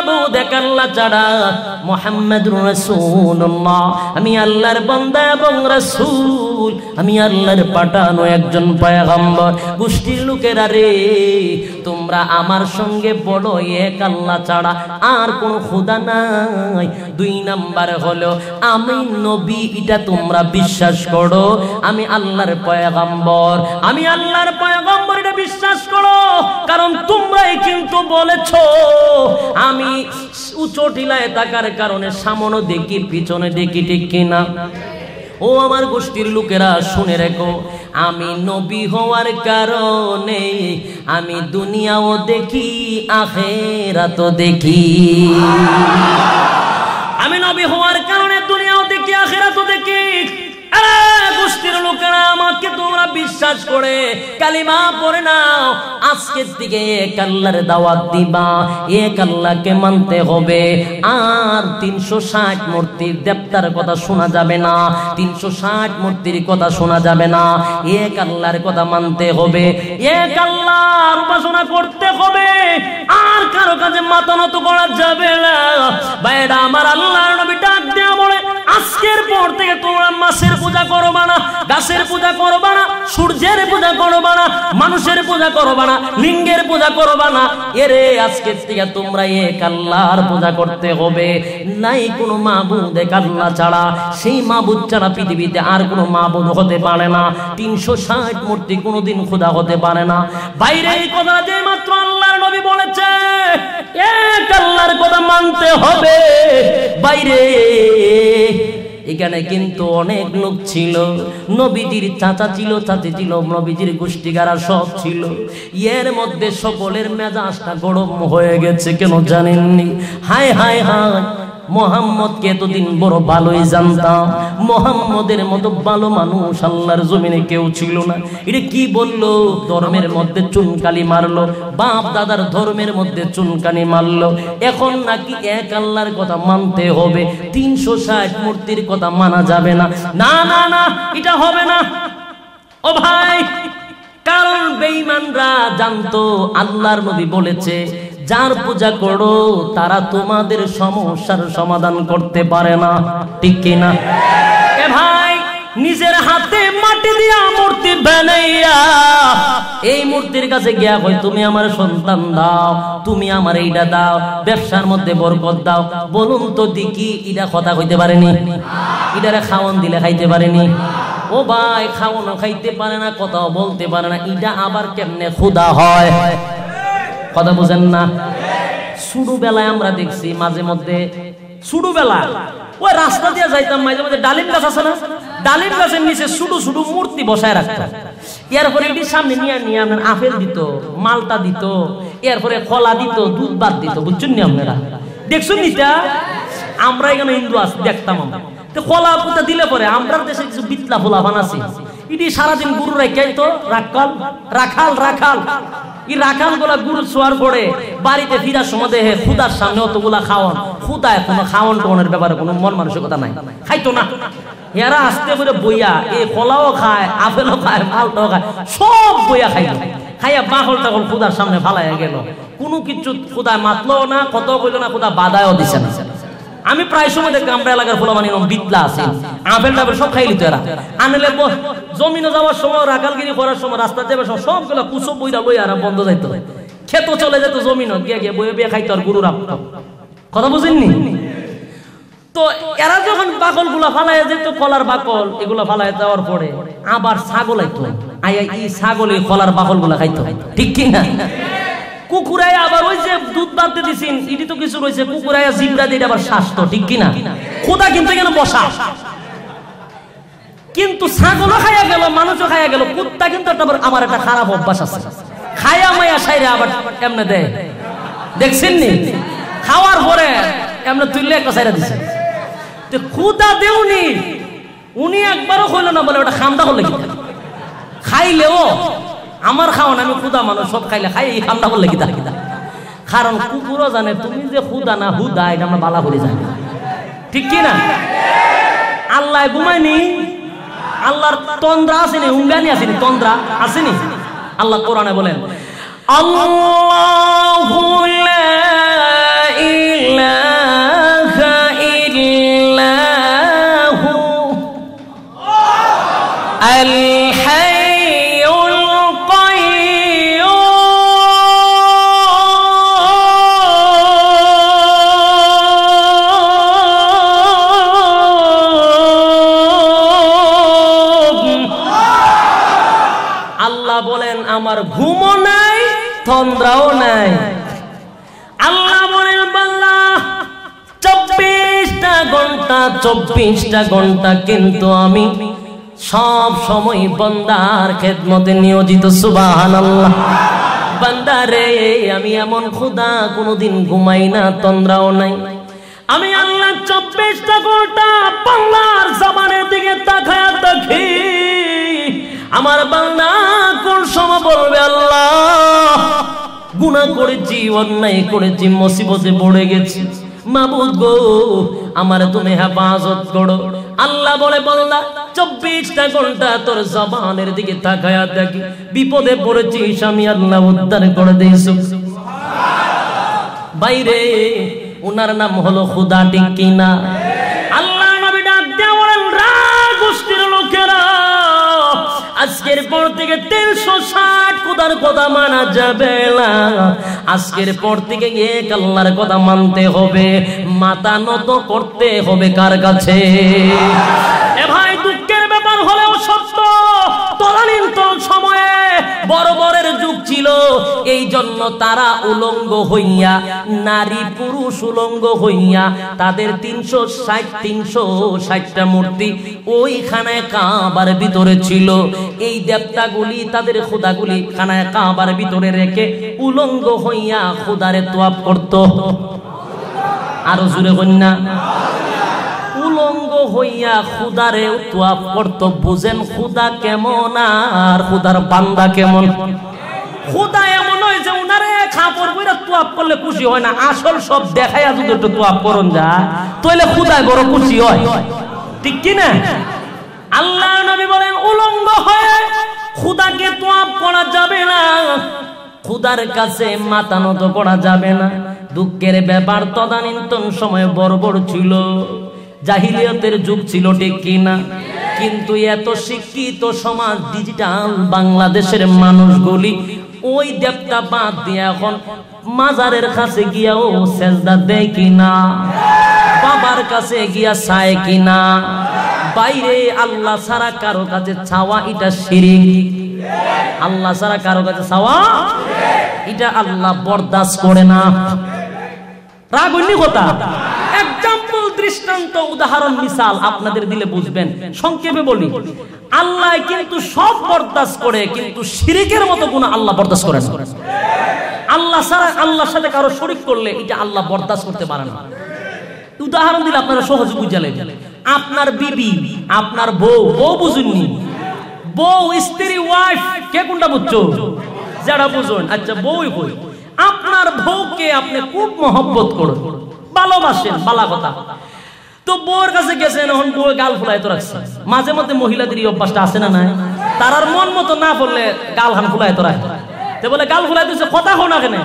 Speaker 1: তোমরা আমার সঙ্গে বলো এক আল্লাহ ছাড়া আর কোন খুদা নাই দুই নাম্বার হলো আমি নবী এটা তোমরা বিশ্বাস করো আমি আল্লাহর পয়গম্বর আমি আল্লাহর পয়গম্বর বিশ্বাস করো কারণ তোমরাই কিন্তু বলেছো আমি আমি উঁচু টিলায় থাকার কারণে সামনে দেখি পিছনে দেখি ঠিক কিনা ও আমার গোষ্ঠীর লোকেরা শুনে রেখো আমি নবী হওয়ার কারণে আমি দুনিয়াও দেখি আখেরাত দেখি আমি নবী হওয়ার কারণে দুনিয়াও দেখি আখেরাত দেখি আরে রাষ্ট্রের লোকেরা আমাকে তোমরা বিশ্বাস করে কালিমা পড়ে নাও আজকের দিকে এক আল্লাহর দাওয়াত দিবা এক আল্লাহকে মানতে হবে আর তিনশো ষাট মূর্তির দেবতার কথা শোনা যাবে না তিনশো ষাট মূর্তির কথা শোনা যাবে না এক আল্লাহর কথা মানতে হবে এক আল্লাহর উপাসনা করতে হবে আর কারো কাছে মাতানত করা যাবে না বাইরা আমার আল্লাহ আজকের পর থেকে তোমরা মাছের পূজা করবা না গাছের পূজা করবা না সূর্যের পূজা করবা না মানুষের পূজা করবা না লিঙ্গের পূজা করবা না এরে আজকের থেকে তোমরা এক আল্লাহর পূজা করতে হবে নাই কোনো মাবুদ এক আল্লাহ ছাড়া সেই মাবুদ ছাড়া পৃথিবীতে আর কোনো মাবুদ হতে পারে না তিনশো ষাট মূর্তি কোনোদিন খোদা হতে পারে না বাইরে এই কথা যে মাত্র আল্লাহর নবী বলেছে এক আল্লাহর কথা মানতে হবে বাইরে এখানে কিন্তু অনেক লোক ছিল নবীজির চাচা ছিল চাচি ছিল নবীজির গোষ্ঠীগারা সব ছিল এর মধ্যে সকলের মেজাজটা গরম হয়ে গেছে কেন জানেননি হায় হায় হায় মোহাম্মদকে এতদিন বড় ভালোই জানতাম মোহাম্মদের মতো ভালো মানুষ আল্লাহর জমিনে কেউ ছিল না এটা কি বলল ধর্মের মধ্যে চুনকালি মারলো বাপ দাদার ধর্মের মধ্যে চুনকানি মারলো এখন নাকি এক আল্লাহর কথা মানতে হবে তিনশো ষাট মূর্তির কথা মানা যাবে না না না না এটা হবে না ও ভাই কারণ বেঈমানরা জানতো আল্লাহর নবী বলেছে যার পূজা করো তারা তোমাদের সমস্যার সমাধান করতে পারে না ঠিক কিনা এ ভাই নিজের হাতে মাটি দিয়া মূর্তি বানাইয়া এই মূর্তির কাছে গিয়া কই তুমি আমার সন্তান দাও তুমি আমার এইটা দাও ব্যবসার মধ্যে বরকত দাও বলুন তো দেখি এটা কথা কইতে পারেনি এটারে খাওন দিলে খাইতে পারেনি ও ভাই খাওয়ানো খাইতে পারে না কথাও বলতে পারে না এটা আবার কেমনে ক্ষুদা হয় কথা বুঝেন না বেলায় আমরা দেখছি মাঝে মধ্যে বেলা ওই রাস্তা দিয়ে যাইতাম মাঝে মধ্যে ডালিম গাছ আছে না ডালিম গাছের নিচে শুধু শুধু মূর্তি বসায় রাখতো এরপরে এটি সামনে নিয়ে নিয়ে আপনার আপেল দিত মালটা দিত এরপরে কলা দিত দুধ বাদ দিত বুঝছেন নি আপনারা দেখছেন নিটা আমরা এখানে হিন্দু আছি দেখতাম আমরা তো কলা পুতা দিলে পরে আমরা দেশে কিছু বিতলা ফোলা বানাছি এটি সারাদিন গরু রাখাইতো রাখাল রাখাল রাখাল কি রাখাল গুলা গুড় ছোয়ার পরে বাড়িতে ফিরার সময় দেহে খুদার সামনে অতগুলা খাওয়ান খুদায় কোনো খাওয়ান টাওয়ানের ব্যাপারে কোনো মন মানসিকতা নাই খাইতো না এরা আস্তে করে বইয়া এ কলাও খায় আপেলও খায় মালটাও খায় সব বইয়া খাইল খাইয়া পাগল টাগল খুদার সামনে ফালাইয়া গেল কোনো কিছু খুদায় মাতলো না কত কইল না খুদা বাধায়ও দিছে না আমি প্রায় সময় দেখি আমরা এলাকার ফুলাবানি বিতলা আছে আপেল টাপেল সব খাই তো এরা আনলে জমিনে যাওয়ার সময় রাখালগিরি করার সময় রাস্তা যাবে সবগুলো কুচো বইরা বই আর বন্ধ যাইতো খেত চলে যেত জমিন গিয়ে গিয়ে বইয়ে বিয়ে খাইতো আর গুরুরাম কথা বুঝেননি তো এরা যখন বাকল গুলা ফালাই যেত কলার বাকল এগুলো ফালাই যাওয়ার পরে আবার ছাগল আইতো আই এই ছাগল এই কলার বাকল গুলা খাইতো ঠিক কিনা না কুকুরায় আবার ওই যে দুধ বাঁধতে দিছেন এটি তো কিছু রয়েছে কুকুরায় জিবরা দিয়ে আবার স্বাস্থ্য ঠিক কিনা কোথা কিনতে গেল বসা কিন্তু ছাগলও খাইয়া গেল মানুষও খাইয়া গেল কুত্তা কিন্তু একটা আমার একটা খারাপ অভ্যাস আছে খায়া মাইয়া সাইরে আবার এমনে দেয় দেখছেন নি খাওয়ার পরে এমনে তুললে একটা সাইরা দিছে তো খুদা দেউনি উনি একবারও কইলো না বলে ওটা খামটা হলে কি খাইলেও আমার না আমি খুদা মানুষ সব খাইলে খাই এই ঠান্ডা বললে কিতা কিতা কারণ কুকুরও জানে তুমি যে খুদা না হুদা এটা আমরা বালা করে জানি ঠিক কি না আল্লাহ ঘুমায়নি আল্লাহর তন্দ্রা আসেনি উঙ্গানি আসেনি তন্দ্রা আসেনি আল্লাহ কোরআনে বলেন আল্লাহ চব্বিশটা ঘন্টা কিন্তু আমি সব সময় বন্দার খেদমতে নিয়োজিত সুবাহান আল্লাহ আমি এমন খুদা কোনোদিন ঘুমাই না তন্দ্রাও নাই আমি আল্লাহ চব্বিশটা ঘন্টা বাংলার জমানের দিকে তাকায় দেখি আমার বাংলা কোন সময় বলবে আল্লাহ গুণা করেছি অন্যায় করেছি মসিবতে পড়ে গেছি মাবুদ গো আমার তুমি হেফাজত করো আল্লাহ বলে বললা চব্বিশটা ঘন্টা তোর জবানের দিকে তাকায়া দেখি বিপদে পড়েছিস আমি আল্লাহ উদ্ধার করে দিয়েছ বাইরে ওনার নাম হলো খুদা টিকা আজকের পর থেকে তিনশো ষাট কোদার কথা মানা যাবে না আজকের পর থেকে এক আল্লাহর কথা মানতে হবে মাতা নত করতে হবে কার কাছে এ ভাই দুঃখের ব্যাপার হলেও সত্য তলানিন্তন সময়ে বর্বরের যুগ ছিল এই জন্য তারা উলঙ্গ হইয়া নারী পুরুষ উলঙ্গ হইয়া তাদের তিনশো ষাট তিনশো ষাটটা মূর্তি ওইখানে কাবার ভিতরে ছিল এই দেবতাগুলি তাদের খোদাগুলি খানায় কাবার ভিতরে রেখে উলঙ্গ হইয়া খোদারে তোয়াপ করত আরো জুড়ে কন্যা উলঙ্গ হইয়া খুদারে তোয়া পড়তো বুঝেন খুদা কেমন আর খুদার বান্দা কেমন খুদা এমন হয় যে উনারে বইরা খুশি হয় না আসল সব যদি একটু যা বড় খুশি হয় ঠিক কি না আল্লাহ নবী বলেন উলঙ্গ খুদাকে তোয়াপ করা যাবে না খুদার কাছে মাথা নত করা যাবে না দুঃখের ব্যাপার তদানীন্তন সময় বড় ছিল জাহিলিয়তের যুগ ছিল ঠিক কিনা কিন্তু এত শিক্ষিত সমাজ ডিজিটাল বাংলাদেশের মানুষগুলি ওই দেবতা বাদ দিয়ে এখন মাজারের কাছে গিয়া ও সেজদা দেয় কিনা বাবার কাছে গিয়া চায় কিনা বাইরে আল্লাহ ছাড়া কারো কাছে ছাওয়া এটা সিঁড়ি আল্লাহ ছাড়া কারো কাছে ছাওয়া এটা আল্লাহ বরদাস্ত করে না রাগ কথা এক্সাম্পল দৃষ্টান্ত উদাহরণ মিশাল আপনাদের দিলে বুঝবেন সংক্ষেপে বলি আল্লাহ কিন্তু সব বরদাস করে কিন্তু শিরিকের মতো কোন আল্লাহ বরদাস করে আল্লাহ সারা আল্লাহর সাথে কারো শরিক করলে এটা আল্লাহ বরদাস করতে পারে না উদাহরণ দিলে আপনারা সহজ বুঝালেন আপনার বিবি আপনার বউ বউ বুঝুননি বউ স্ত্রী ওয়াইফ কে কোনটা বুঝছো যারা বুঝুন আচ্ছা বউই বই আপনার বউকে আপনি খুব মহব্বত করুন ভালোবাসেন বালা কথা তো বউর কাছে গেছেন এখন বউ গাল ফুলাইতে রাখছে মাঝে মধ্যে মহিলাদের এই অভ্যাসটা আছে না নাই তার আর মন মতো না পড়লে গাল হান ফুলাইতে রাখে তো বলে গাল ফুলাইতেছে কথা হো না কেন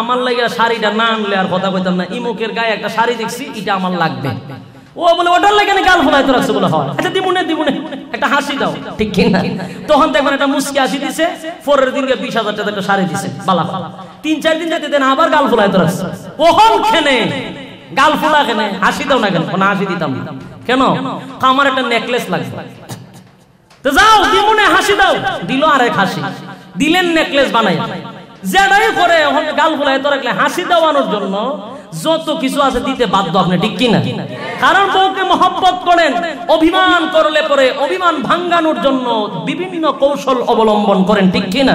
Speaker 1: আমার লাগে শাড়িটা না আনলে আর কথা কইতাম না ইমুকের গায়ে একটা শাড়ি দেখছি এটা আমার লাগবে ও বলে ওটার লাগে না গাল বলে হয় আচ্ছা একটা হাসি দাও ঠিক কিনা (laughs) তখন দেখবেন একটা মুসকি হাসি দিছে পরের দিনকে বিশ হাজার টাকা একটা দিছে বালা তিন চার দিন দেন আবার গাল ওহন খেনে গাল হাসি দাও না কেন হাসি দিতাম কেন আমার একটা নেকলেস লাগবে তো যাও দিমুনে হাসি দাও দিল আর এক হাসি দিলেন নেকলেস বানাই যেটাই করে গাল ফুলাই তো হাসি দেওয়ানোর জন্য যত কিছু আছে দিতে বাধ্য আপনি ঠিক কিনা কারণ বউকে মহব্বত করেন অভিমান করলে পরে অভিমান ভাঙ্গানোর জন্য বিভিন্ন কৌশল অবলম্বন করেন ঠিক কিনা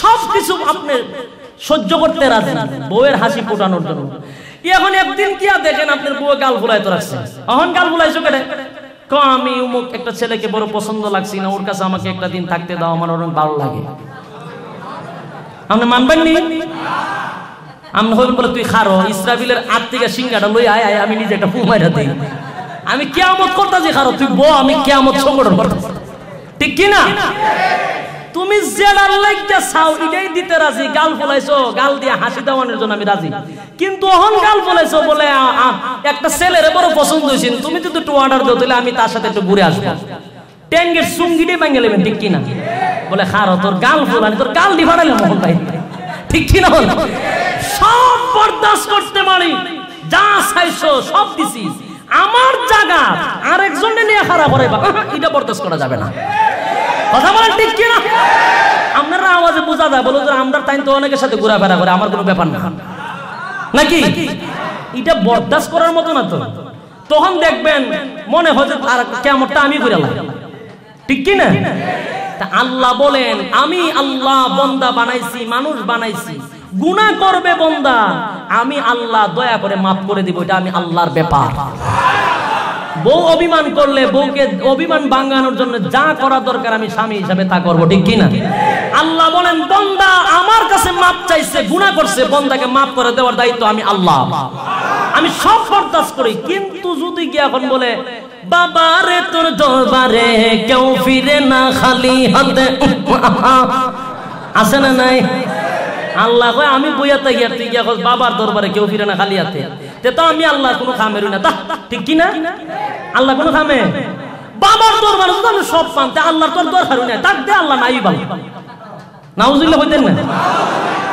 Speaker 1: সব কিছু আপনি সহ্য করতে রাজি বউয়ের হাসি ফোটানোর জন্য এখন একদিন কি আর দেখেন আপনার বউ গাল গুলাই তো রাখছে অহন গাল গুলাইছো কেটে আমি উমুক একটা ছেলেকে বড় পছন্দ লাগছি না ওর কাছে আমাকে একটা দিন থাকতে দাও আমার অনেক ভালো লাগে আপনি মানবেন নি আমি হল বলে তুই খারো ইসরাবিলের আট থেকে সিঙ্গাটা লই আয় আয় আমি নিজে একটা ফু মাইরা দিই আমি কেয়ামত করতে যে খারো তুই ব আমি কেয়ামত সংগঠন করতে ঠিক কিনা তুমি জেলার লাইগা চাও এটাই দিতে রাজি গাল ফলাইছো গাল দিয়ে হাসি দেওয়ানোর জন্য আমি রাজি কিন্তু অহন গাল ফলাইছো বলে একটা ছেলের বড় পছন্দ হয়েছিল তুমি যদি একটু অর্ডার দাও তাহলে আমি তার সাথে একটু ঘুরে আসবো ট্যাঙ্গের সুঙ্গিটাই ভেঙে নেবেন ঠিক কিনা বলে খারো তোর গাল ফোলানি তোর গাল দিফাড়ালে মোহন ভাই ঠিক কি না সব বরদাস্ত করতে পারি যা চাইছো সব দিছি আমার জায়গা আরেকজনে নিয়ে খারাপ করে এটা বরদাস্ত করা যাবে না কথা বলেন ঠিক কি না আপনারা আওয়াজে বোঝা যায় বলো আমরা টাইম তো অনেকের সাথে ঘোরাফেরা করে আমার কোনো ব্যাপার না নাকি এটা বরদাস্ত করার মতো না তো তখন দেখবেন মনে হয় যে কেমনটা আমি করে ঠিক কি না তা আল্লাহ বলেন আমি আল্লাহ বন্দা বানাইছি মানুষ বানাইছি গুণা করবে বন্দা আমি আল্লাহ দয়া করে মাফ করে দিব এটা আমি আল্লাহর ব্যাপার বউ অভিমান করলে বউকে অভিমান ভাঙানোর জন্য যা করা দরকার আমি স্বামী হিসাবে তা করবো ঠিক কিনা আল্লাহ বলেন বন্দা আমার কাছে মাপ চাইছে গুণা করছে বন্দাকে মাপ করে দেওয়ার দায়িত্ব আমি আল্লাহ আমি সব বরদাস করি কিন্তু যদি কি এখন বলে বাবারে তোর দরবারে কেউ ফিরে না খালি হাতে আছে না নাই আল্লাহ কয় আমি বইয়াতে গিয়া তুই গিয়া বাবার দরবারে কেউ ফিরে না খালি হাতে তে তো আমি আল্লাহ কোনো খামের না তা ঠিক কি না আল্লাহ কোনো খামে বাবার দরবারে তো আমি সব পান তে আল্লাহর তোর দরকার না তাক দে আল্লাহ নাই ভালো নাউজুল্লাহ হইতেন না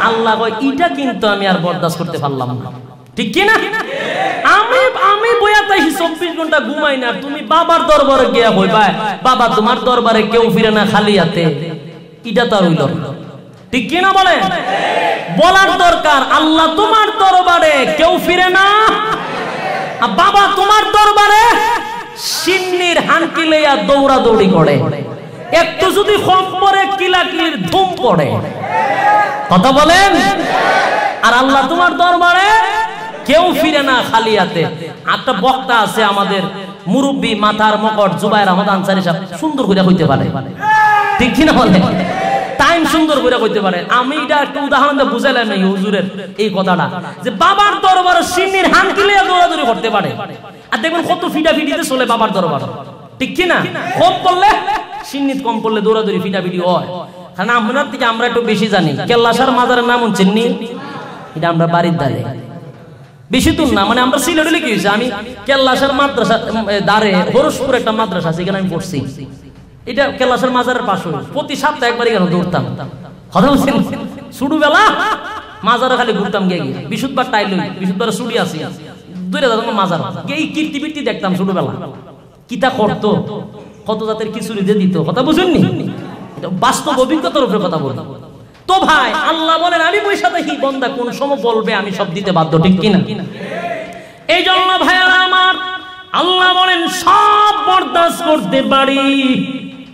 Speaker 1: আল্লাহ কয় এটা কিন্তু আমি আর বরদাস্ত করতে পারলাম না ঠিক কি না আমি আমি 24 ঘন্টা ঘুমাই না তুমি বাবার দরবারে গিয়া ভাই বাবা তোমার দরবারে কেউ ফিরে না খালি হাতে এটা তো হইল ঠিক কি না বলেন বলার দরকার আল্লাহ তোমার দরবারে কেউ ফিরে না বাবা তোমার দরবারে সিন্নির হানকি লইয়া দৌড়াদৌড়ি করে একটু যদি খোপ পরে কিলাকিলির ধুম পড়ে কথা বলেন আর আল্লাহ তোমার দরবারে কেউ ফিরে না খালি একটা বক্তা আছে আমাদের মুরব্বী মাথার মকট জুবাই রহমান সাহেব সুন্দর করে হইতে পারে ঠিক না বলে টাইম সুন্দর করে কইতে পারে আমি এটা একটু উদাহরণ দিয়ে বুঝাইলাম এই হুজুরের এই কথাটা যে বাবার দৌড়াদৌড়ি করতে পারে আর দেখুন কত ফিটা ফিটিতে চলে বাবার দরবার ঠিক না কম পড়লে সিন্নিত কম করলে দৌড়াদৌড়ি ফিটা ফিটি হয় কারণ থেকে আমরা একটু বেশি জানি কেল্লাসার মাজারের নাম চিননি এটা আমরা বাড়ির দাঁড়িয়ে বেশি দূর না মানে আমরা সিলেট হলে কি আমি কেল্লাসার মাদ্রাসা দারে হরসপুর একটা মাদ্রাসা সেখানে আমি পড়ছি এটা কেল্লাসার মাজারের পাশে প্রতি সপ্তাহে একবার এখানে দৌড়তাম কথা বলছেন ছোটবেলা মাজারে খালি ঘুরতাম গে গিয়ে বিশুদ্ধবার টাইল বিশুদ্ধবার ছুটি আছে দূরে দাদা মাজার এই কীর্তি বীর্তি দেখতাম ছোটবেলা কিতা করতো কত জাতের খিচুড়ি দিয়ে দিত কথা বুঝেননি বাস্তব অভিজ্ঞতার উপরে কথা বলতাম তো ভাই আল্লাহ বলেন আমি পয়সা দেখি বন্দা কোন সময় বলবে আমি সব দিতে বাধ্য ঠিক কিনা এই জন্য ভাইয়ারা আমার আল্লাহ বলেন সব বরদাস করতে পারি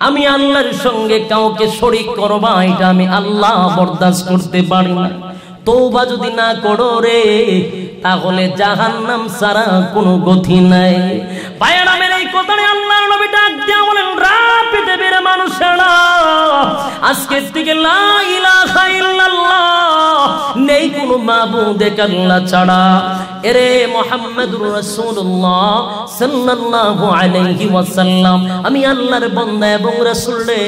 Speaker 1: আমি আল্লাহর সঙ্গে কাউকে শরিক করবা এটা আমি আল্লাহ বরদাস করতে পারি না তোবা যদি না করো রে তাহলে নাম সারা কোনো গতি নাই পায়রামের এই কথা নবী ডাক দিয়া বলেন মানুষেরা আজকের থেকে নেই কোনো আল্লাহ ছাড়া এরে মোহাম্মদুর রাসূলুল্লাহ সাল্লাল্লাহু আলাইহি ওয়াসাল্লাম আমি আল্লাহর বান্দা এবং রাসূল রে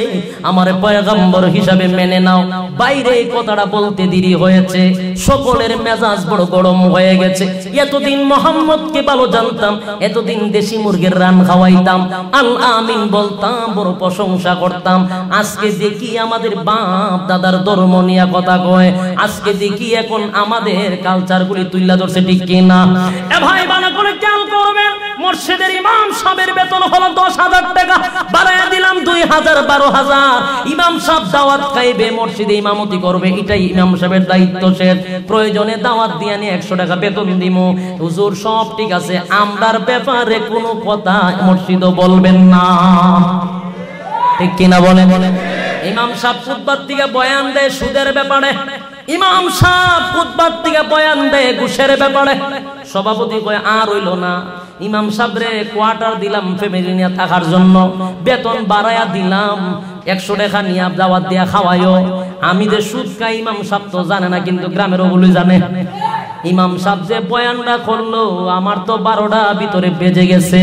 Speaker 1: আমার পয়গম্বর হিসাবে মেনে নাও বাইরে এই কথাটা বলতে দেরি হয়েছে সকলের মেজাজ বড় গরম হয়ে গেছে এতদিন মোহাম্মদকে ভালো জানতাম এতদিন দেশি মুরগের রান খাওয়াইতাম আল্লাহ আমিন বলতাম বড় প্রশংসা করতাম আজকে দেখি আমাদের বাপ দাদার ধর্ম নিয়ে কথা কয় আজকে দেখি এখন আমাদের কালচারগুলি তুইলা ধরছে ঠিক কিনা এ ভাই বানা করে কেন করবেন মসজিদের ইমাম সাহেবের বেতন হলো দশ হাজার টাকা বাড়াইয়া দিলাম দুই হাজার বারো হাজার ইমাম সাহেব দাওয়াত খাইবে মসজিদে ইমামতি করবে এটাই ইমাম সাহেবের দায়িত্ব শেষ প্রয়োজনে দাওয়াত দিয়ে নিয়ে একশো টাকা বেতন দিব হুজুর সব ঠিক আছে আমদার ব্যাপারে কোনো কথা মসজিদও বলবেন না ঠিক কিনা বলে বলে ইমাম সাহেব ফুটবার দিকে বয়ান দেয় সুদের ব্যাপারে ইমাম সাহেব খুতবার থেকে বয়ান দেয় ঘুষের ব্যাপারে সভাপতি কয় আর হইল না ইমাম সাহেব রে কোয়ার্টার দিলাম ফ্যামিলি নিয়ে থাকার জন্য বেতন বাড়ায়া দিলাম একশো টাকা নিয়ে যাওয়ার দিয়া খাওয়াইও আমি যে সুদ খাই ইমাম সাহেব তো জানে না কিন্তু গ্রামের ওগুলি জানে ইমাম সাহেব যে বয়ানটা করলো আমার তো বারোটা ভিতরে বেজে গেছে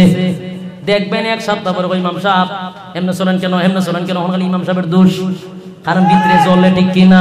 Speaker 1: দেখবেন এক সপ্তাহ পরে ইমাম সাহেব এমনি চলেন কেন হেমনা চলেন কেন ইমাম সাহেবের দোষ কারণ ভিতরে জ্বলে ঠিক কিনা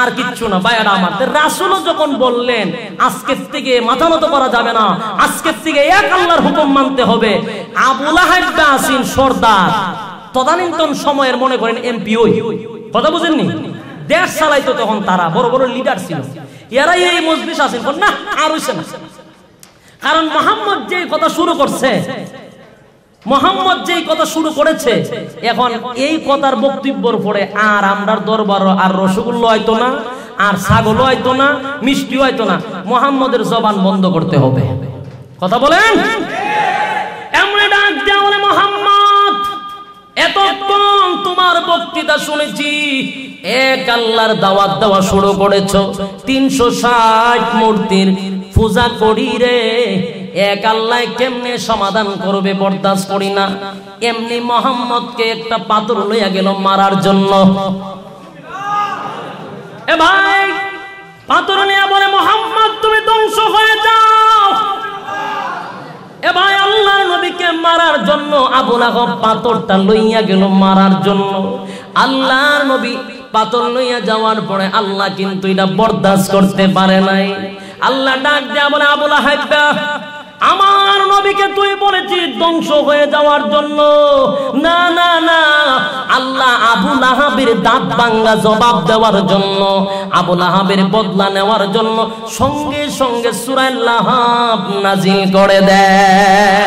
Speaker 1: আর কিচ্ছু না বায়রা আমার রাসুলও যখন বললেন আজকের থেকে মাথা মতো করা যাবে না আজকের থেকে এক আল্লাহর হুকুম মানতে হবে আবুল আহাব্বা আসিন সর্দার তদানীন্তন সময়ের মনে করেন এমপি ওই কথা বুঝেননি দেশ চালাইতো তখন তারা বড় বড় লিডার ছিল এরাই এই মজলিস আসেন না আর হইছে কারণ মোহাম্মদ যে কথা শুরু করছে মোহাম্মদ যেই কথা শুরু করেছে এখন এই কথার বক্তব্যর পরে আর আমরার দরবার আর রসগোল্লা হয়তো না আর ছাগল হয়তো না মিষ্টি হয়তো না মোহাম্মদের জবান বন্ধ করতে হবে কথা বলেন এতক্ষণ তোমার বক্তৃতা শুনেছি এক শুরু করেছ তিনশো ষাট মূর্তির পূজা করি রে এক আল্লাহ কেমনে সমাধান করবে বরদাস্ত করি না এমনি মোহাম্মদকে একটা পাথর লইয়া গেল মারার জন্য এ ভাই পাথর নিয়ে বলে মোহাম্মদ তুমি ধ্বংস হয়ে যাও এ ভাই আল্লাহ নবীকে মারার জন্য আবুল আহব পাথরটা লইয়া গেল মারার জন্য আল্লাহ নবী পাথর লইয়া যাওয়ার পরে আল্লাহ কিন্তু এটা বরদাস্ত করতে পারে নাই আল্লাহ ডাক দেয়া বলে আবুল আহাব্বা আমার নবীকে তুই বলেছিস ধ্বংস হয়ে যাওয়ার জন্য না না না আল্লাহ আবু লাহাবের দাঁত বাংলা জবাব দেওয়ার জন্য আবু লাহাবের বদলা নেওয়ার জন্য সঙ্গে সঙ্গে সুরাইল্লাহাব নাজিল করে দেয়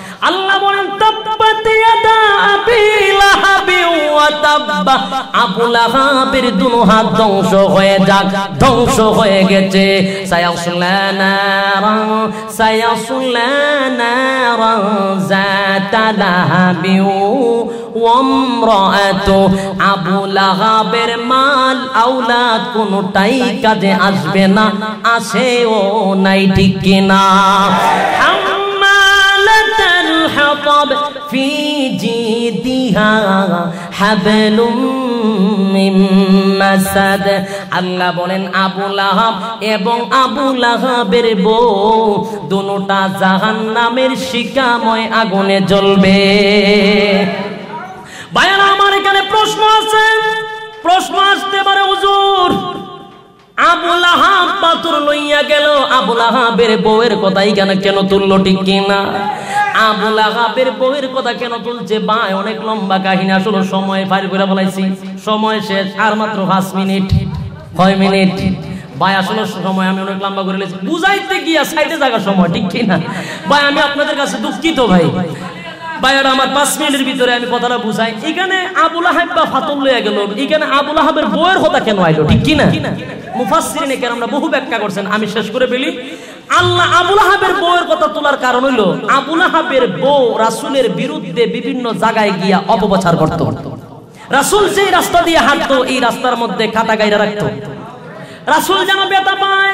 Speaker 1: ওয়াতাব্বা আবু দুনো হাত ধ্বংস হয়ে যাক ধ্বংস হয়ে গেছে সায়াসুলা নারা সায়াসুলা নারা যাতা লাহাবিউ ওমরাতু আবু লাহাবের মাল আওলাদ কোনটাই কাজে আসবে না আসেও নাই ঠিক কিনা হামালাতাল হাতাব ফি জিদিহা হাবলুম মাসাদ আল্লাহ বলেন আবু লাহাব এবং আবু লাহাবের বউ দুটা নামের শিকাময় আগুনে জ্বলবে ভাইয়ারা আমার এখানে প্রশ্ন আছে প্রশ্ন আসতে পারে হুজুর লইয়া গেল কেন কেন ঠিক কথা কেন অনেক লম্বা কাহিনী সময় করে বলাইছি সময় শেষ আর মাত্র পাঁচ মিনিট ছয় মিনিট আসলে সময় আমি অনেক লম্বা করে বুঝাইতে গিয়া সাইডে জায়গা সময় ঠিক কিনা ভাই আমি আপনাদের কাছে দুঃখিত ভাই আমার পাঁচ মিনিটের ভিতরে আমি কথাটা বুঝাই এখানে আবুল আহাব বা লইয়া গেল এখানে আবুল বইয়ের কথা কেন আইলো ঠিক কিনা মুফাসসিরিনে কেন আমরা বহু ব্যাখ্যা করছেন আমি শেষ করে ফেলি আল্লাহ আবুল আহাবের বউয়ের কথা তোলার কারণ হইল আবুল আহাবের বউ রাসুলের বিরুদ্ধে বিভিন্ন জায়গায় গিয়া অপপ্রচার করত রাসুল যেই রাস্তা দিয়ে হাঁটতো এই রাস্তার মধ্যে খাতা গাইরা রাখতো রাসুল যেন বেতা পায়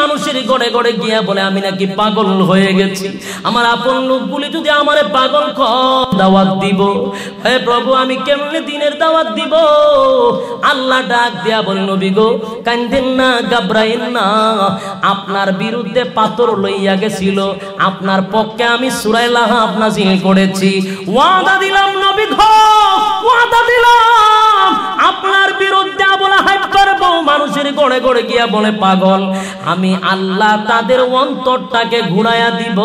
Speaker 1: মানুষের গড়ে গড়ে গিয়া বলে আমি নাকি পাগল হয়ে গেছি আমার আপন লোকগুলি যদি আমারে পাগল খ দাওয়াত দিব হে প্রভু আমি কেমনে দিনের দাওয়াত দিব আল্লাহ ডাক দিয়া বলে নবী গো কান্দেন না গাবরাইন না আপনার বিরুদ্ধে পাথর লইয়া গেছিল আপনার পক্ষে আমি সুরাইলা নাজিল করেছি ওয়াদা দিলাম নবী ঘর ওয়াদা দিলাম আপনার বিরুদ্ধে বলা হাইব করবো মানুষের গড়ে গড়ে গিয়া বলে পাগল আমি আমি আল্লাহ তাদের অন্তরটাকে ঘুরাইয়া দিব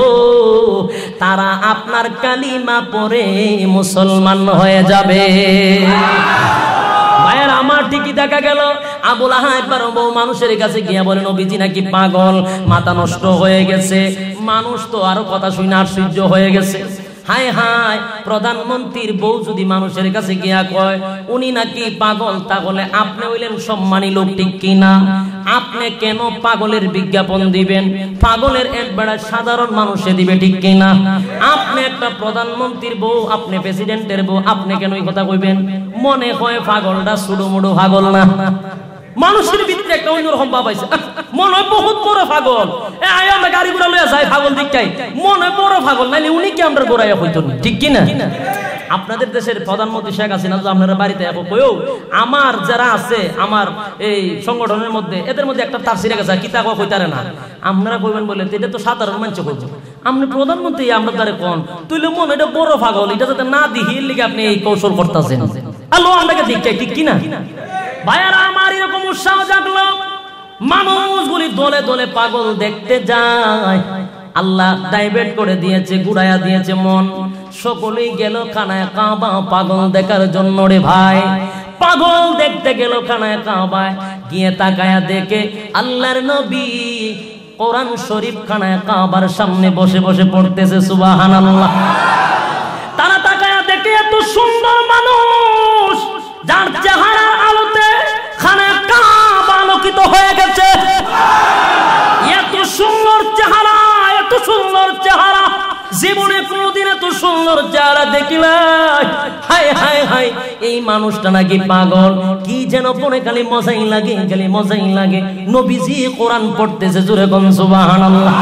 Speaker 1: তারা আপনার কালিমা পরে মুসলমান হয়ে যাবে ভাইয়ের আমার ঠিকই দেখা গেল আবুল আহা বউ মানুষের কাছে গিয়া বলেন নবীজি নাকি পাগল মাথা নষ্ট হয়ে গেছে মানুষ তো আরো কথা শুনে আর আশ্চর্য হয়ে গেছে হায় হায় প্রধানমন্ত্রীর বউ যদি মানুষের কাছে গিয়া কয় উনি নাকি পাগল তাহলে আপনি হইলেন সম্মানী লোক ঠিক কিনা আপনি কেন পাগলের বিজ্ঞাপন দিবেন পাগলের এক বেড়া সাধারণ মানুষে দিবে ঠিক কিনা আপনি একটা প্রধানমন্ত্রীর বউ আপনি প্রেসিডেন্টের বউ আপনি কেন কথা কইবেন মনে হয় পাগলটা সুডো মুডো পাগল না মানুষের ভিতরে একটা অন্যরকম ভাব আছে মনে হয় বহুত বড় ফাগল এ আয় আমরা গাড়ি ঘোড়া লইয়া যাই ফাগল দিকটাই মনে হয় বড় ফাগল নাইলে উনি কি আমরা গোড়াইয়া হইতো না ঠিক কি না আপনাদের দেশের প্রধানমন্ত্রী শেখ হাসিনা যে আপনারা বাড়িতে যাবো কয়েও আমার যারা আছে আমার এই সংগঠনের মধ্যে এদের মধ্যে একটা তার সিরে গেছে কি তা কইতারে না আপনারা কইবেন বলেন এটা তো সাধারণ মানুষ কইব আপনি প্রধানমন্ত্রী আমরা তারে কোন তুইলে মন এটা বড় ফাগল এটা যাতে না দিহি লিগে আপনি এই কৌশল করতেছেন আলো আপনাকে দেখতে ঠিক কিনা ভাইয়ারা আমার এরকম উৎসাহ জাগলো মানুষগুলি দলে দলে পাগল দেখতে যায় আল্লাহ ডাইভেট করে দিয়েছে গুড়াইয়া দিয়েছে মন সকলেই গেল কানায় কাবা পাগল দেখার জন্য রে ভাই পাগল দেখতে গেল কানায় কাবায় গিয়ে তাকায়া দেখে আল্লাহর নবী কোরআন শরীফ খানায় কাবার সামনে বসে বসে পড়তেছে সুবাহান তারা তাকায়া দেখে এত সুন্দর মানুষ
Speaker 2: যার চেহারা আলো
Speaker 1: চেহারা এত সুন্দর চেহারা জীবনে কোনদিন এত সুন্দর চেহারা দেখিলাই হায় হায় হায় এই মানুষটা নাকি পাগল কি যেন পড়ে খালি মজাই লাগে খালি মজাই লাগে নবীজি কোরআন পড়তেছে জুরে কম সুবহানাল্লাহ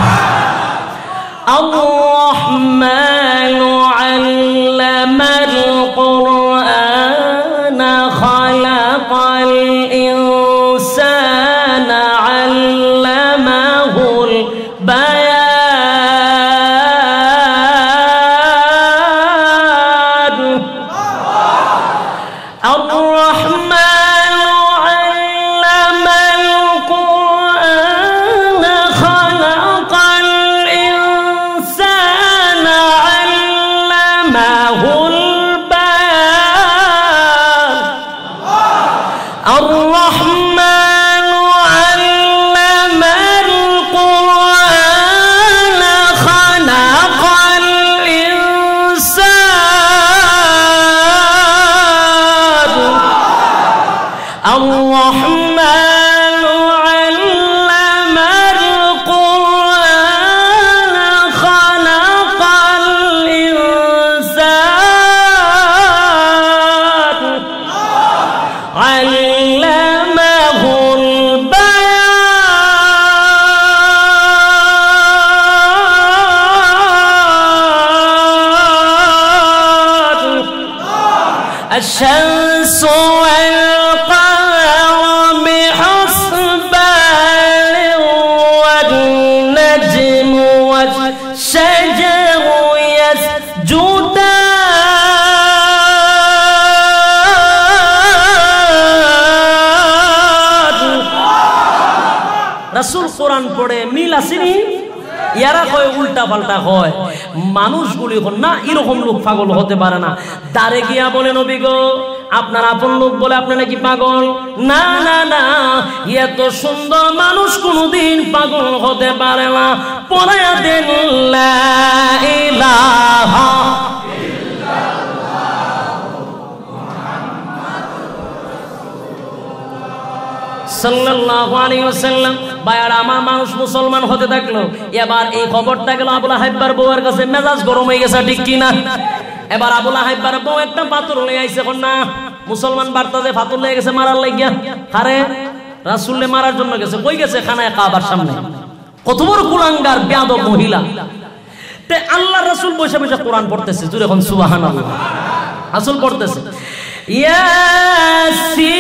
Speaker 1: الرحمن علم القرآن
Speaker 2: خلق الله علمه البيان الشمس
Speaker 1: উল্টাপাল্টা হয় মানুষগুলি এখন না এরকম লোক পাগল হতে পারে না দাঁড়ে গিয়া বলে নবী গো আপনার আপন লোক বলে আপনি নাকি পাগল না না না এত সুন্দর মানুষ কোনদিন পাগল হতে পারে না পড়ায়া দেন সাল্লাল্লাহু আলাইহি ওয়াসাল্লাম বায়ারা আমার মানুষ মুসলমান হতে থাকলো এবার এই খবরটা গেল আবুল হাইব্বার বউয়ের কাছে মেজাজ গরম হয়ে গেছে ঠিক কিনা এবার আবুল হাইব্বার বউ একটা পাথর আইছে এখন না মুসলমান বার্তা যে ফাতুর গেছে মারার লাগিয়া রাসুল্লে মারার জন্য গেছে কই গেছে খানায় কাবার সামনে কত বড় কুলাঙ্গার মহিলা তে আল্লাহ রাসুল বসে বসে কোরআন পড়তেছে এখন সুবাহান রাসুল পড়তেছে সি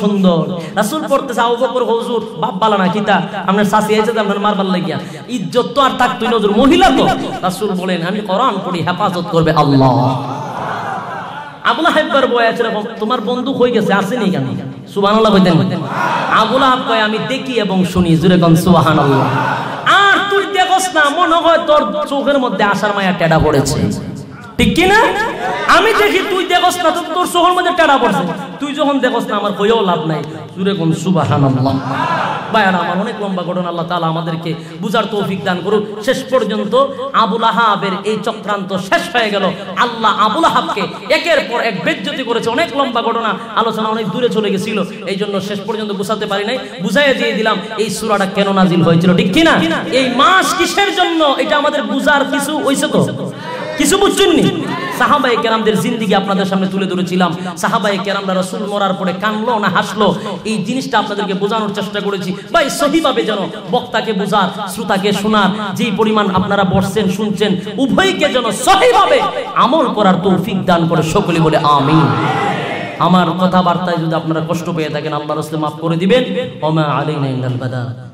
Speaker 1: সুন্দর রাসুল পড়তেছে বকর হুজুর বাপ বালা না কিতা আইছে তো মারবার লাগিয়া ইজ্জত তো আর নজর মহিলা তো রাসুল বলেন আমি কোরআন পড়ি হেফাজত করবে আল্লাহ বয় আছে তোমার বন্ধু হয়ে গেছে আসেনি কেন সুবহানাল্লাহ কইতেন হাব কয় আমি দেখি এবং শুনি জুরে কম সুবহানাল্লাহ আর তুই দেখোস না মনে হয় তোর চোখের মধ্যে আসার মায়া টেডা পড়েছে ঠিক আমি দেখি তুই না তোর শহর মধ্যে পড়ছে তুই যখন না আমার হয়েও লাভ নাই কোন সুবাহান ভাইয়ার আমার অনেক লম্বা ঘটনা আল্লাহ তালা আমাদেরকে বুঝার তৌফিক দান শেষ পর্যন্ত আবুল আহাবের এই চক্রান্ত শেষ হয়ে গেল আল্লাহ আবুল আহাবকে একের পর এক বেজ্জতি করেছে অনেক লম্বা ঘটনা আলোচনা অনেক দূরে চলে গেছিল এই জন্য শেষ পর্যন্ত বুঝাতে পারি নাই বুঝাইয়ে দিয়ে দিলাম এই সুরাটা কেন নাজিল হয়েছিল ঠিক কিনা এই মাস কিসের জন্য এটা আমাদের বুঝার কিছু হয়েছে তো কিছু বুঝছেননি সাহাবাই কেরামদের জিন্দিগি আপনাদের সামনে তুলে ধরেছিলাম সাহাবাই কেরামরা রসুল মরার পরে কানলো না হাসলো এই জিনিসটা আপনাদেরকে বোঝানোর চেষ্টা করেছি ভাই সহিভাবে যেন বক্তাকে বোঝার শ্রোতাকে শোনার যে পরিমাণ আপনারা বসছেন শুনছেন উভয়কে যেন সহিভাবে আমল করার তৌফিক দান করে সকলে বলে আমি আমার কথাবার্তায় যদি আপনারা কষ্ট পেয়ে থাকেন আল্লাহ রসলে মাফ করে দিবেন ওমা আলী নাইল বাদা